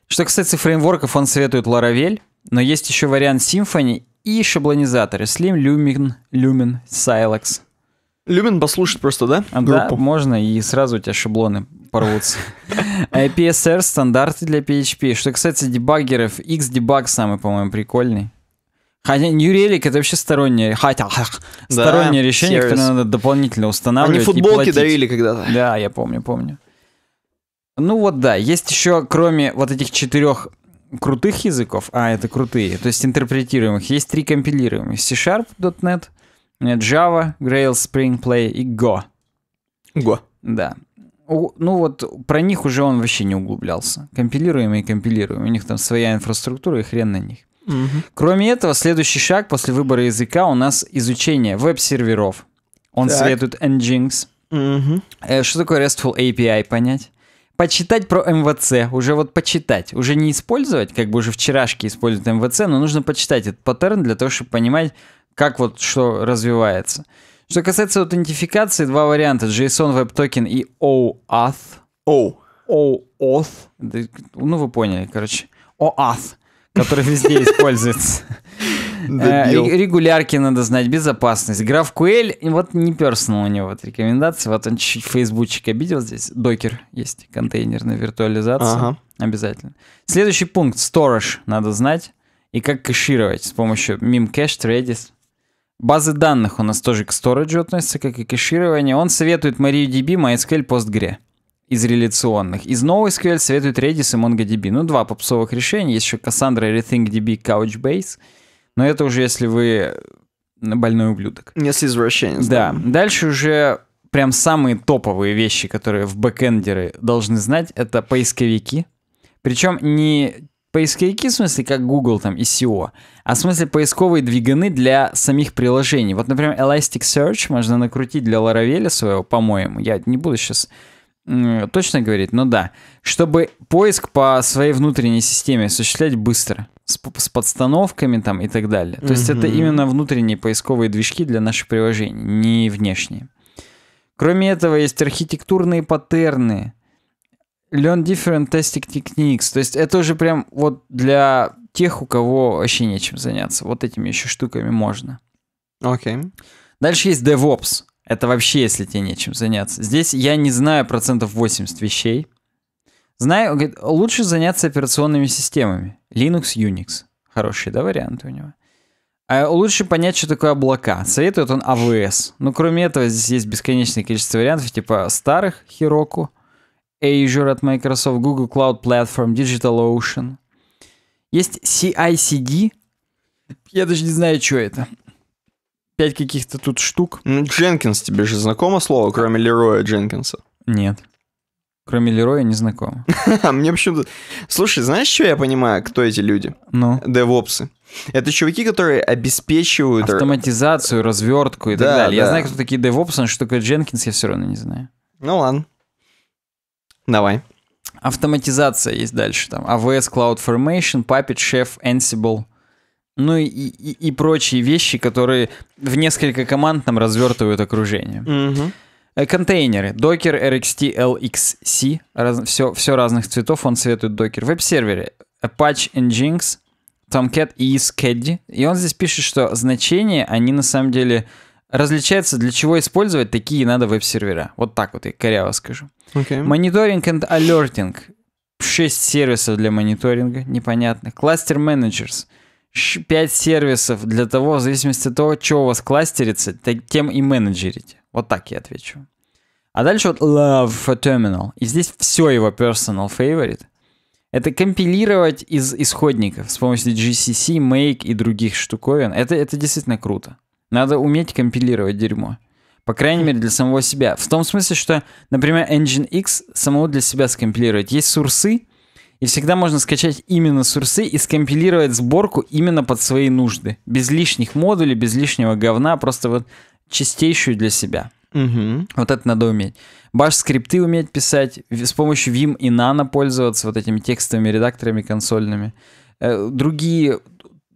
Что касается фреймворков, он советует Laravel, но есть еще вариант Symfony и шаблонизаторы Slim, Lumen, Lumen, Silex. Lumen послушать просто, да? А, да, можно, и сразу у тебя шаблоны порвутся. IPSR, стандарты для PHP. Что касается дебаггеров, X-дебаг самый, по-моему, прикольный. Хотя New Relic это вообще стороннее, хотя, стороннее да, решение, сервис. которое надо дополнительно а устанавливать. Они футболки и давили когда-то. Да, я помню, помню. Ну вот да, есть еще, кроме вот этих четырех крутых языков, а это крутые, то есть интерпретируемых, есть три компилируемых. C-Sharp, .NET, Java, Grail, Spring, Play и Go. Go. Да. Ну вот про них уже он вообще не углублялся. Компилируемые и компилируемые. У них там своя инфраструктура и хрен на них. Угу. Кроме этого, следующий шаг после выбора языка у нас изучение веб-серверов. Он так. следует Nginx. Угу. Что такое RESTful API понять? почитать про МВЦ, уже вот почитать, уже не использовать, как бы уже вчерашки используют МВЦ, но нужно почитать этот паттерн для того, чтобы понимать, как вот что развивается. Что касается аутентификации, два варианта, JSON Web Token и OAuth. O. OAuth. Ну, вы поняли, короче. OAuth, который везде используется. Э, регулярки надо знать, безопасность. Граф Куэль, вот не персонал у него вот рекомендации. Вот он чуть-чуть фейсбучик обидел здесь. Докер есть, контейнерная виртуализация Ага. Обязательно. Следующий пункт, storage, надо знать. И как кэшировать с помощью Memcache, Redis. Базы данных у нас тоже к сториджу относятся, как и кэширование. Он советует MariaDB, MySQL, Postgre из реляционных. Из NoSQL советует Redis и MongoDB. Ну, два попсовых решения. Есть еще Cassandra, RethinkDB, Couchbase — но это уже если вы э, больной ублюдок. Если извращенец. Да. да. Дальше уже прям самые топовые вещи, которые в бэкэндеры должны знать, это поисковики. Причем не поисковики, в смысле, как Google там и SEO, а в смысле поисковые двиганы для самих приложений. Вот, например, Elasticsearch можно накрутить для Laravel своего, по-моему. Я не буду сейчас Точно говорить, но ну да. Чтобы поиск по своей внутренней системе осуществлять быстро. С, с подстановками там и так далее. То есть это именно внутренние поисковые движки для наших приложений, не внешние. Кроме этого, есть архитектурные паттерны. Learn different testing techniques. То есть это уже прям вот для тех, у кого вообще нечем заняться. Вот этими еще штуками можно. Окей. Okay. Дальше есть DevOps. Это вообще, если тебе нечем заняться. Здесь я не знаю процентов 80 вещей. Знаю, говорит, лучше заняться операционными системами. Linux, Unix. Хорошие, да, варианты у него. А лучше понять, что такое облака. Советует он AWS. А ну, кроме этого, здесь есть бесконечное количество вариантов, типа старых Heroku, Azure от Microsoft, Google Cloud Platform, DigitalOcean. Есть CI-CD. Я даже не знаю, что это пять каких-то тут штук. Ну, Дженкинс, тебе же знакомо слово, кроме Лероя Дженкинса? Нет. Кроме Лероя не знакомо. А мне почему-то... Слушай, знаешь, что я понимаю, кто эти люди? Ну? Девопсы. Это чуваки, которые обеспечивают... Автоматизацию, развертку и так далее. Я знаю, кто такие девопсы, но что такое Дженкинс, я все равно не знаю. Ну ладно. Давай. Автоматизация есть дальше. Там AWS а Cloud Formation, Puppet, Chef, Ansible, ну и, и, и прочие вещи, которые в несколько команд нам развертывают окружение. Угу. Контейнеры. Docker RxT LXC. Раз, все, все разных цветов. Он советует Docker. Веб-серверы. Apache Nginx. Tomcat и Scaddy. И он здесь пишет, что значения, они на самом деле различаются, для чего использовать такие надо веб-сервера. Вот так вот я коряво скажу. Okay. Мониторинг и алертинг. 6 сервисов для мониторинга, непонятно. Кластер менеджерс. Managers 5 сервисов для того, в зависимости от того, что у вас кластерится, тем и менеджерите. Вот так я отвечу. А дальше вот Love for Terminal. И здесь все его personal favorite. Это компилировать из исходников с помощью GCC, Make и других штуковин. Это, это действительно круто. Надо уметь компилировать дерьмо. По крайней мере, для самого себя. В том смысле, что, например, Engine X самого для себя скомпилировать. Есть сурсы, и всегда можно скачать именно сурсы и скомпилировать сборку именно под свои нужды. Без лишних модулей, без лишнего говна, просто вот чистейшую для себя. Угу. Вот это надо уметь. Баш скрипты уметь писать, с помощью Vim и Nano пользоваться вот этими текстовыми редакторами консольными. Э, другие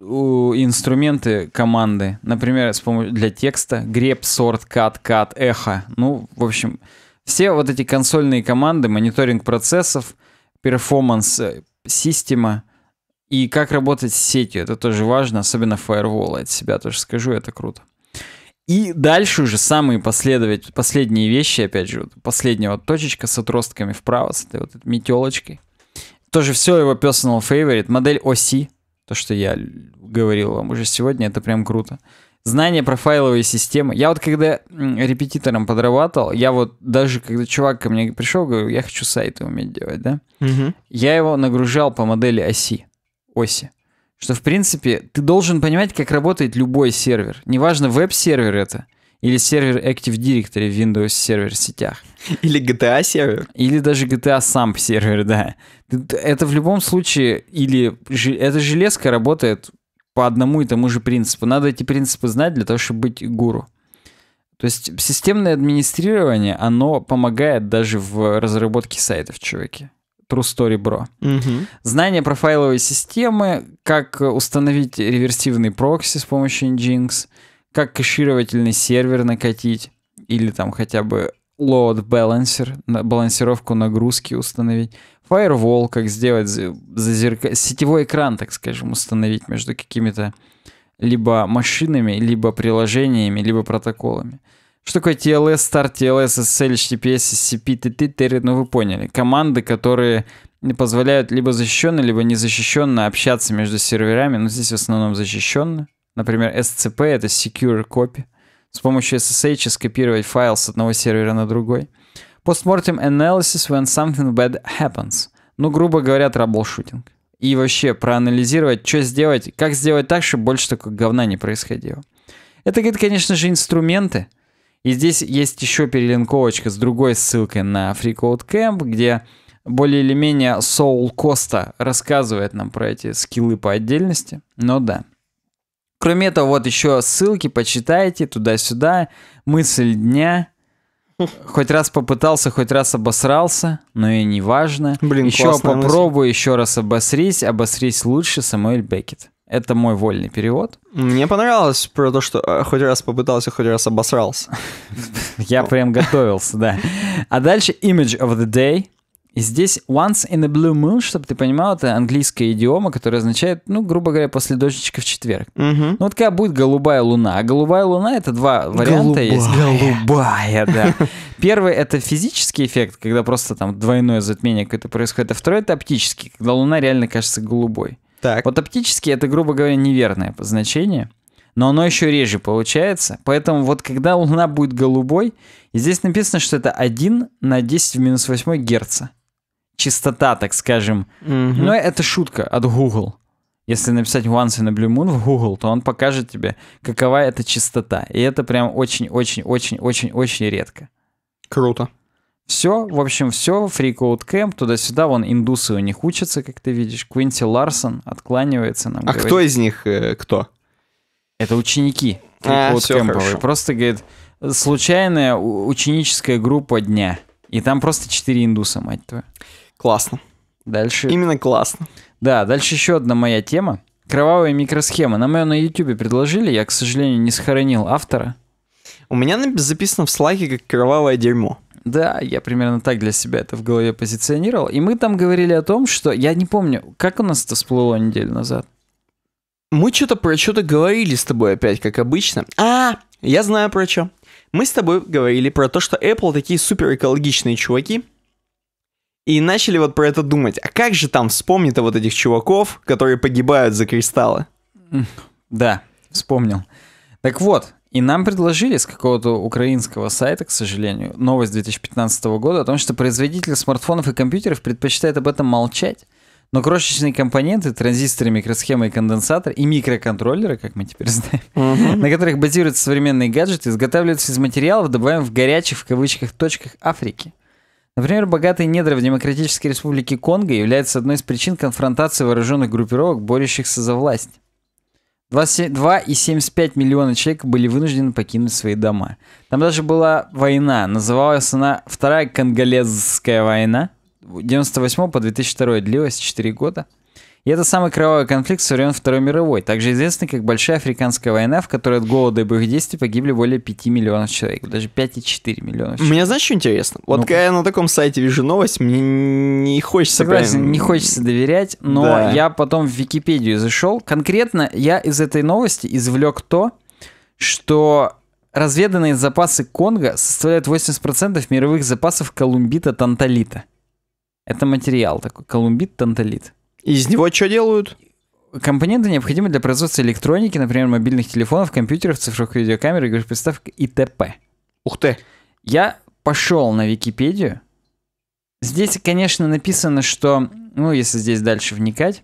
инструменты команды, например, с помощью для текста, grep, sort, cut, cut, эхо. Ну, в общем, все вот эти консольные команды, мониторинг процессов — перформанс-система э, и как работать с сетью. Это тоже важно, особенно фаервол. От себя тоже скажу, это круто. И дальше уже самые последовать, последние вещи, опять же, вот последняя вот точечка с отростками вправо, с этой вот метелочкой. Тоже все его personal favorite. Модель оси, то, что я говорил вам уже сегодня, это прям круто знание про файловые системы. Я вот когда репетитором подрабатывал, я вот даже когда чувак ко мне пришел, говорю, я хочу сайты уметь делать, да? Угу. Я его нагружал по модели оси, оси. Что, в принципе, ты должен понимать, как работает любой сервер. Неважно, веб-сервер это или сервер Active Directory в Windows сервер сетях. Или GTA сервер. Или даже GTA сам сервер, да. Это в любом случае, или это железка работает по одному и тому же принципу. Надо эти принципы знать для того, чтобы быть гуру. То есть системное администрирование, оно помогает даже в разработке сайтов, чуваки. True Story Bro. Угу. Знание про файловые системы, как установить реверсивный прокси с помощью Nginx, как кэшировательный сервер накатить, или там хотя бы load balancer, балансировку нагрузки установить, firewall, как сделать зазерка... сетевой экран, так скажем, установить между какими-то либо машинами, либо приложениями, либо протоколами. Что такое TLS, Start, TLS, SSL, HTTPS, SCP, TTT, ну вы поняли. Команды, которые позволяют либо защищенно, либо незащищенно общаться между серверами, но здесь в основном защищенно. Например, SCP — это Secure Copy с помощью SSH скопировать файл с одного сервера на другой. Postmortem analysis when something bad happens. Ну, грубо говоря, траблшутинг. И вообще проанализировать, что сделать, как сделать так, чтобы больше такого говна не происходило. Это, конечно же, инструменты. И здесь есть еще перелинковочка с другой ссылкой на FreeCode Camp, где более или менее Soul Costa рассказывает нам про эти скиллы по отдельности. Но да, Кроме этого, вот еще ссылки, почитайте туда-сюда. Мысль дня. Хоть раз попытался, хоть раз обосрался, но и не важно. Блин, еще попробую мысль. еще раз обосрись, обосрись лучше, Самуэль Бекет. Это мой вольный перевод. Мне понравилось про то, что э, хоть раз попытался, хоть раз обосрался. Я прям готовился, да. А дальше Image of the Day. И здесь once in a blue moon, чтобы ты понимал, это английская идиома, которая означает, ну, грубо говоря, после дождичка в четверг. Угу. Ну, вот когда будет голубая луна. А голубая луна — это два варианта голубая. есть. Голубая, да. Первый — это физический эффект, когда просто там двойное затмение какое-то происходит. А второй — это оптический, когда луна реально кажется голубой. Так. Вот оптический это, грубо говоря, неверное значение но оно еще реже получается. Поэтому вот когда Луна будет голубой, здесь написано, что это 1 на 10 в минус 8 Герца чистота, так скажем. Mm-hmm. Но это шутка от Google. Если написать Once in a Blue Moon в Google, то он покажет тебе, какова эта чистота. И это прям очень-очень-очень-очень-очень редко. Круто. Все, в общем, все, Free Code Camp, туда-сюда, вон индусы у них учатся, как ты видишь. Квинти Ларсон откланивается нам. А говорит, кто из них э, кто? Это ученики Free а, все Camp. Просто, говорит, случайная ученическая группа дня. И там просто четыре индуса, мать твою. Классно. Дальше... Именно классно. Да, дальше еще одна моя тема. Кровавые микросхемы. Нам ее на YouTube предложили, я, к сожалению, не сохранил автора. У меня записано в слайке как кровавое дерьмо. Да, я примерно так для себя это в голове позиционировал. И мы там говорили о том, что... Я не помню, как у нас это всплыло неделю назад? Мы что-то про что-то говорили с тобой опять, как обычно. А, я знаю про что. Мы с тобой говорили про то, что Apple такие супер экологичные чуваки, и начали вот про это думать. А как же там вспомнит вот этих чуваков, которые погибают за кристаллы? Да, вспомнил. Так вот, и нам предложили с какого-то украинского сайта, к сожалению, новость 2015 года о том, что производители смартфонов и компьютеров предпочитают об этом молчать. Но крошечные компоненты, транзисторы, микросхемы и конденсатор и микроконтроллеры, как мы теперь знаем, uh-huh. на которых базируются современные гаджеты, изготавливаются из материалов, добавим в горячих, в кавычках, точках Африки. Например, богатые недра в Демократической Республике Конго являются одной из причин конфронтации вооруженных группировок, борющихся за власть. 2,75 миллиона человек были вынуждены покинуть свои дома. Там даже была война, называлась она Вторая Конголезская война. 98 по 2002 длилась 4 года – и это самый кровавый конфликт со времен Второй мировой, также известный как Большая Африканская война, в которой от голода и боевых действий погибли более 5 миллионов человек, даже 5,4 миллиона человек. Мне знаешь, что интересно? Вот ну, когда я на таком сайте вижу новость, мне не хочется... Согласен, прям... не хочется доверять, но да. я потом в Википедию зашел. Конкретно я из этой новости извлек то, что разведанные запасы Конго составляют 80% мировых запасов колумбита-танталита. Это материал такой, колумбит-танталит. Из него что делают? Компоненты необходимы для производства электроники, например, мобильных телефонов, компьютеров, цифровых видеокамер, игровых приставок и т.п. Ух ты! Я пошел на Википедию. Здесь, конечно, написано, что, ну, если здесь дальше вникать,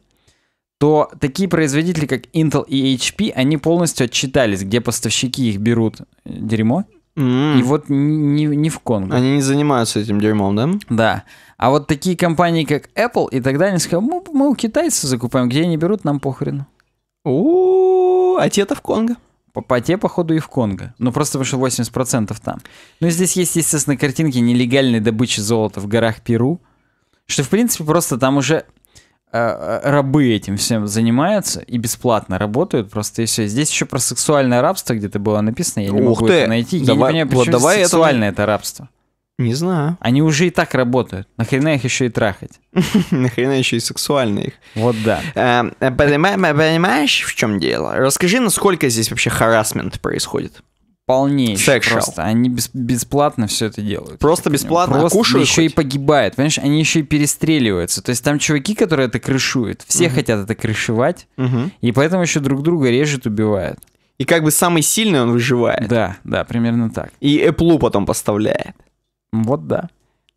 то такие производители, как Intel и HP, они полностью отчитались, где поставщики их берут э, дерьмо, Mm. И вот не, не в Конго. Они не занимаются этим дерьмом, да? Да. А вот такие компании, как Apple и так далее, сказали, мы, мы у китайцев закупаем, где они берут, нам похрен. О, а те-то в Конго. По, по те, походу, и в Конго. Ну, просто потому что 80% там. Ну, здесь есть, естественно, картинки нелегальной добычи золота в горах Перу. Что, в принципе, просто там уже Э, э, рабы этим всем занимаются и бесплатно работают просто и все. Здесь еще про сексуальное рабство где-то было написано, я не Ух могу ты. это найти. Я давай, не понимаю, почему давай сексуальное это... это рабство. Не знаю. Они уже и так работают. Нахрена их еще и трахать? Нахрена еще и сексуально их. Вот да. Эм, э, понимаешь, в чем дело? Расскажи, насколько здесь вообще харасмент происходит? полнейший Sexual. просто. Они без, бесплатно все это делают. Просто бесплатно просто кушают еще хоть? и погибает, понимаешь? Они еще и перестреливаются. То есть там чуваки, которые это крышуют, все угу. хотят это крышевать, угу. и поэтому еще друг друга режет, убивают. И как бы самый сильный он выживает. Да, да, примерно так. И Эплу потом поставляет. Вот да.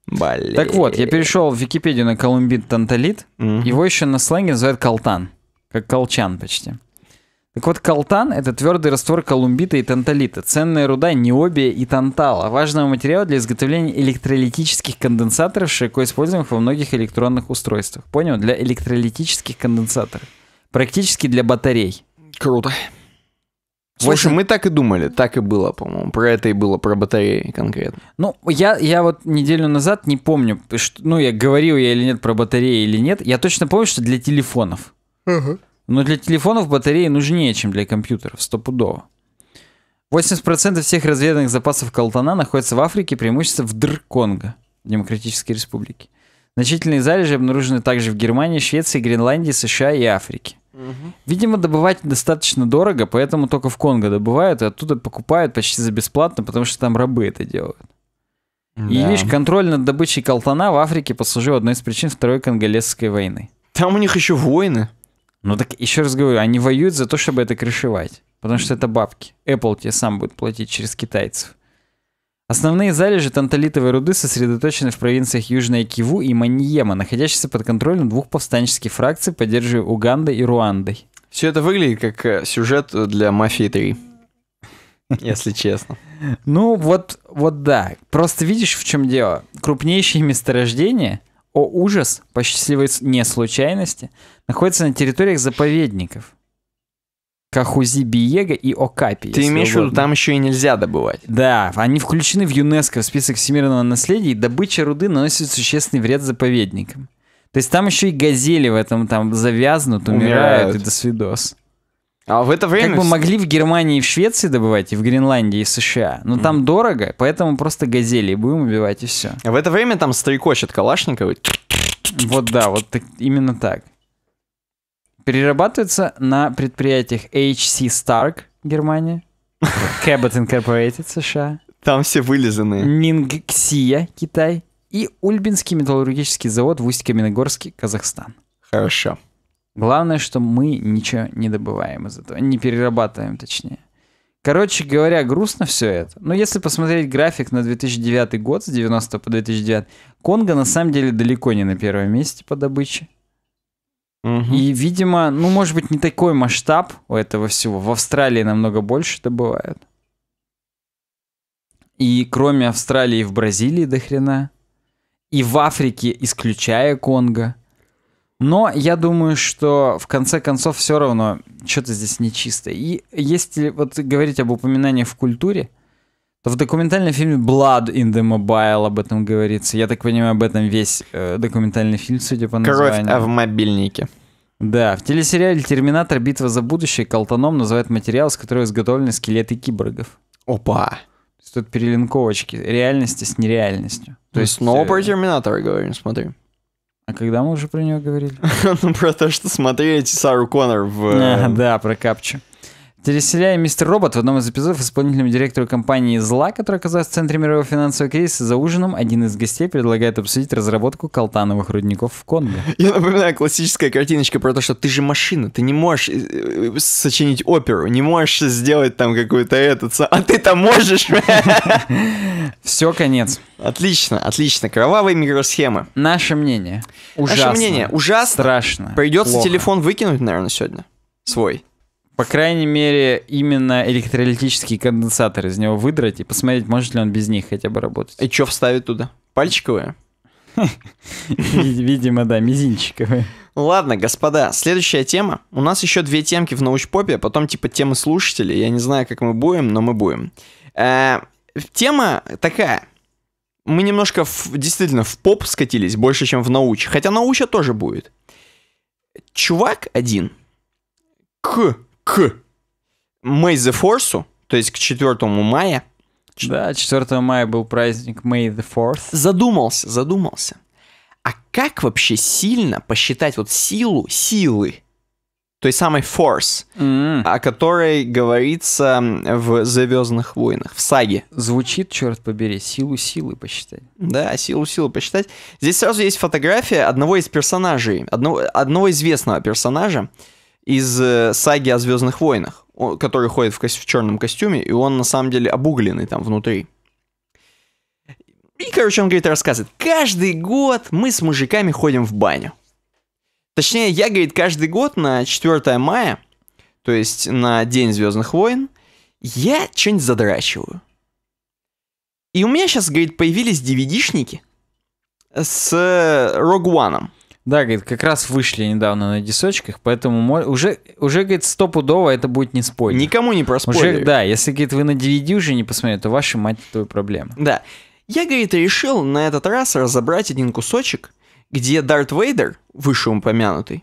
Блин. Так вот, я перешел в Википедию на колумбит танталит. Угу. Его еще на сленге называют колтан. Как колчан почти. Так вот, колтан — это твердый раствор колумбита и танталита, ценная руда необия и тантала, важного материала для изготовления электролитических конденсаторов, широко используемых во многих электронных устройствах. Понял? Для электролитических конденсаторов. Практически для батарей. Круто. Слушай, мы так и думали, так и было, по-моему. Про это и было, про батареи конкретно. Ну, я, я вот неделю назад не помню, что, ну, я говорил я или нет про батареи или нет. Я точно помню, что для телефонов. Угу. Но для телефонов батареи нужнее, чем для компьютеров, стопудово. 80% всех разведанных запасов колтана находятся в Африке, преимущественно в Др-Конго, Демократической Республике. Значительные залежи обнаружены также в Германии, Швеции, Гренландии, США и Африке. Видимо, добывать достаточно дорого, поэтому только в Конго добывают, и оттуда покупают почти за бесплатно, потому что там рабы это делают. Да. И видишь, контроль над добычей колтана в Африке послужил одной из причин Второй Конголезской войны. Там у них еще войны. Ну так еще раз говорю, они воюют за то, чтобы это крышевать. Потому что это бабки. Apple тебе сам будет платить через китайцев. Основные залежи танталитовой руды сосредоточены в провинциях Южная Киву и Маньема, находящиеся под контролем двух повстанческих фракций, поддерживая Угандой и Руандой. Все это выглядит как э, сюжет для «Мафии 3», если честно. Ну вот, вот да. Просто видишь, в чем дело. Крупнейшие месторождения о ужас, по счастливой не случайности, находится на территориях заповедников. Кахузи Биега и Окапи. Ты имеешь в виду, там еще и нельзя добывать? Да, они включены в ЮНЕСКО в список всемирного наследия, и добыча руды наносит существенный вред заповедникам. То есть там еще и газели в этом там завязнут, умирают, умирают. и до свидос. А в это время... Как бы могли в Германии и в Швеции добывать, и в Гренландии, и в США. Но mm. там дорого, поэтому просто газели будем убивать, и все. А в это время там стрекочет Калашниковый. Вот да, вот так, именно так. Перерабатывается на предприятиях HC Stark, Германия, Cabot Incorporated, США. Там все вылизанные. Нингксия, Китай. И Ульбинский металлургический завод в Усть-Каменогорске, Казахстан. Хорошо. Главное, что мы ничего не добываем из этого, не перерабатываем точнее. Короче говоря, грустно все это. Но если посмотреть график на 2009 год, с 90 по 2009, Конго на самом деле далеко не на первом месте по добыче. Угу. И, видимо, ну, может быть, не такой масштаб у этого всего. В Австралии намного больше добывают. И кроме Австралии и в Бразилии до хрена. И в Африке, исключая Конго. Но я думаю, что в конце концов все равно что-то здесь нечисто. И если вот говорить об упоминании в культуре, то в документальном фильме Blood in the Mobile об этом говорится. Я так понимаю, об этом весь э, документальный фильм, судя по названию. Кровь в мобильнике. Да, в телесериале «Терминатор. Битва за будущее» Колтоном называет материал, из которого изготовлены скелеты киборгов. Опа! Тут перелинковочки реальности с нереальностью. Ну, то есть снова э, про Терминатора говорим, смотри. А когда мы уже про нее говорили? Ну, про то, что смотри эти Сару Коннор в... Эм, да, про Капчу. Телеселя Мистер Робот в одном из эпизодов исполнительному директору компании «Зла», которая оказалась в центре мирового финансового кризиса, за ужином один из гостей предлагает обсудить разработку колтановых рудников в Конго. Я напоминаю, классическая картиночка про то, что ты же машина, ты не можешь э, э, сочинить оперу, не можешь сделать там какую-то эту, А ты-то можешь! Все, конец. Отлично, отлично. Кровавые микросхемы. Наше мнение. Ужасно. Наше мнение. Ужасно. Страшно. Придется телефон выкинуть, наверное, сегодня. Свой. По крайней мере, именно электролитический конденсатор из него выдрать и посмотреть, может ли он без них хотя бы работать. И что вставить туда? Пальчиковые? Видимо, да, мизинчиковые. Ну ладно, господа, следующая тема. У нас еще две темки в научпопе, а потом типа темы слушателей. Я не знаю, как мы будем, но мы будем. Э, тема такая. Мы немножко действительно в поп скатились больше, чем в науч. Хотя науча тоже будет. Чувак один к к May the Force, то есть к 4 мая. Да, 4 мая был праздник May the Fourth. Задумался, задумался. А как вообще сильно посчитать вот силу силы? той самой Force, mm-hmm. о которой говорится в Звездных войнах, в саге. Звучит, черт побери, силу силы посчитать. Да, силу силы посчитать. Здесь сразу есть фотография одного из персонажей, одного, одного известного персонажа из э, саги о Звездных войнах, который ходит в, в черном костюме, и он на самом деле обугленный там внутри. И, короче, он, говорит, рассказывает, каждый год мы с мужиками ходим в баню. Точнее, я, говорит, каждый год на 4 мая, то есть на День Звездных войн, я что-нибудь задрачиваю. И у меня сейчас, говорит, появились DVD-шники с Рогуаном. Э, да, говорит, как раз вышли недавно на дисочках, поэтому уже, уже, говорит, стопудово это будет не спойлер. Никому не проспойлер. Уже, да, если, говорит, вы на DVD уже не посмотрели, то ваша мать твою проблема. Да. Я, говорит, решил на этот раз разобрать один кусочек, где Дарт Вейдер, вышеупомянутый,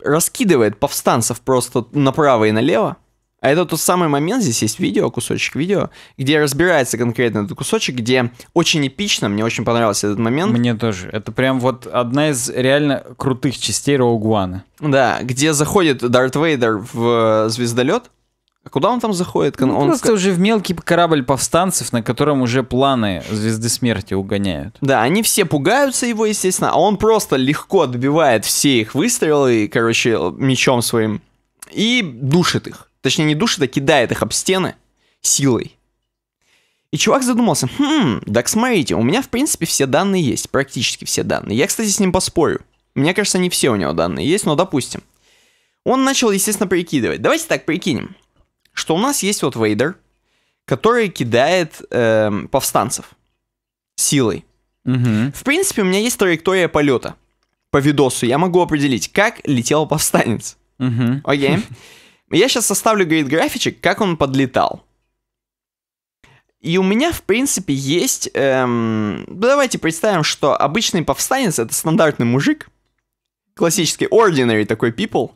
раскидывает повстанцев просто направо и налево, а это тот самый момент, здесь есть видео, кусочек видео, где разбирается конкретно этот кусочек, где очень эпично, мне очень понравился этот момент. Мне тоже. Это прям вот одна из реально крутых частей Роугуана. Да, где заходит Дарт Вейдер в э, звездолет, а куда он там заходит? Ну, он просто уже в мелкий корабль повстанцев, на котором уже планы Звезды Смерти угоняют. Да, они все пугаются его, естественно, а он просто легко отбивает все их выстрелы, короче, мечом своим, и душит их. Точнее, не душит, а кидает их об стены силой. И чувак задумался, хм, так смотрите, у меня в принципе все данные есть, практически все данные. Я, кстати, с ним поспорю. Мне кажется, не все у него данные есть, но допустим. Он начал, естественно, прикидывать. Давайте так прикинем, что у нас есть вот Вейдер, который кидает э, повстанцев силой. Угу. В принципе, у меня есть траектория полета по видосу. Я могу определить, как летел повстанец. Угу. Окей. Я сейчас составлю, говорит, графичек, как он подлетал. И у меня, в принципе, есть... Эм, ну, давайте представим, что обычный повстанец — это стандартный мужик. Классический ordinary такой people.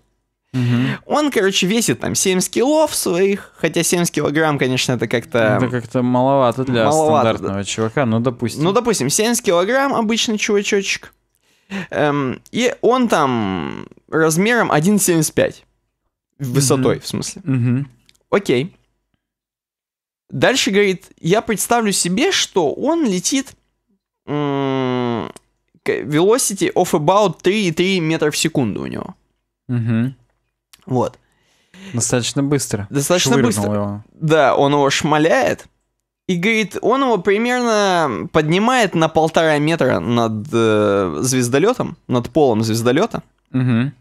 Угу. Он, короче, весит там 70 килов своих, хотя 70 килограмм, конечно, это как-то... Это как-то маловато для маловато. стандартного чувака, ну, допустим. Ну, допустим, 70 килограмм обычный чувачочек. Эм, и он там размером 1,75. Высотой, mm-hmm. в смысле. Mm-hmm. Окей. Дальше говорит, я представлю себе, что он летит м- velocity of about 3,3 метра в секунду у него. Mm-hmm. Вот. Достаточно быстро. Достаточно Швырнул быстро. Его. Да, он его шмаляет. И говорит, он его примерно поднимает на полтора метра над э, звездолетом, над полом звездолета. Угу.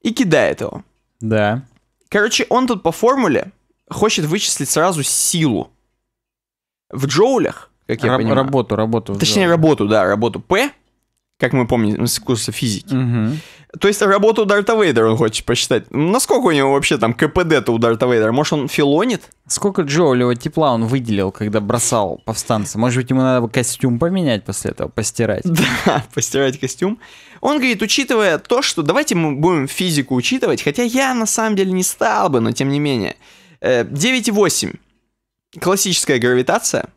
И кидает его. Да. Короче, он тут по формуле хочет вычислить сразу силу. В джоулях, как я Раб- понимаю. Работу, работу. Точнее, джоуле. работу, да, работу П, как мы помним с курса физики. Угу. То есть работу Дарта Вейдера он хочет посчитать. Насколько у него вообще там КПД-то у Дарта Вейдера? Может, он филонит? Сколько джоулевого тепла он выделил, когда бросал повстанца? Может быть, ему надо костюм поменять после этого, постирать? Да, постирать костюм. Он говорит, учитывая то, что давайте мы будем физику учитывать, хотя я на самом деле не стал бы, но тем не менее. 9,8. Э, Классическая гравитация.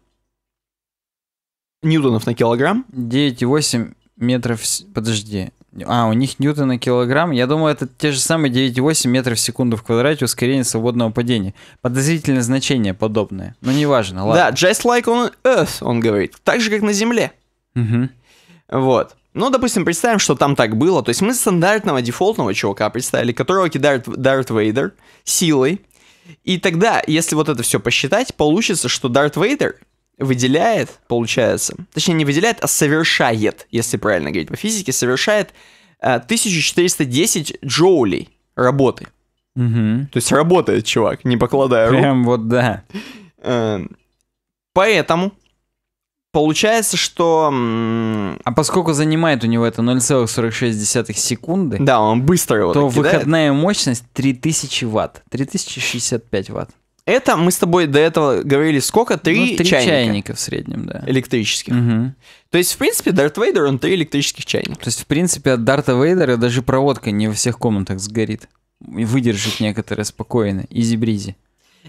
Ньютонов на килограмм. 9,8 метров... Подожди. А, у них ньютон на килограмм. Я думаю, это те же самые 9,8 метров в секунду в квадрате ускорение свободного падения. Подозрительное значение подобное. Но ну, неважно, ладно. Да, just like on Earth, он говорит. Так же, как на Земле. Угу. Вот. Ну, допустим, представим, что там так было. То есть мы стандартного дефолтного чувака представили, которого кидает Дарт Вейдер силой. И тогда, если вот это все посчитать, получится, что Дарт Вейдер выделяет, получается, точнее не выделяет, а совершает, если правильно говорить по физике, совершает 1410 э, джоулей работы. Угу. То есть работает, чувак, не покладая рук. Прям вот да. Эм, поэтому получается, что... А поскольку занимает у него это 0,46 секунды... Да, он быстро его То выходная мощность 3000 ватт, 3065 ватт. Это мы с тобой до этого говорили сколько? Ну, три, ну, три чайника. чайника в среднем, да. Электрических. Угу. То есть, в принципе, Дарт Вейдер, он три электрических чайника. То есть, в принципе, от Дарта Вейдера даже проводка не во всех комнатах сгорит. И выдержит некоторые спокойно. Изи-бризи.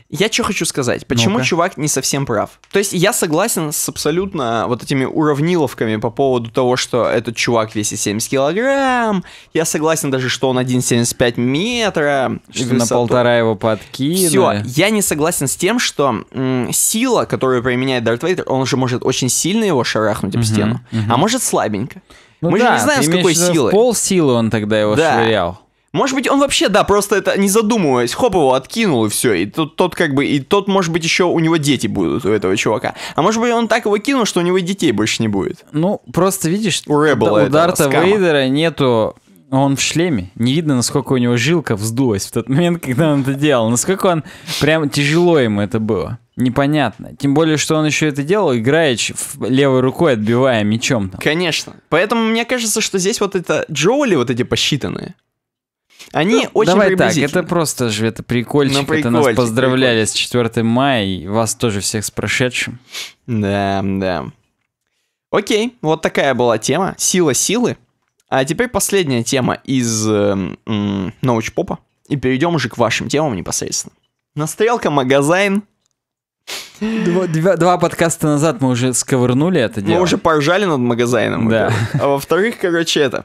Я что хочу сказать, почему ну чувак не совсем прав. То есть я согласен с абсолютно вот этими уравниловками по поводу того, что этот чувак весит 70 килограмм, я согласен даже, что он 1,75 метра. Что на полтора его подкинули. Все, я не согласен с тем, что м, сила, которую применяет Дарт Вейдер, он же может очень сильно его шарахнуть об стену, а может слабенько. Ну Мы да, же не знаем, с какой силой. пол силы он тогда его да. швырял. Может быть, он вообще, да, просто это не задумываясь, хоп его откинул и все. И тот, тот как бы, и тот, может быть, еще у него дети будут у этого чувака. А может быть, он так его кинул, что у него детей больше не будет. Ну, просто видишь, у, Рэббла у Дарта скама. Вейдера нету он в шлеме. Не видно, насколько у него жилка вздулась в тот момент, когда он это делал. Насколько он... Прям тяжело ему это было. Непонятно. Тем более, что он еще это делал, играя левой рукой, отбивая мечом. Там. Конечно. Поэтому мне кажется, что здесь вот это Джоули вот эти посчитанные. Они ну, очень Давай так, это просто же, это прикольчик, ну, прикольчик это нас поздравляли с 4 мая, и вас тоже всех с прошедшим. Да, да. Окей, вот такая была тема, сила силы. А теперь последняя тема из э, научпопа, и перейдем уже к вашим темам непосредственно. Настрелка магазайн. Два, два, два подкаста назад мы уже сковырнули это дело. Мы уже поржали над магазином. Да. А во-вторых, короче, это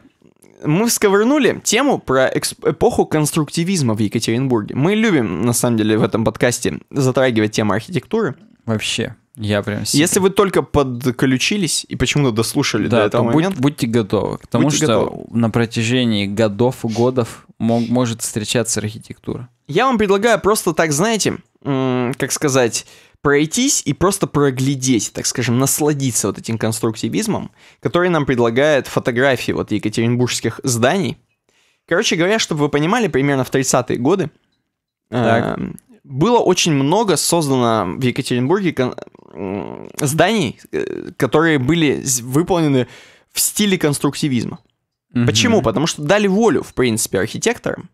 мы всковырнули тему про эпоху конструктивизма в Екатеринбурге. Мы любим, на самом деле, в этом подкасте затрагивать тему архитектуры. Вообще. Я прям сильно. Если вы только подключились и почему-то дослушали да, до этого будь, момента... Будьте готовы, потому будьте что готовы. на протяжении годов, и годов мог, может встречаться архитектура. Я вам предлагаю просто так, знаете, как сказать, пройтись и просто проглядеть, так скажем, насладиться вот этим конструктивизмом, который нам предлагает фотографии вот екатеринбургских зданий. Короче говоря, чтобы вы понимали, примерно в 30-е годы э, было очень много создано в Екатеринбурге кон- зданий, э, которые были выполнены в стиле конструктивизма. Угу. Почему? Потому что дали волю, в принципе, архитекторам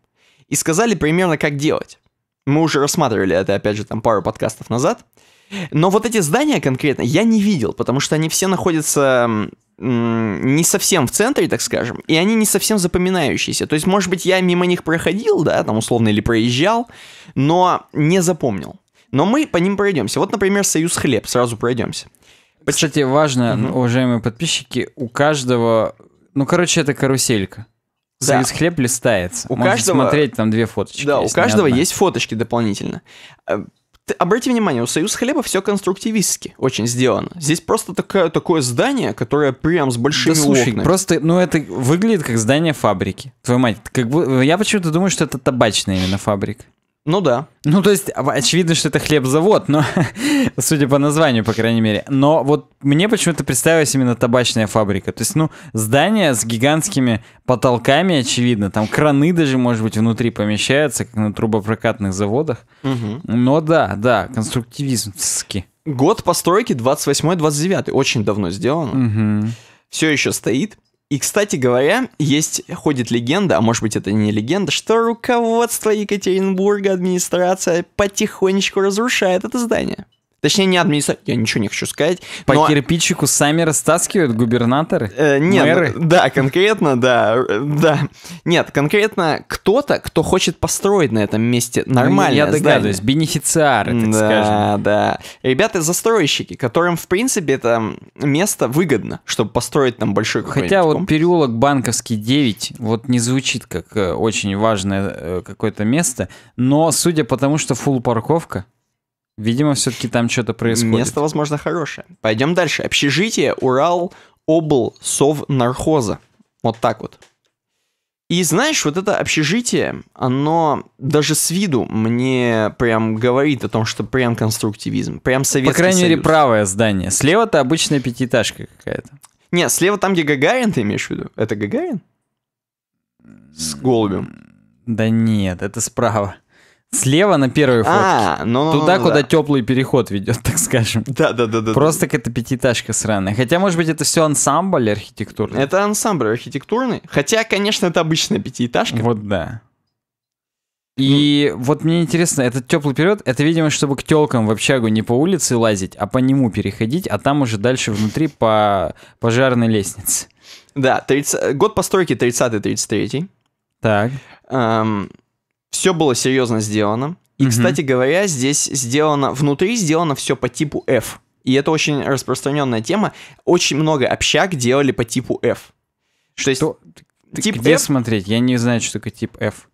и сказали примерно, как делать. Мы уже рассматривали это, опять же, там пару подкастов назад. Но вот эти здания конкретно я не видел, потому что они все находятся не совсем в центре, так скажем, и они не совсем запоминающиеся. То есть, может быть, я мимо них проходил, да, там условно, или проезжал, но не запомнил. Но мы по ним пройдемся. Вот, например, Союз хлеб, сразу пройдемся. Кстати, важно, угу. уважаемые подписчики, у каждого, ну, короче, это каруселька. Союз да. хлеб листается. У Можно каждого смотреть там две фоточки. Да, у каждого есть фоточки дополнительно. Э, Обратите внимание, у «Союз хлеба» все конструктивистски очень сделано. Здесь просто такое, такое здание, которое прям с большими да, слушай, окнами. просто, ну это выглядит как здание фабрики. Твою мать, как бы, я почему-то думаю, что это табачная именно фабрика. Ну да. Ну, то есть, очевидно, что это хлебзавод, но, судя по названию, по крайней мере. Но вот мне почему-то представилась именно табачная фабрика. То есть, ну, здание с гигантскими потолками, очевидно. Там краны даже, может быть, внутри помещаются, как на трубопрокатных заводах. Угу. Но да, да, конструктивистский. Год постройки 28-29. Очень давно сделано. Угу. Все еще стоит. И, кстати говоря, есть, ходит легенда, а может быть это не легенда, что руководство Екатеринбурга, администрация потихонечку разрушает это здание. Точнее, не администрация, я ничего не хочу сказать. По но... кирпичику сами растаскивают губернаторы? Э, нет, мэры? да, конкретно, да, э, да. Нет, конкретно кто-то, кто хочет построить на этом месте нормальное ну, Я догадываюсь, бенефициары, так да, скажем. Да, да. Ребята-застройщики, которым, в принципе, это место выгодно, чтобы построить там большой Хотя вот комплекс. переулок Банковский 9, вот не звучит как э, очень важное э, какое-то место, но судя по тому, что фул парковка, Видимо, все-таки там что-то происходит. Место, возможно, хорошее. Пойдем дальше. Общежитие Урал обл Сов Нархоза. Вот так вот. И знаешь, вот это общежитие, оно даже с виду мне прям говорит о том, что прям конструктивизм, прям советский По крайней Союз. мере, правое здание. Слева-то обычная пятиэтажка какая-то. Не, слева там, где Гагарин, ты имеешь в виду? Это Гагарин? С голубем. Да нет, это справа. Слева на первой а, фотке. А, ну, Туда, ну, куда да. теплый переход ведет, так скажем. Да, да, да, да. Просто да. какая-то пятиэтажка сраная. Хотя, может быть, это все ансамбль архитектурный. Это ансамбль архитектурный. Хотя, конечно, это обычная пятиэтажка. Вот да. И ну. вот мне интересно, этот теплый период, это, видимо, чтобы к телкам в общагу не по улице лазить, а по нему переходить, а там уже дальше внутри по пожарной лестнице. Да, 30... год постройки 30-33. Так. Эм, все было серьезно сделано. И, угу. кстати говоря, здесь сделано, внутри сделано все по типу F. И это очень распространенная тема. Очень много общак делали по типу F. Что, что? Есть, тип Где F... смотреть? Я не знаю, что такое тип F.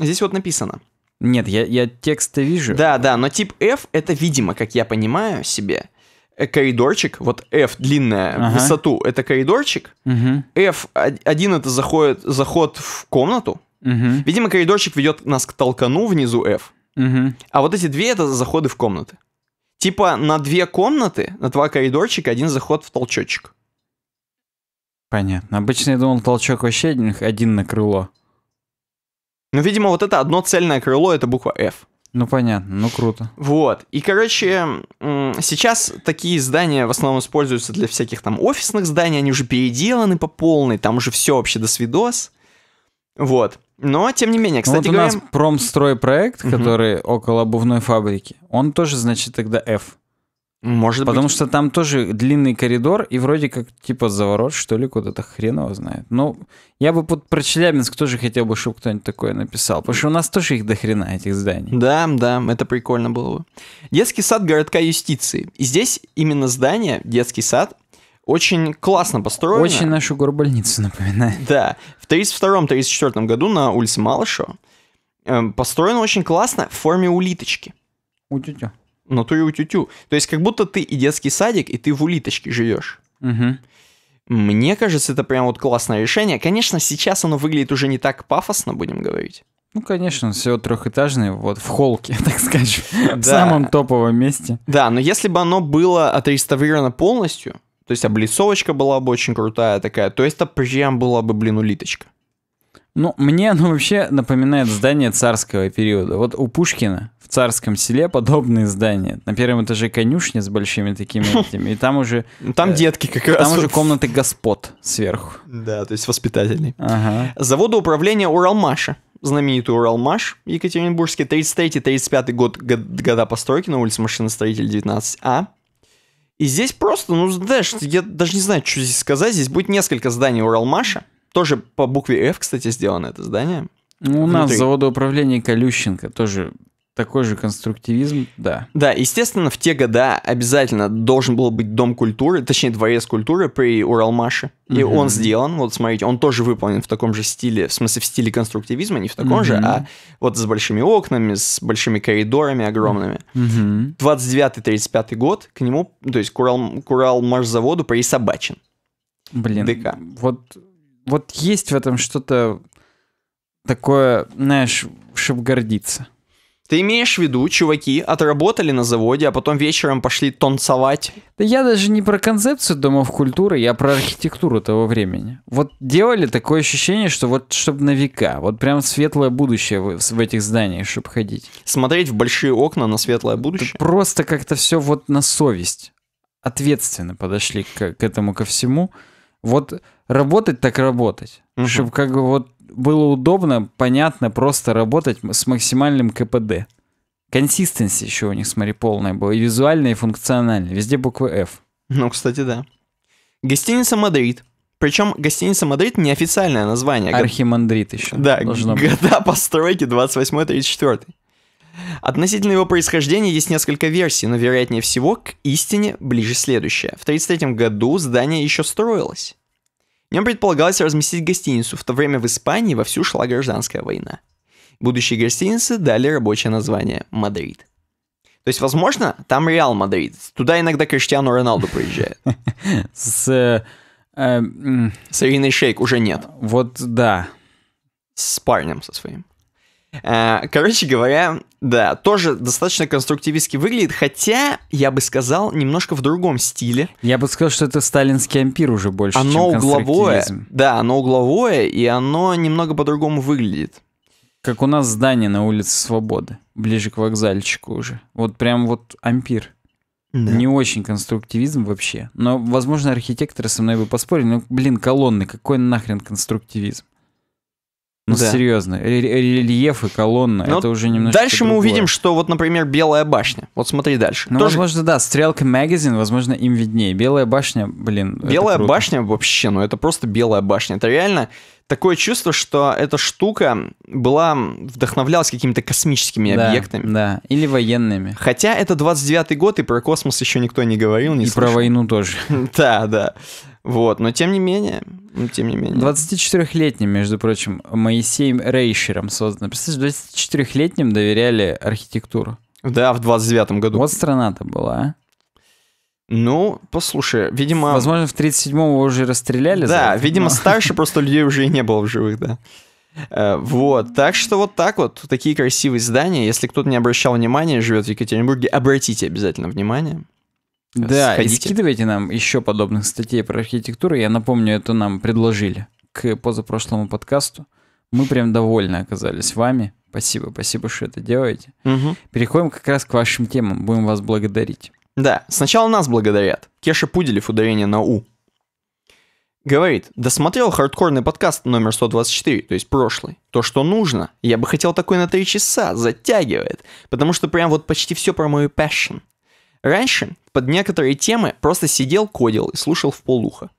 Здесь вот написано. Нет, я, я тексты вижу. Да, да, но тип F это, видимо, как я понимаю себе, э, коридорчик, вот F длинная ага. высоту, это коридорчик, угу. F один это заходит, заход в комнату, Угу. Видимо, коридорчик ведет нас к толкану внизу F. Угу. А вот эти две это заходы в комнаты. Типа на две комнаты, на два коридорчика, один заход в толчочек. Понятно. Обычно я думал, толчок вообще один, один на крыло. Ну, видимо, вот это одно цельное крыло, это буква F. Ну, понятно, ну круто. Вот. И, короче, сейчас такие здания в основном используются для всяких там офисных зданий, они уже переделаны по полной, там уже все вообще до свидос. Вот. Но, тем не менее, кстати вот говоря... у нас промстройпроект, который угу. около обувной фабрики, он тоже, значит, тогда F. Может Потому быть. что там тоже длинный коридор, и вроде как типа заворот, что ли, куда-то хрен его знает. Ну, я бы под, про Челябинск тоже хотел бы, чтобы кто-нибудь такое написал. Потому что у нас тоже их до хрена, этих зданий. Да, да, это прикольно было бы. Детский сад городка юстиции. И здесь именно здание, детский сад, очень классно построено. Очень нашу горбольницу напоминает. Да. В 1932-1934 году на улице Малышева эм, построено очень классно в форме улиточки. Утютю. и ну, утютю. То есть как будто ты и детский садик, и ты в улиточке живешь. Угу. Мне кажется, это прям вот классное решение. Конечно, сейчас оно выглядит уже не так пафосно, будем говорить. Ну, конечно, все трехэтажное, вот в холке, так скажем, в самом топовом месте. Да, но если бы оно было отреставрировано полностью, то есть облицовочка была бы очень крутая такая. То есть это прям была бы, блин, улиточка. Ну, мне оно вообще напоминает здание царского периода. Вот у Пушкина в царском селе подобные здания. На первом этаже конюшня с большими такими этими, и там уже... Ну, там э, детки как раз. Там уже комнаты господ сверху. Да, то есть воспитательный. Ага. Завода управления Уралмаша. Знаменитый Уралмаш Екатеринбургский. 33-35 год, года постройки на улице Машиностроитель 19А. И здесь просто, ну, знаешь, я даже не знаю, что здесь сказать. Здесь будет несколько зданий Уралмаша. Тоже по букве F, кстати, сделано это здание. Ну, у нас Внутри. завода управления Колющенко тоже такой же конструктивизм, да. Да, естественно, в те года обязательно должен был быть дом культуры, точнее, дворец культуры при Уралмаше. И mm он сделан, вот смотрите, он тоже выполнен в таком же стиле, в смысле, в стиле конструктивизма, не в таком mm же, а вот с большими окнами, с большими коридорами огромными. Mm-hmm. 29-35 год к нему, то есть к, Урал, к Уралмашзаводу присобачен. Блин, ДК. вот вот есть в этом что-то такое, знаешь, шиб гордиться. Ты имеешь в виду, чуваки отработали на заводе, а потом вечером пошли танцевать? Да я даже не про концепцию домов культуры, я про архитектуру того времени. Вот делали такое ощущение, что вот чтобы на века, вот прям светлое будущее в, в этих зданиях, чтобы ходить. Смотреть в большие окна на светлое будущее? Это просто как-то все вот на совесть. Ответственно подошли к, к этому ко всему. Вот работать так работать. Угу. Чтобы как бы вот было удобно, понятно, просто работать с максимальным КПД. Консистенция еще у них, смотри, полная была. И визуальная, и функциональная. Везде буква F. Ну, кстати, да. Гостиница «Мадрид». Причем гостиница «Мадрид» — неофициальное название. Архимандрит еще. Да, должно быть. года постройки 28-34. Относительно его происхождения есть несколько версий, но вероятнее всего к истине ближе следующее. В 1933 году здание еще строилось нем предполагалось разместить гостиницу, в то время в Испании вовсю шла гражданская война. Будущие гостиницы дали рабочее название «Мадрид». То есть, возможно, там Реал Мадрид. Туда иногда Криштиану Роналду приезжает. С... Э, С Ириной Шейк уже нет. Вот да. С парнем со своим. Э, короче говоря, да, тоже достаточно конструктивистски выглядит, хотя, я бы сказал, немножко в другом стиле. Я бы сказал, что это сталинский ампир уже больше, оно чем угловое, Да, оно угловое, и оно немного по-другому выглядит. Как у нас здание на улице Свободы, ближе к вокзальчику уже. Вот прям вот ампир. Да. Не очень конструктивизм вообще. Но, возможно, архитекторы со мной бы поспорили, но, ну, блин, колонны, какой нахрен конструктивизм? Ну, да. серьезно, рельефы, колонны, Но ну, это уже немножко Дальше другое. мы увидим, что вот, например, Белая башня. Вот смотри дальше. Ну, Тоже... возможно, да, Стрелка Магазин, возможно, им виднее. Белая башня, блин, Белая башня вообще, ну это просто Белая башня. Это реально такое чувство, что эта штука была, вдохновлялась какими-то космическими да, объектами. Да, или военными. Хотя это 29-й год, и про космос еще никто не говорил, не И слышал. про войну тоже. Да, да. Вот, но тем не менее, тем не менее. 24-летним, между прочим, Моисеем Рейшером создано. Представляешь, 24-летним доверяли архитектуру. Да, в 29-м году. Вот страна-то была, а? Ну, послушай, видимо... Возможно, в 37-м его уже расстреляли. Да, это, видимо, но... старше просто людей уже и не было в живых, да. Э, вот, так что вот так вот, такие красивые здания. Если кто-то не обращал внимания, живет в Екатеринбурге, обратите обязательно внимание. Да, Сходите. и скидывайте нам еще подобных статей про архитектуру. Я напомню, это нам предложили к позапрошлому подкасту. Мы прям довольны оказались вами. Спасибо, спасибо, что это делаете. Угу. Переходим как раз к вашим темам. Будем вас благодарить. Да, сначала нас благодарят. Кеша Пуделев, ударение на «у». Говорит, досмотрел хардкорный подкаст номер 124, то есть прошлый. То, что нужно. Я бы хотел такой на 3 часа, затягивает. Потому что прям вот почти все про мою passion. Раньше под некоторые темы просто сидел, кодил и слушал в полуха.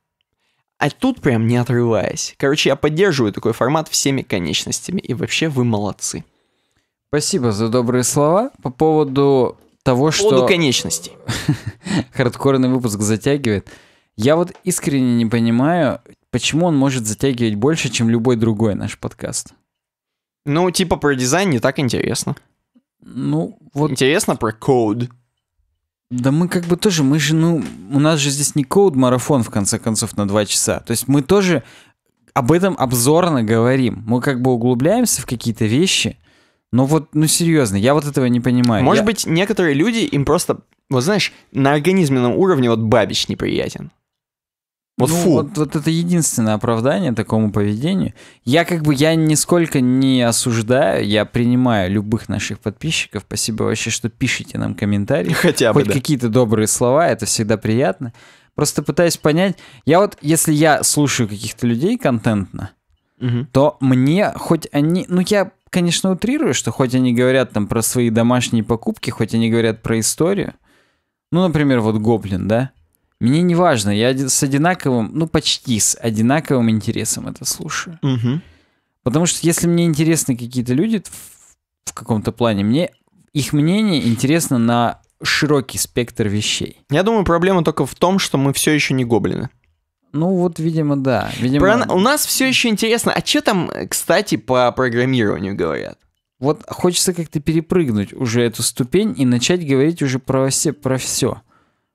А тут прям не отрываясь. Короче, я поддерживаю такой формат всеми конечностями. И вообще вы молодцы. Спасибо за добрые слова по поводу того, что... По поводу конечностей. Хардкорный выпуск затягивает. Я вот искренне не понимаю, почему он может затягивать больше, чем любой другой наш подкаст. Ну, типа про дизайн не так интересно. Ну, вот... Интересно про код. Да мы как бы тоже, мы же, ну, у нас же здесь не коуд-марафон, в конце концов, на два часа. То есть мы тоже об этом обзорно говорим. Мы как бы углубляемся в какие-то вещи, но вот, ну серьезно, я вот этого не понимаю. Может я... быть, некоторые люди, им просто, вот знаешь, на организменном уровне вот бабич неприятен. Вот ну, фу. Вот, вот это единственное оправдание такому поведению. Я как бы, я нисколько не осуждаю, я принимаю любых наших подписчиков. Спасибо вообще, что пишите нам комментарии. Хотя бы, Хоть да. какие-то добрые слова, это всегда приятно. Просто пытаюсь понять, я вот, если я слушаю каких-то людей контентно, угу. то мне, хоть они, ну я, конечно, утрирую, что хоть они говорят там про свои домашние покупки, хоть они говорят про историю. Ну, например, вот Гоблин, да? Мне не важно, я с одинаковым, ну почти с одинаковым интересом это слушаю. Угу. Потому что если мне интересны какие-то люди в, в каком-то плане, мне их мнение интересно на широкий спектр вещей. Я думаю, проблема только в том, что мы все еще не гоблины. Ну вот, видимо, да. Видимо... Про... У нас все еще интересно. А что там, э, кстати, по программированию говорят? Вот хочется как-то перепрыгнуть уже эту ступень и начать говорить уже про все, про все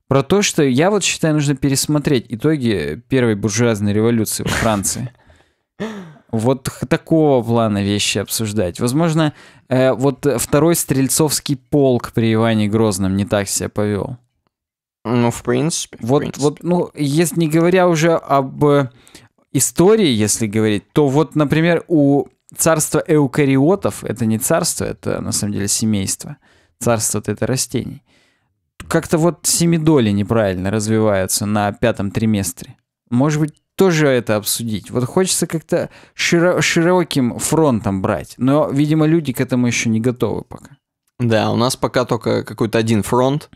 про то, что я вот считаю, нужно пересмотреть итоги первой буржуазной революции во Франции. Вот такого плана вещи обсуждать. Возможно, э, вот второй стрельцовский полк при Иване Грозном не так себя повел. Ну, в принципе. В вот, принципе. вот, ну, если не говоря уже об э, истории, если говорить, то вот, например, у царства эукариотов, это не царство, это на самом деле семейство, царство это растений как-то вот семидоли неправильно развиваются на пятом триместре. Может быть, тоже это обсудить. Вот хочется как-то широ- широким фронтом брать. Но, видимо, люди к этому еще не готовы пока. Да, у нас пока только какой-то один фронт.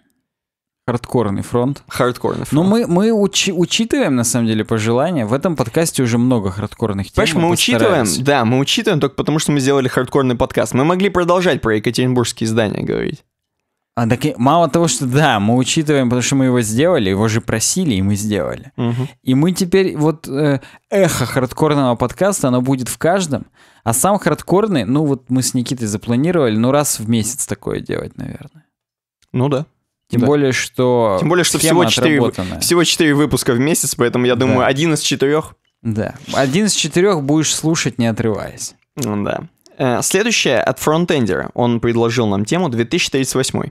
Хардкорный фронт. Хардкорный ну, фронт. Но мы, мы учи, учитываем, на самом деле, пожелания. В этом подкасте уже много хардкорных тем. Понимаешь, мы, учитываем, да, мы учитываем только потому, что мы сделали хардкорный подкаст. Мы могли продолжать про екатеринбургские здания говорить. А, так и, мало того, что да, мы учитываем, потому что мы его сделали, его же просили, и мы сделали. Угу. И мы теперь вот э, эхо хардкорного подкаста, оно будет в каждом. А сам хардкорный, ну вот мы с Никитой запланировали, ну раз в месяц такое делать, наверное. Ну да. Тем да. более, что Тем более, что всего 4, всего 4 выпуска в месяц, поэтому я думаю, да. один из четырех. Да, один из четырех будешь слушать, не отрываясь. Ну да. Э, следующее от фронтендера. Он предложил нам тему 2038.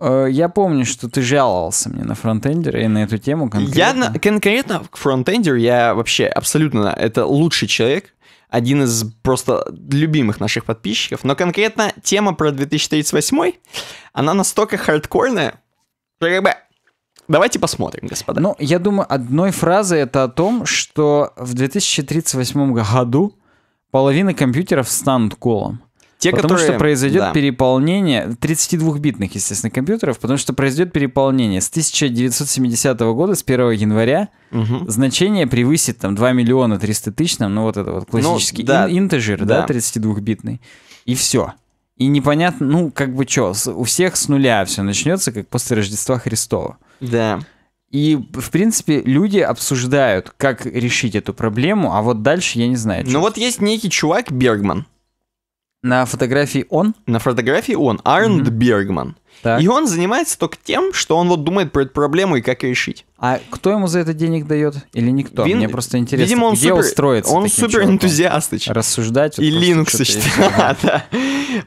Э, я помню, что ты жаловался мне на фронтендер и на эту тему конкретно. Я на, конкретно фронтендер, я вообще абсолютно, это лучший человек, один из просто любимых наших подписчиков. Но конкретно тема про 2038, она настолько хардкорная, что как бы... Давайте посмотрим, господа. Ну, я думаю, одной фразы это о том, что в 2038 году половина компьютеров станут колом. Те, потому которые... что произойдет да. переполнение 32-битных, естественно, компьютеров, потому что произойдет переполнение. С 1970 года, с 1 января, угу. значение превысит там 2 миллиона 300 тысяч, там, ну вот это вот ну, классический ну, да. интежер, да, да 32-битный. И все. И непонятно, ну как бы что, у всех с нуля все начнется, как после Рождества Христова. Да. И, в принципе, люди обсуждают, как решить эту проблему, а вот дальше я не знаю. Ну вот есть некий чувак Бергман, на фотографии он? На фотографии он, Арнд mm-hmm. Бергман. Так. И он занимается только тем, что он вот думает про эту проблему и как ее решить. А кто ему за это денег дает? Или никто? Вин... Мне просто интересно, Видимо, он где супер... устроиться Он супер энтузиастыч. Рассуждать. Вот и линксыч. да.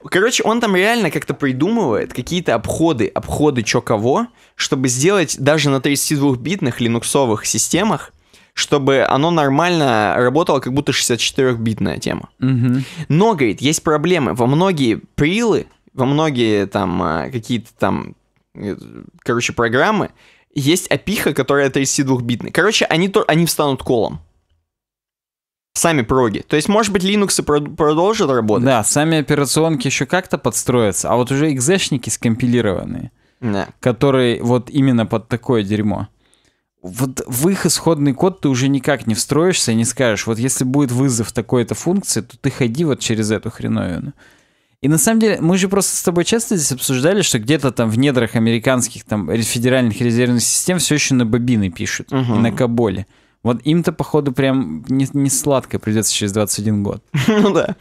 Короче, он там реально как-то придумывает какие-то обходы, обходы чё кого, чтобы сделать даже на 32-битных линуксовых системах чтобы оно нормально работало, как будто 64-битная тема. Угу. Но, говорит, есть проблемы. Во многие прилы, во многие там а, какие-то там, э, короче, программы есть опиха, которая 32-битная. Короче, они, они встанут колом. Сами проги. То есть, может быть, Linux и продолжит работать? Да, сами операционки еще как-то подстроятся, а вот уже экзешники скомпилированные, да. которые вот именно под такое дерьмо вот в их исходный код ты уже никак не встроишься и не скажешь, вот если будет вызов такой-то функции, то ты ходи вот через эту хреновину. И на самом деле, мы же просто с тобой часто здесь обсуждали, что где-то там в недрах американских там федеральных резервных систем все еще на бобины пишут угу. и на каболе. Вот им-то, походу, прям не, не сладко придется через 21 год. Ну да.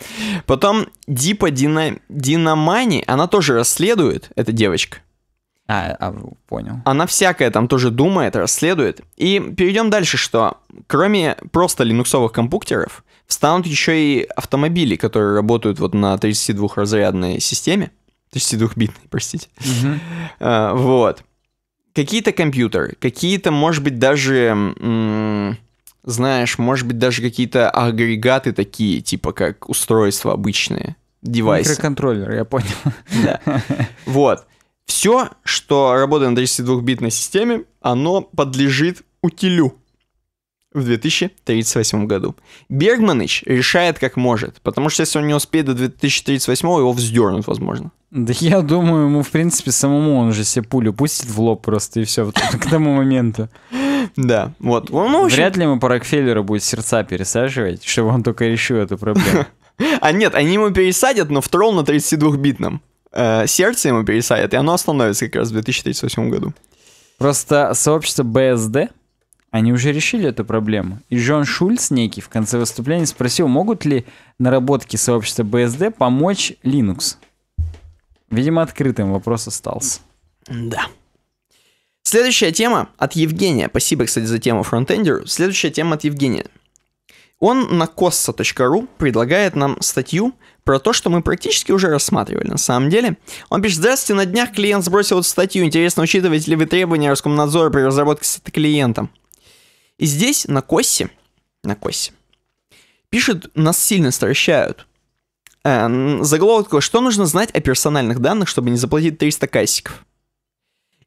Потом Дипа Дина, Динамани, она тоже расследует, эта девочка. А, а, понял. Она всякое там тоже думает, расследует. И перейдем дальше, что кроме просто линуксовых компьютеров, встанут еще и автомобили, которые работают вот на 32-разрядной системе. 32-битной, простите. Угу. А, вот. Какие-то компьютеры, какие-то, может быть, даже знаешь, может быть, даже какие-то агрегаты такие, типа как устройства обычные, девайсы. Микроконтроллер, я понял. Да. Вот. Все, что работает на 32-битной системе, оно подлежит утилю в 2038 году. Бергманыч решает как может, потому что если он не успеет до 2038, его вздернут, возможно. Да я думаю, ему, в принципе, самому он же себе пулю пустит в лоб просто и все вот, к тому моменту. Да, вот. Ну, он, Вряд ли ему по Рокфеллеру будет сердца пересаживать, чтобы он только решил эту проблему. А нет, они ему пересадят, но в тролл на 32-битном. Э, сердце ему пересадят, и оно остановится как раз в 2038 году. Просто сообщество БСД, они уже решили эту проблему. И Джон Шульц некий в конце выступления спросил, могут ли наработки сообщества БСД помочь Linux. Видимо, открытым вопрос остался. Да. Следующая тема от Евгения. Спасибо, кстати, за тему фронтендер. Следующая тема от Евгения. Он на kossa.ru предлагает нам статью про то, что мы практически уже рассматривали на самом деле. Он пишет, здравствуйте, на днях клиент сбросил эту статью, интересно, учитываете ли вы требования Роскомнадзора при разработке сети клиентом? И здесь на косе, на косе, пишет, нас сильно стращают. Э, заголовок такой, что нужно знать о персональных данных, чтобы не заплатить 300 кассиков?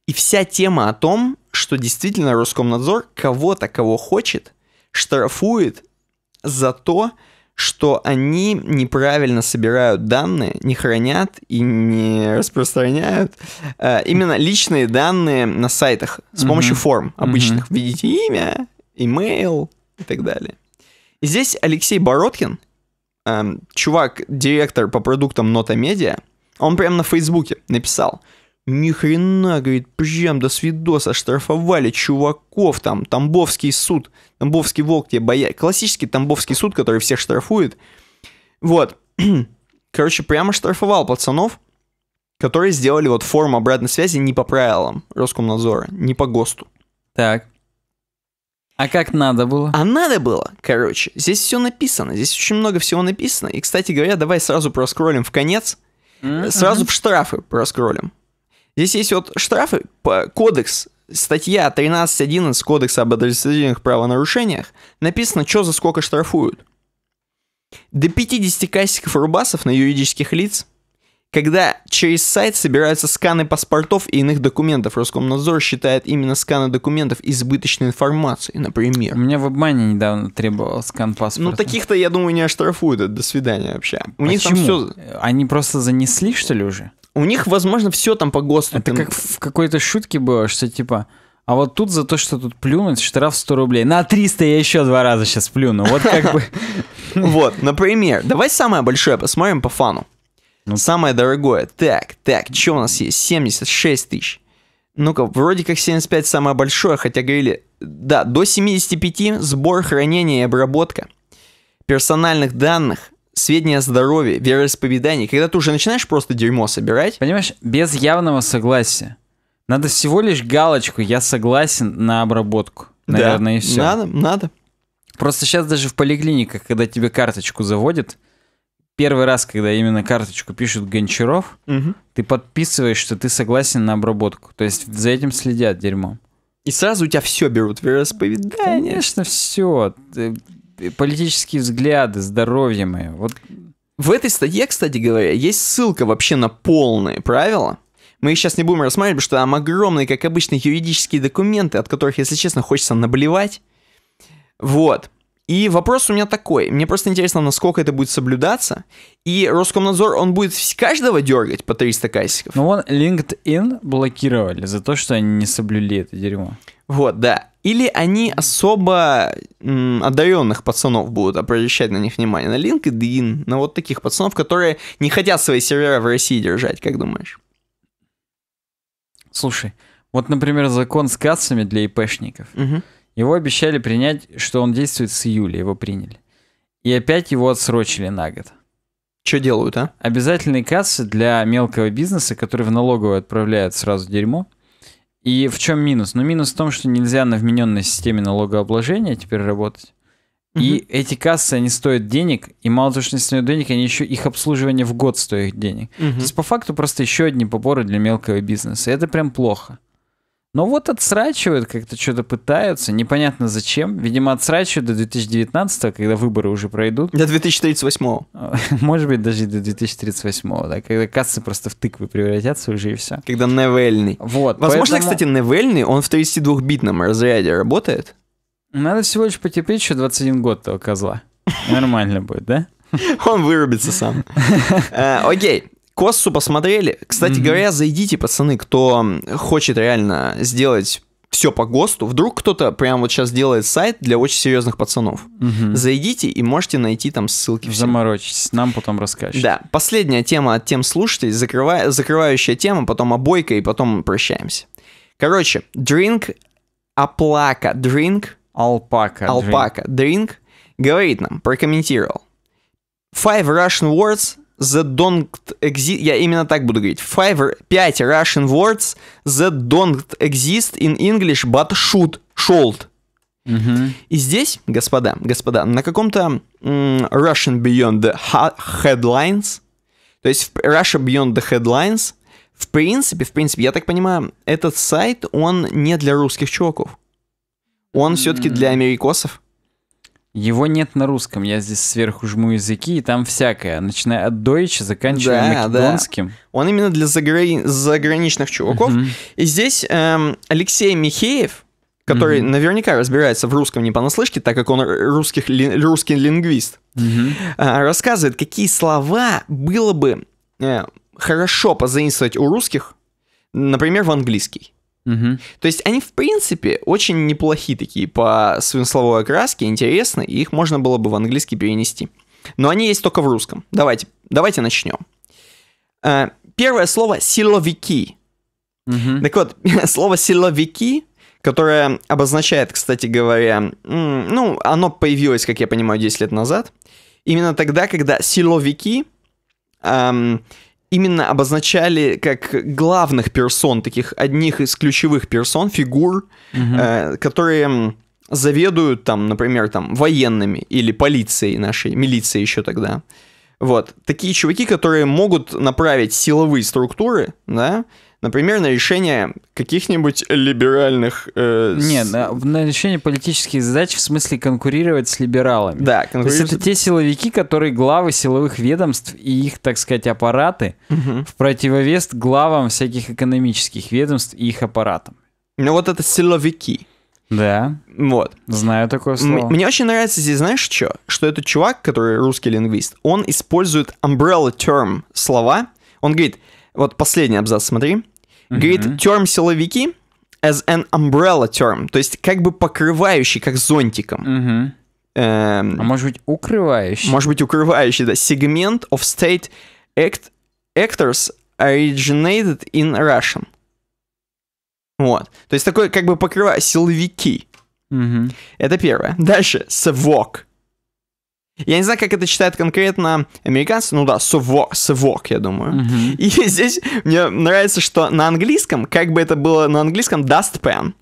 И вся тема о том, что действительно Роскомнадзор кого-то, кого хочет, штрафует за то, что они неправильно собирают данные, не хранят и не распространяют э, именно личные данные на сайтах с помощью mm-hmm. форм обычных. Mm-hmm. Введите имя, имейл и так далее. И здесь Алексей Бородкин, э, чувак, директор по продуктам Нота Медиа, он прямо на Фейсбуке написал – ни хрена, говорит, прям до свидоса оштрафовали чуваков, там, Тамбовский суд, Тамбовский волк тебе боя... Классический Тамбовский суд, который всех штрафует. Вот. Короче, прямо штрафовал пацанов, которые сделали вот форму обратной связи не по правилам Роскомнадзора, не по ГОСТу. Так. А как надо было? А надо было, короче, здесь все написано, здесь очень много всего написано. И, кстати говоря, давай сразу проскроллим в конец, mm-hmm. сразу в штрафы проскроллим. Здесь есть вот штрафы кодекс, статья 13.11 Кодекса об административных правонарушениях, написано, что за сколько штрафуют. До 50 кассиков рубасов на юридических лиц, когда через сайт собираются сканы паспортов и иных документов. Роскомнадзор считает именно сканы документов избыточной информацией, например. У меня в обмане недавно требовал скан ну, паспорта. Ну, таких-то, я думаю, не оштрафуют. До свидания вообще. У Почему? них там все... Они просто занесли, что ли, уже? у них, возможно, все там по ГОСТу. Это как в какой-то шутке было, что типа... А вот тут за то, что тут плюнуть, штраф 100 рублей. На 300 я еще два раза сейчас плюну. Вот как бы... Вот, например, давай самое большое посмотрим по фану. Ну. Самое дорогое. Так, так, что у нас есть? 76 тысяч. Ну-ка, вроде как 75 самое большое, хотя говорили... Да, до 75 сбор, хранение и обработка персональных данных, сведения о здоровье, вероисповедание. когда ты уже начинаешь просто дерьмо собирать. Понимаешь, без явного согласия. Надо всего лишь галочку «я согласен» на обработку. Наверное, да, и все. Надо, надо. Просто сейчас даже в поликлиниках, когда тебе карточку заводят, первый раз, когда именно карточку пишут Гончаров, угу. ты подписываешь, что ты согласен на обработку. То есть за этим следят дерьмо. И сразу у тебя все берут вероисповедание. Конечно, все. Ты политические взгляды, здоровье мое. Вот. В этой статье, кстати говоря, есть ссылка вообще на полные правила. Мы их сейчас не будем рассматривать, потому что там огромные, как обычно, юридические документы, от которых, если честно, хочется наблевать. Вот. И вопрос у меня такой. Мне просто интересно, насколько это будет соблюдаться. И Роскомнадзор, он будет каждого дергать по 300 кассиков? Ну, вон LinkedIn блокировали за то, что они не соблюли это дерьмо. Вот, да. Или они особо м, одаренных пацанов будут обращать на них внимание, на LinkedIn, на вот таких пацанов, которые не хотят свои сервера в России держать, как думаешь? Слушай, вот, например, закон с кассами для ИПшников. Угу. Его обещали принять, что он действует с июля, его приняли. И опять его отсрочили на год. Что делают, а? Обязательные кассы для мелкого бизнеса, который в налоговую отправляет сразу дерьмо. И в чем минус? Ну, минус в том, что нельзя на вмененной системе налогообложения теперь работать. Mm-hmm. И эти кассы, они стоят денег, и мало того, что они стоят денег, они еще их обслуживание в год стоят денег. Mm-hmm. То есть по факту просто еще одни поборы для мелкого бизнеса. И это прям плохо. Но вот отсрачивают, как-то что-то пытаются, непонятно зачем. Видимо, отсрачивают до 2019, когда выборы уже пройдут. До 2038. Может быть, даже до 2038, да, когда кассы просто в тыквы превратятся уже и все. Когда невельный. Вот. Возможно, поэтому... кстати, невельный, он в 32-битном разряде работает? Надо всего лишь потерпеть еще 21 год того козла. Нормально будет, да? Он вырубится сам. Э, окей. Коссу посмотрели. Кстати mm-hmm. говоря, зайдите, пацаны, кто хочет реально сделать все по ГОСТу. Вдруг кто-то прямо вот сейчас делает сайт для очень серьезных пацанов. Угу. Зайдите и можете найти там ссылки. Все. Заморочитесь, нам потом расскажешь. Да, последняя тема от тем слушателей, закрывая, закрывающая тема, потом обойка и потом прощаемся. Короче, drink аплака, drink алпака, алпака, drink. drink говорит нам, прокомментировал. Five Russian words that don't exist... Я именно так буду говорить. Five 5 Russian words that don't exist in English but should. Should. Mm-hmm. И здесь, господа, господа, на каком-то м- Russian Beyond the ha- Headlines, то есть в Russia Beyond the Headlines, в принципе, в принципе, я так понимаю, этот сайт, он не для русских чуваков. Он mm-hmm. все-таки для америкосов. Его нет на русском. Я здесь сверху жму языки, и там всякое. Начиная от Deutsch, заканчивая да, македонским. Да. Он именно для загра... заграничных чуваков. Угу. И здесь эм, Алексей Михеев, который угу. наверняка разбирается в русском не понаслышке, так как он русских, ли... русский лингвист, угу. э, рассказывает, какие слова было бы э, хорошо позаимствовать у русских, например, в английский. Угу. То есть они, в принципе, очень неплохие такие по смысловой окраске, интересны, и их можно было бы в английский перенести. Но они есть только в русском. Давайте, давайте начнем. Э, первое слово «силовики». Угу. Так вот, слово «силовики», которое обозначает, кстати говоря, ну, оно появилось, как я понимаю, 10 лет назад. Именно тогда, когда силовики эм, именно обозначали как главных персон, таких одних из ключевых персон, фигур, угу. э, которые заведуют там, например, там военными или полицией нашей, милицией еще тогда. Вот. Такие чуваки, которые могут направить силовые структуры, да, Например, на решение каких-нибудь либеральных... Э, Не, на, на решение политических задач в смысле конкурировать с либералами. Да, конкурировать... То есть это те силовики, которые главы силовых ведомств и их, так сказать, аппараты угу. в противовес главам всяких экономических ведомств и их аппаратам. Ну вот это силовики. Да. Вот. Знаю такое слово. Мне очень нравится здесь, знаешь что? Что этот чувак, который русский лингвист, он использует umbrella term слова. Он говорит, вот последний абзац смотри. Mm-hmm. Говорит, терм силовики as an umbrella term, то есть как бы покрывающий, как зонтиком. Mm-hmm. Эм, а может быть укрывающий? Может быть укрывающий, да. Segment of state act actors originated in Russian. Вот. То есть такой как бы покрывает силовики. Угу. Это первое. Дальше. Совок. Я не знаю, как это читают конкретно американцы, ну да, совок, совок, я думаю. Mm-hmm. И здесь мне нравится, что на английском, как бы это было на английском, dustpan.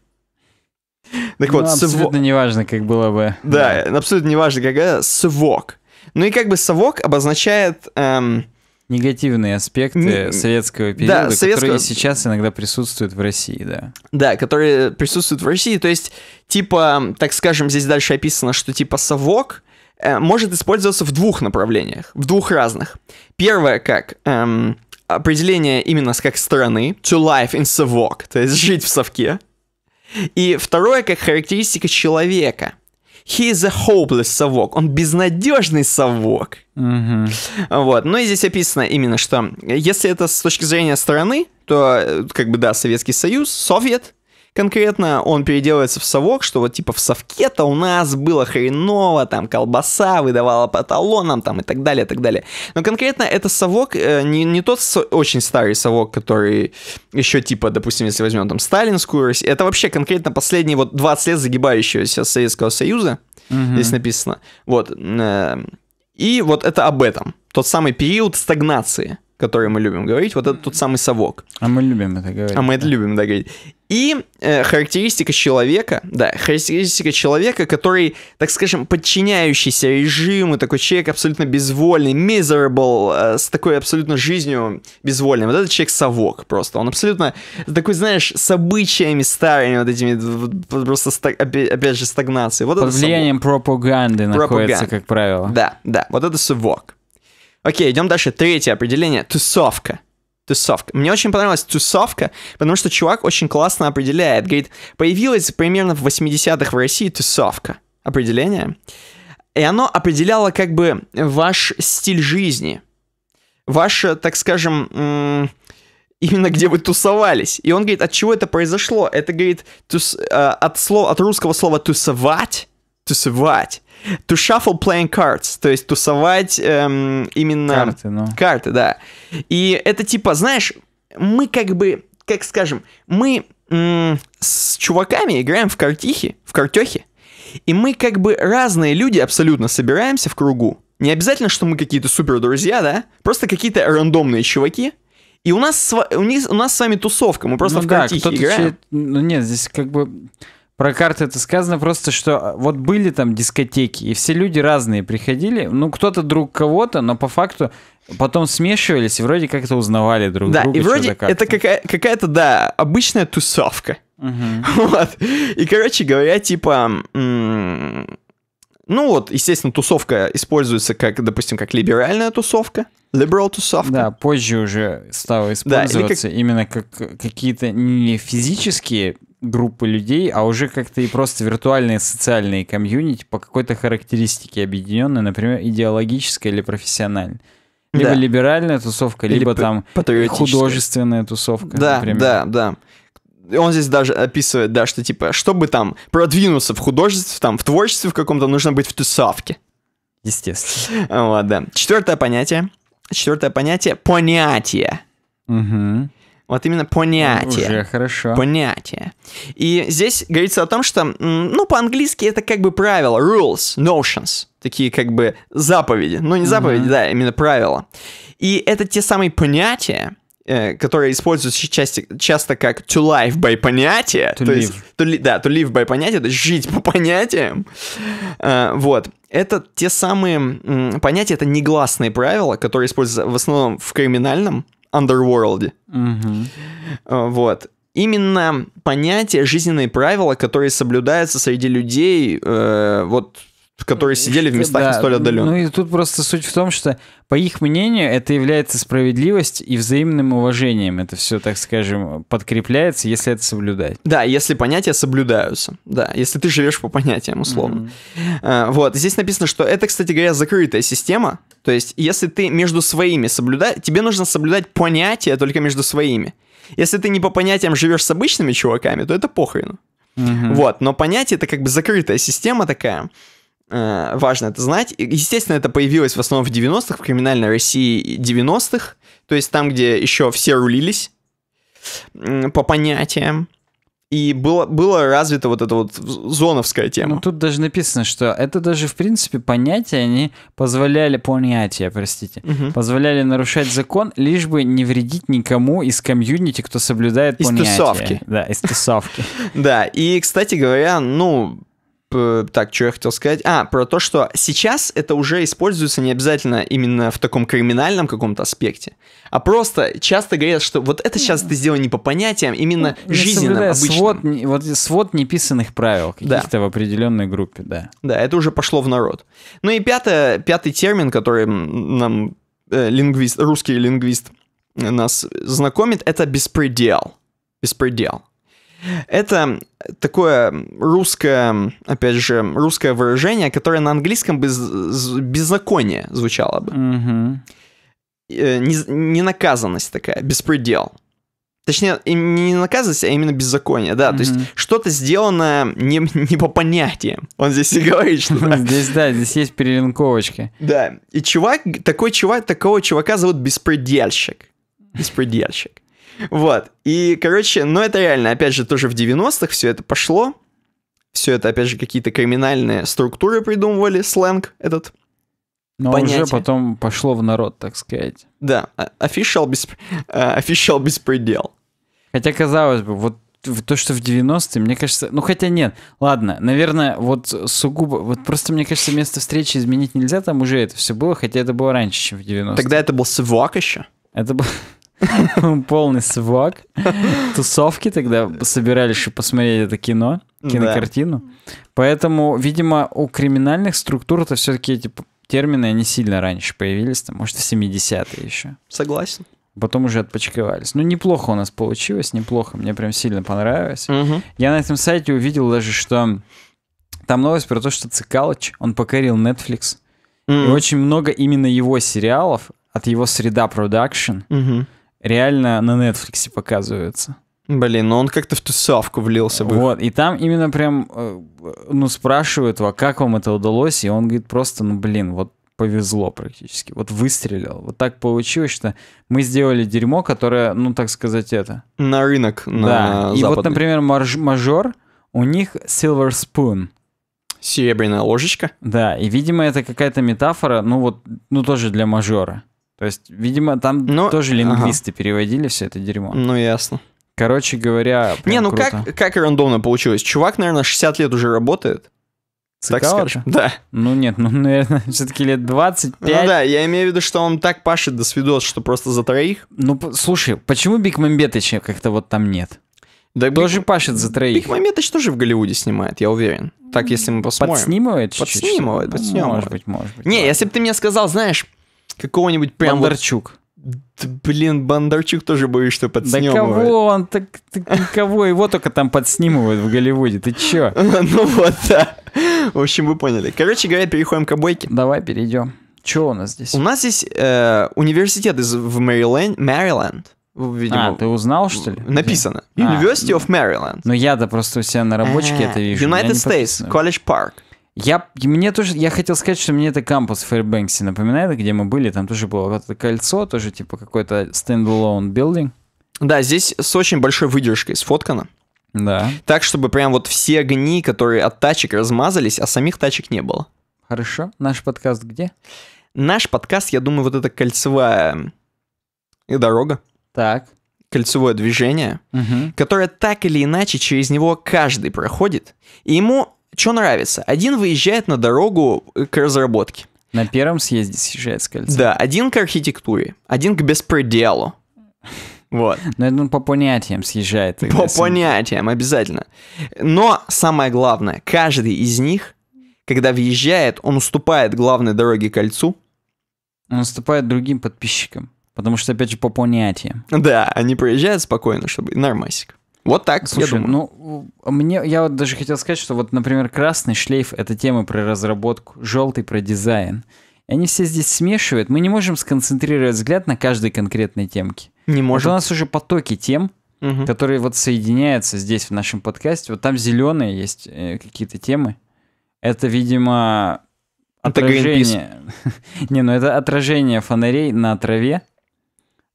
Так ну, вот, абсолютно сов... неважно, как было бы. Да, да. абсолютно неважно, как это, совок. Ну и как бы совок обозначает... Эм... Негативные аспекты не... советского периода, да, советского... которые сейчас иногда присутствуют в России, да. Да, которые присутствуют в России. То есть, типа, так скажем, здесь дальше описано, что типа совок Э, может использоваться в двух направлениях, в двух разных. Первое как эм, определение именно как страны, to life in совок, то есть жить в совке. И второе как характеристика человека. He is a hopeless совок, он безнадежный совок. Mm-hmm. Вот, ну и здесь описано именно, что если это с точки зрения страны, то э, как бы да, Советский Союз, Совет, Конкретно он переделывается в совок, что вот типа в совке-то у нас было хреново, там колбаса выдавала по талонам, там и так далее, и так далее. Но конкретно это совок, э, не, не тот очень старый совок, который еще типа, допустим, если возьмем там сталинскую Россию, это вообще конкретно последние вот 20 лет загибающегося Советского Союза, угу. здесь написано. Вот. Э, и вот это об этом. Тот самый период стагнации который мы любим говорить, вот это тот самый совок. А мы любим это говорить. А мы это любим это говорить. И э, характеристика человека, да, характеристика человека, который, так скажем, подчиняющийся режиму, такой человек абсолютно безвольный, miserable, э, с такой абсолютно жизнью безвольной. Вот этот человек совок просто. Он абсолютно такой, знаешь, с обычаями старыми вот этими, просто, опять же, стагнацией. Вот Под влиянием совок. пропаганды находится, как правило. Да, да, вот это совок. Окей, идем дальше. Третье определение. Тусовка. Тусовка. Мне очень понравилась тусовка, потому что чувак очень классно определяет. Говорит, появилась примерно в 80-х в России тусовка. Определение. И оно определяло как бы ваш стиль жизни. ваше, так скажем, именно где вы тусовались. И он говорит, от чего это произошло? Это, говорит, тус, э, от, слов, от русского слова «тусовать», «тусовать», To shuffle playing cards, то есть тусовать эм, именно... Карты, ну. Карты, да. И это типа, знаешь, мы как бы, как скажем, мы м- с чуваками играем в картихи, в картехи, и мы как бы разные люди абсолютно собираемся в кругу. Не обязательно, что мы какие-то супер друзья, да? Просто какие-то рандомные чуваки, и у нас, у, них, у нас с вами тусовка, мы просто ну в да, картихе играем. Чей... Ну нет, здесь как бы про карты это сказано просто, что а, вот были там дискотеки, и все люди разные приходили, ну кто-то друг кого-то, но по факту потом смешивались и вроде как-то узнавали друг да, друга. Да, и вроде как это какая- какая-то, да, обычная тусовка. Угу. Вот. И, короче говоря, типа... М- ну вот, естественно, тусовка используется как, допустим, как либеральная тусовка, liberal тусовка. Да, позже уже стала использоваться да, как... именно как э, какие-то не физические группы людей, а уже как-то и просто виртуальные социальные комьюнити по какой-то характеристике объединенные, например, идеологическая или профессиональная. Либо да. либеральная тусовка, или либо там художественная тусовка, да, например. Да, да, он здесь даже описывает, да, что типа, чтобы там продвинуться в художестве, там, в творчестве в каком-то, нужно быть в тусовке. Естественно. Вот, да. Четвертое понятие. Четвертое понятие — понятие. Угу. Вот именно понятие. Уже хорошо. Понятие. И здесь говорится о том, что, ну, по-английски это как бы правила, rules, notions, такие как бы заповеди. Ну, не заповеди, uh-huh. да, именно правила. И это те самые понятия, э, которые используются часто, часто как to live by понятие. To то live. Есть, to li, да, to live by понятие, то есть жить по понятиям. Uh, вот. Это те самые м, понятия, это негласные правила, которые используются в основном в криминальном Underworld. Угу. Вот. Именно понятие жизненные правила, которые соблюдаются среди людей, э, вот которые ну, сидели в местах да, не столь ну, отдаленных. Ну и тут просто суть в том, что, по их мнению, это является справедливость и взаимным уважением. Это все, так скажем, подкрепляется, если это соблюдать. Да, если понятия соблюдаются. Да, если ты живешь по понятиям, условно. Mm-hmm. А, вот, здесь написано, что это, кстати говоря, закрытая система. То есть, если ты между своими соблюдаешь, тебе нужно соблюдать понятия только между своими. Если ты не по понятиям живешь с обычными чуваками, то это похрену. Угу. Вот, но понятие это как бы закрытая система такая. Э, важно это знать. Естественно, это появилось в основном в 90-х, в криминальной России 90-х, то есть там, где еще все рулились по понятиям. И было, было развита вот эта вот зоновская тема. Ну, тут даже написано, что это даже, в принципе, понятия, они позволяли, понятия, простите, угу. позволяли нарушать закон, лишь бы не вредить никому из комьюнити, кто соблюдает понятия. Из тусовки. Да, из тусовки. Да, и, кстати говоря, ну, Э, так, что я хотел сказать? А, про то, что сейчас это уже используется не обязательно именно в таком криминальном каком-то аспекте, а просто часто говорят, что вот это сейчас ты сделал не по понятиям, именно ну, жизненным, обычным. Свод, вот свод неписанных правил каких-то да. в определенной группе, да. Да, это уже пошло в народ. Ну и пятое, пятый термин, который нам э, лингвист, русский лингвист нас знакомит, это беспредел. Беспредел. Это такое русское, опять же, русское выражение, которое на английском без, беззаконие звучало бы. Угу. Э, Ненаказанность такая, беспредел. Точнее, не наказанность, а именно беззаконие, да. Mm-hmm. То есть что-то сделано не, не по понятиям. Он здесь и говорит, что... Да. Здесь, да, здесь есть перелинковочки. Да. И чувак, такой чувак, такого чувака зовут беспредельщик. Беспредельщик. Вот. И, короче, ну это реально, опять же, тоже в 90-х все это пошло. Все это, опять же, какие-то криминальные структуры придумывали, сленг этот. Но понятие. уже потом пошло в народ, так сказать. Да, official, бесп... Э, official беспредел. Хотя, казалось бы, вот то, что в 90-е, мне кажется... Ну, хотя нет, ладно, наверное, вот сугубо... Вот просто, мне кажется, место встречи изменить нельзя, там уже это все было, хотя это было раньше, чем в 90-е. Тогда это был Свак еще? Это был... полный свак. Тусовки тогда собирались еще посмотреть это кино, кинокартину. Да. Поэтому, видимо, у криминальных структур это все-таки эти типа, термины, они сильно раньше появились, там, может, в 70-е еще. Согласен. Потом уже отпочковались. Ну, неплохо у нас получилось, неплохо. Мне прям сильно понравилось. Угу. Я на этом сайте увидел даже, что там новость про то, что Цикалыч, он покорил Netflix. Mm. И очень много именно его сериалов от его среда продакшн. mm реально на Netflix показывается. Блин, ну он как-то в тусовку влился бы. Вот, и там именно прям, э, ну, спрашивают его, как вам это удалось, и он говорит просто, ну, блин, вот повезло практически. Вот выстрелил. Вот так получилось, что мы сделали дерьмо, которое, ну, так сказать, это... На рынок, на Да, западный. и вот, например, марж- мажор, у них Silver Spoon. Серебряная ложечка? Да, и, видимо, это какая-то метафора, ну, вот, ну, тоже для мажора. То есть, видимо, там ну, тоже лингвисты ага. переводили все это дерьмо. Ну, ясно. Короче говоря, Не, ну круто. как как рандомно получилось? Чувак, наверное, 60 лет уже работает. Так скажем, да. Ну нет, ну, наверное, все-таки лет 25. Ну да, я имею в виду, что он так пашет до свидос, что просто за троих. Ну, слушай, почему Биг Мамбетыча как-то вот там нет? Да тоже Биг... пашет за троих. Биг Мамбетыч тоже в Голливуде снимает, я уверен. Так, если мы посмотрим. Подснимывает чуть-чуть? Подснимывает, ну, подснимывает. может быть, может быть. Не, может. если бы ты мне сказал, знаешь, Какого-нибудь прям... Бондарчук. Блин, Бондарчук тоже боюсь, что подснимывают. Да кого он, так, так кого его только там подснимывают в Голливуде, ты чё? Ну вот, да. В общем, вы поняли. Короче говоря, переходим к обойке. Давай перейдем. Чё у нас здесь? У нас здесь э, университет из, в Мэриленд, Мэриленд. Видимо, а, ты узнал, что ли? Написано. А, University а, of ну. Maryland. Ну я-то просто у себя на рабочке а, это вижу. United States, College Park. Я, мне тоже, я хотел сказать, что мне это кампус в Фэрбэнксе напоминает, где мы были, там тоже было вот это кольцо, тоже типа какой-то стендалон билдинг. Да, здесь с очень большой выдержкой сфоткано. Да. Так, чтобы прям вот все огни, которые от тачек размазались, а самих тачек не было. Хорошо. Наш подкаст где? Наш подкаст, я думаю, вот эта кольцевая дорога. Так. Кольцевое движение, угу. которое так или иначе через него каждый проходит. И ему что нравится? Один выезжает на дорогу к разработке. На первом съезде съезжает с кольца. Да, один к архитектуре, один к беспределу. Вот. Но ну, это он ну, по понятиям съезжает. По с... понятиям, обязательно. Но самое главное, каждый из них, когда въезжает, он уступает главной дороге кольцу. Он уступает другим подписчикам. Потому что, опять же, по понятиям. Да, они проезжают спокойно, чтобы... Нормасик. Вот так, Слушай, я думаю. ну, мне, я вот даже хотел сказать, что вот, например, красный шлейф — это тема про разработку, желтый — про дизайн. И они все здесь смешивают. Мы не можем сконцентрировать взгляд на каждой конкретной темке. Не можем. Вот у нас уже потоки тем, угу. которые вот соединяются здесь в нашем подкасте. Вот там зеленые есть э, какие-то темы. Это, видимо, отражение... не, ну это отражение фонарей на траве.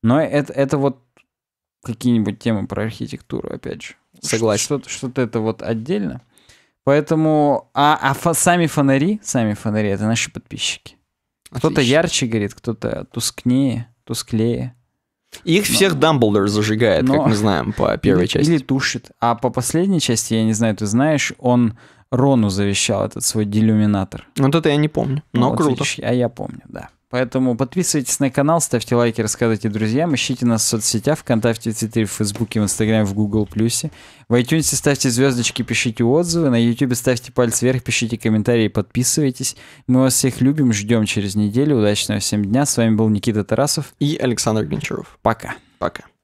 Но это, это вот какие-нибудь темы про архитектуру, опять же. Согласен. Что-то, что-то это вот отдельно. Поэтому, а, а фа, сами фонари, сами фонари, это наши подписчики. Кто-то ярче горит, кто-то тускнее, тусклее. Их всех Дамблдор зажигает, но, как мы знаем, по первой или, части. Или тушит. А по последней части, я не знаю, ты знаешь, он Рону завещал этот свой делюминатор. Вот это я не помню, но вот, круто. Видишь, а я помню, да. Поэтому подписывайтесь на канал, ставьте лайки, рассказывайте друзьям, ищите нас в соцсетях, ВКонтакте, Твиттере, в Фейсбуке, в Инстаграме, в Google Плюсе. В iTunes ставьте звездочки, пишите отзывы, на YouTube ставьте палец вверх, пишите комментарии, подписывайтесь. Мы вас всех любим, ждем через неделю. Удачного всем дня. С вами был Никита Тарасов и Александр Гончаров. Пока. Пока.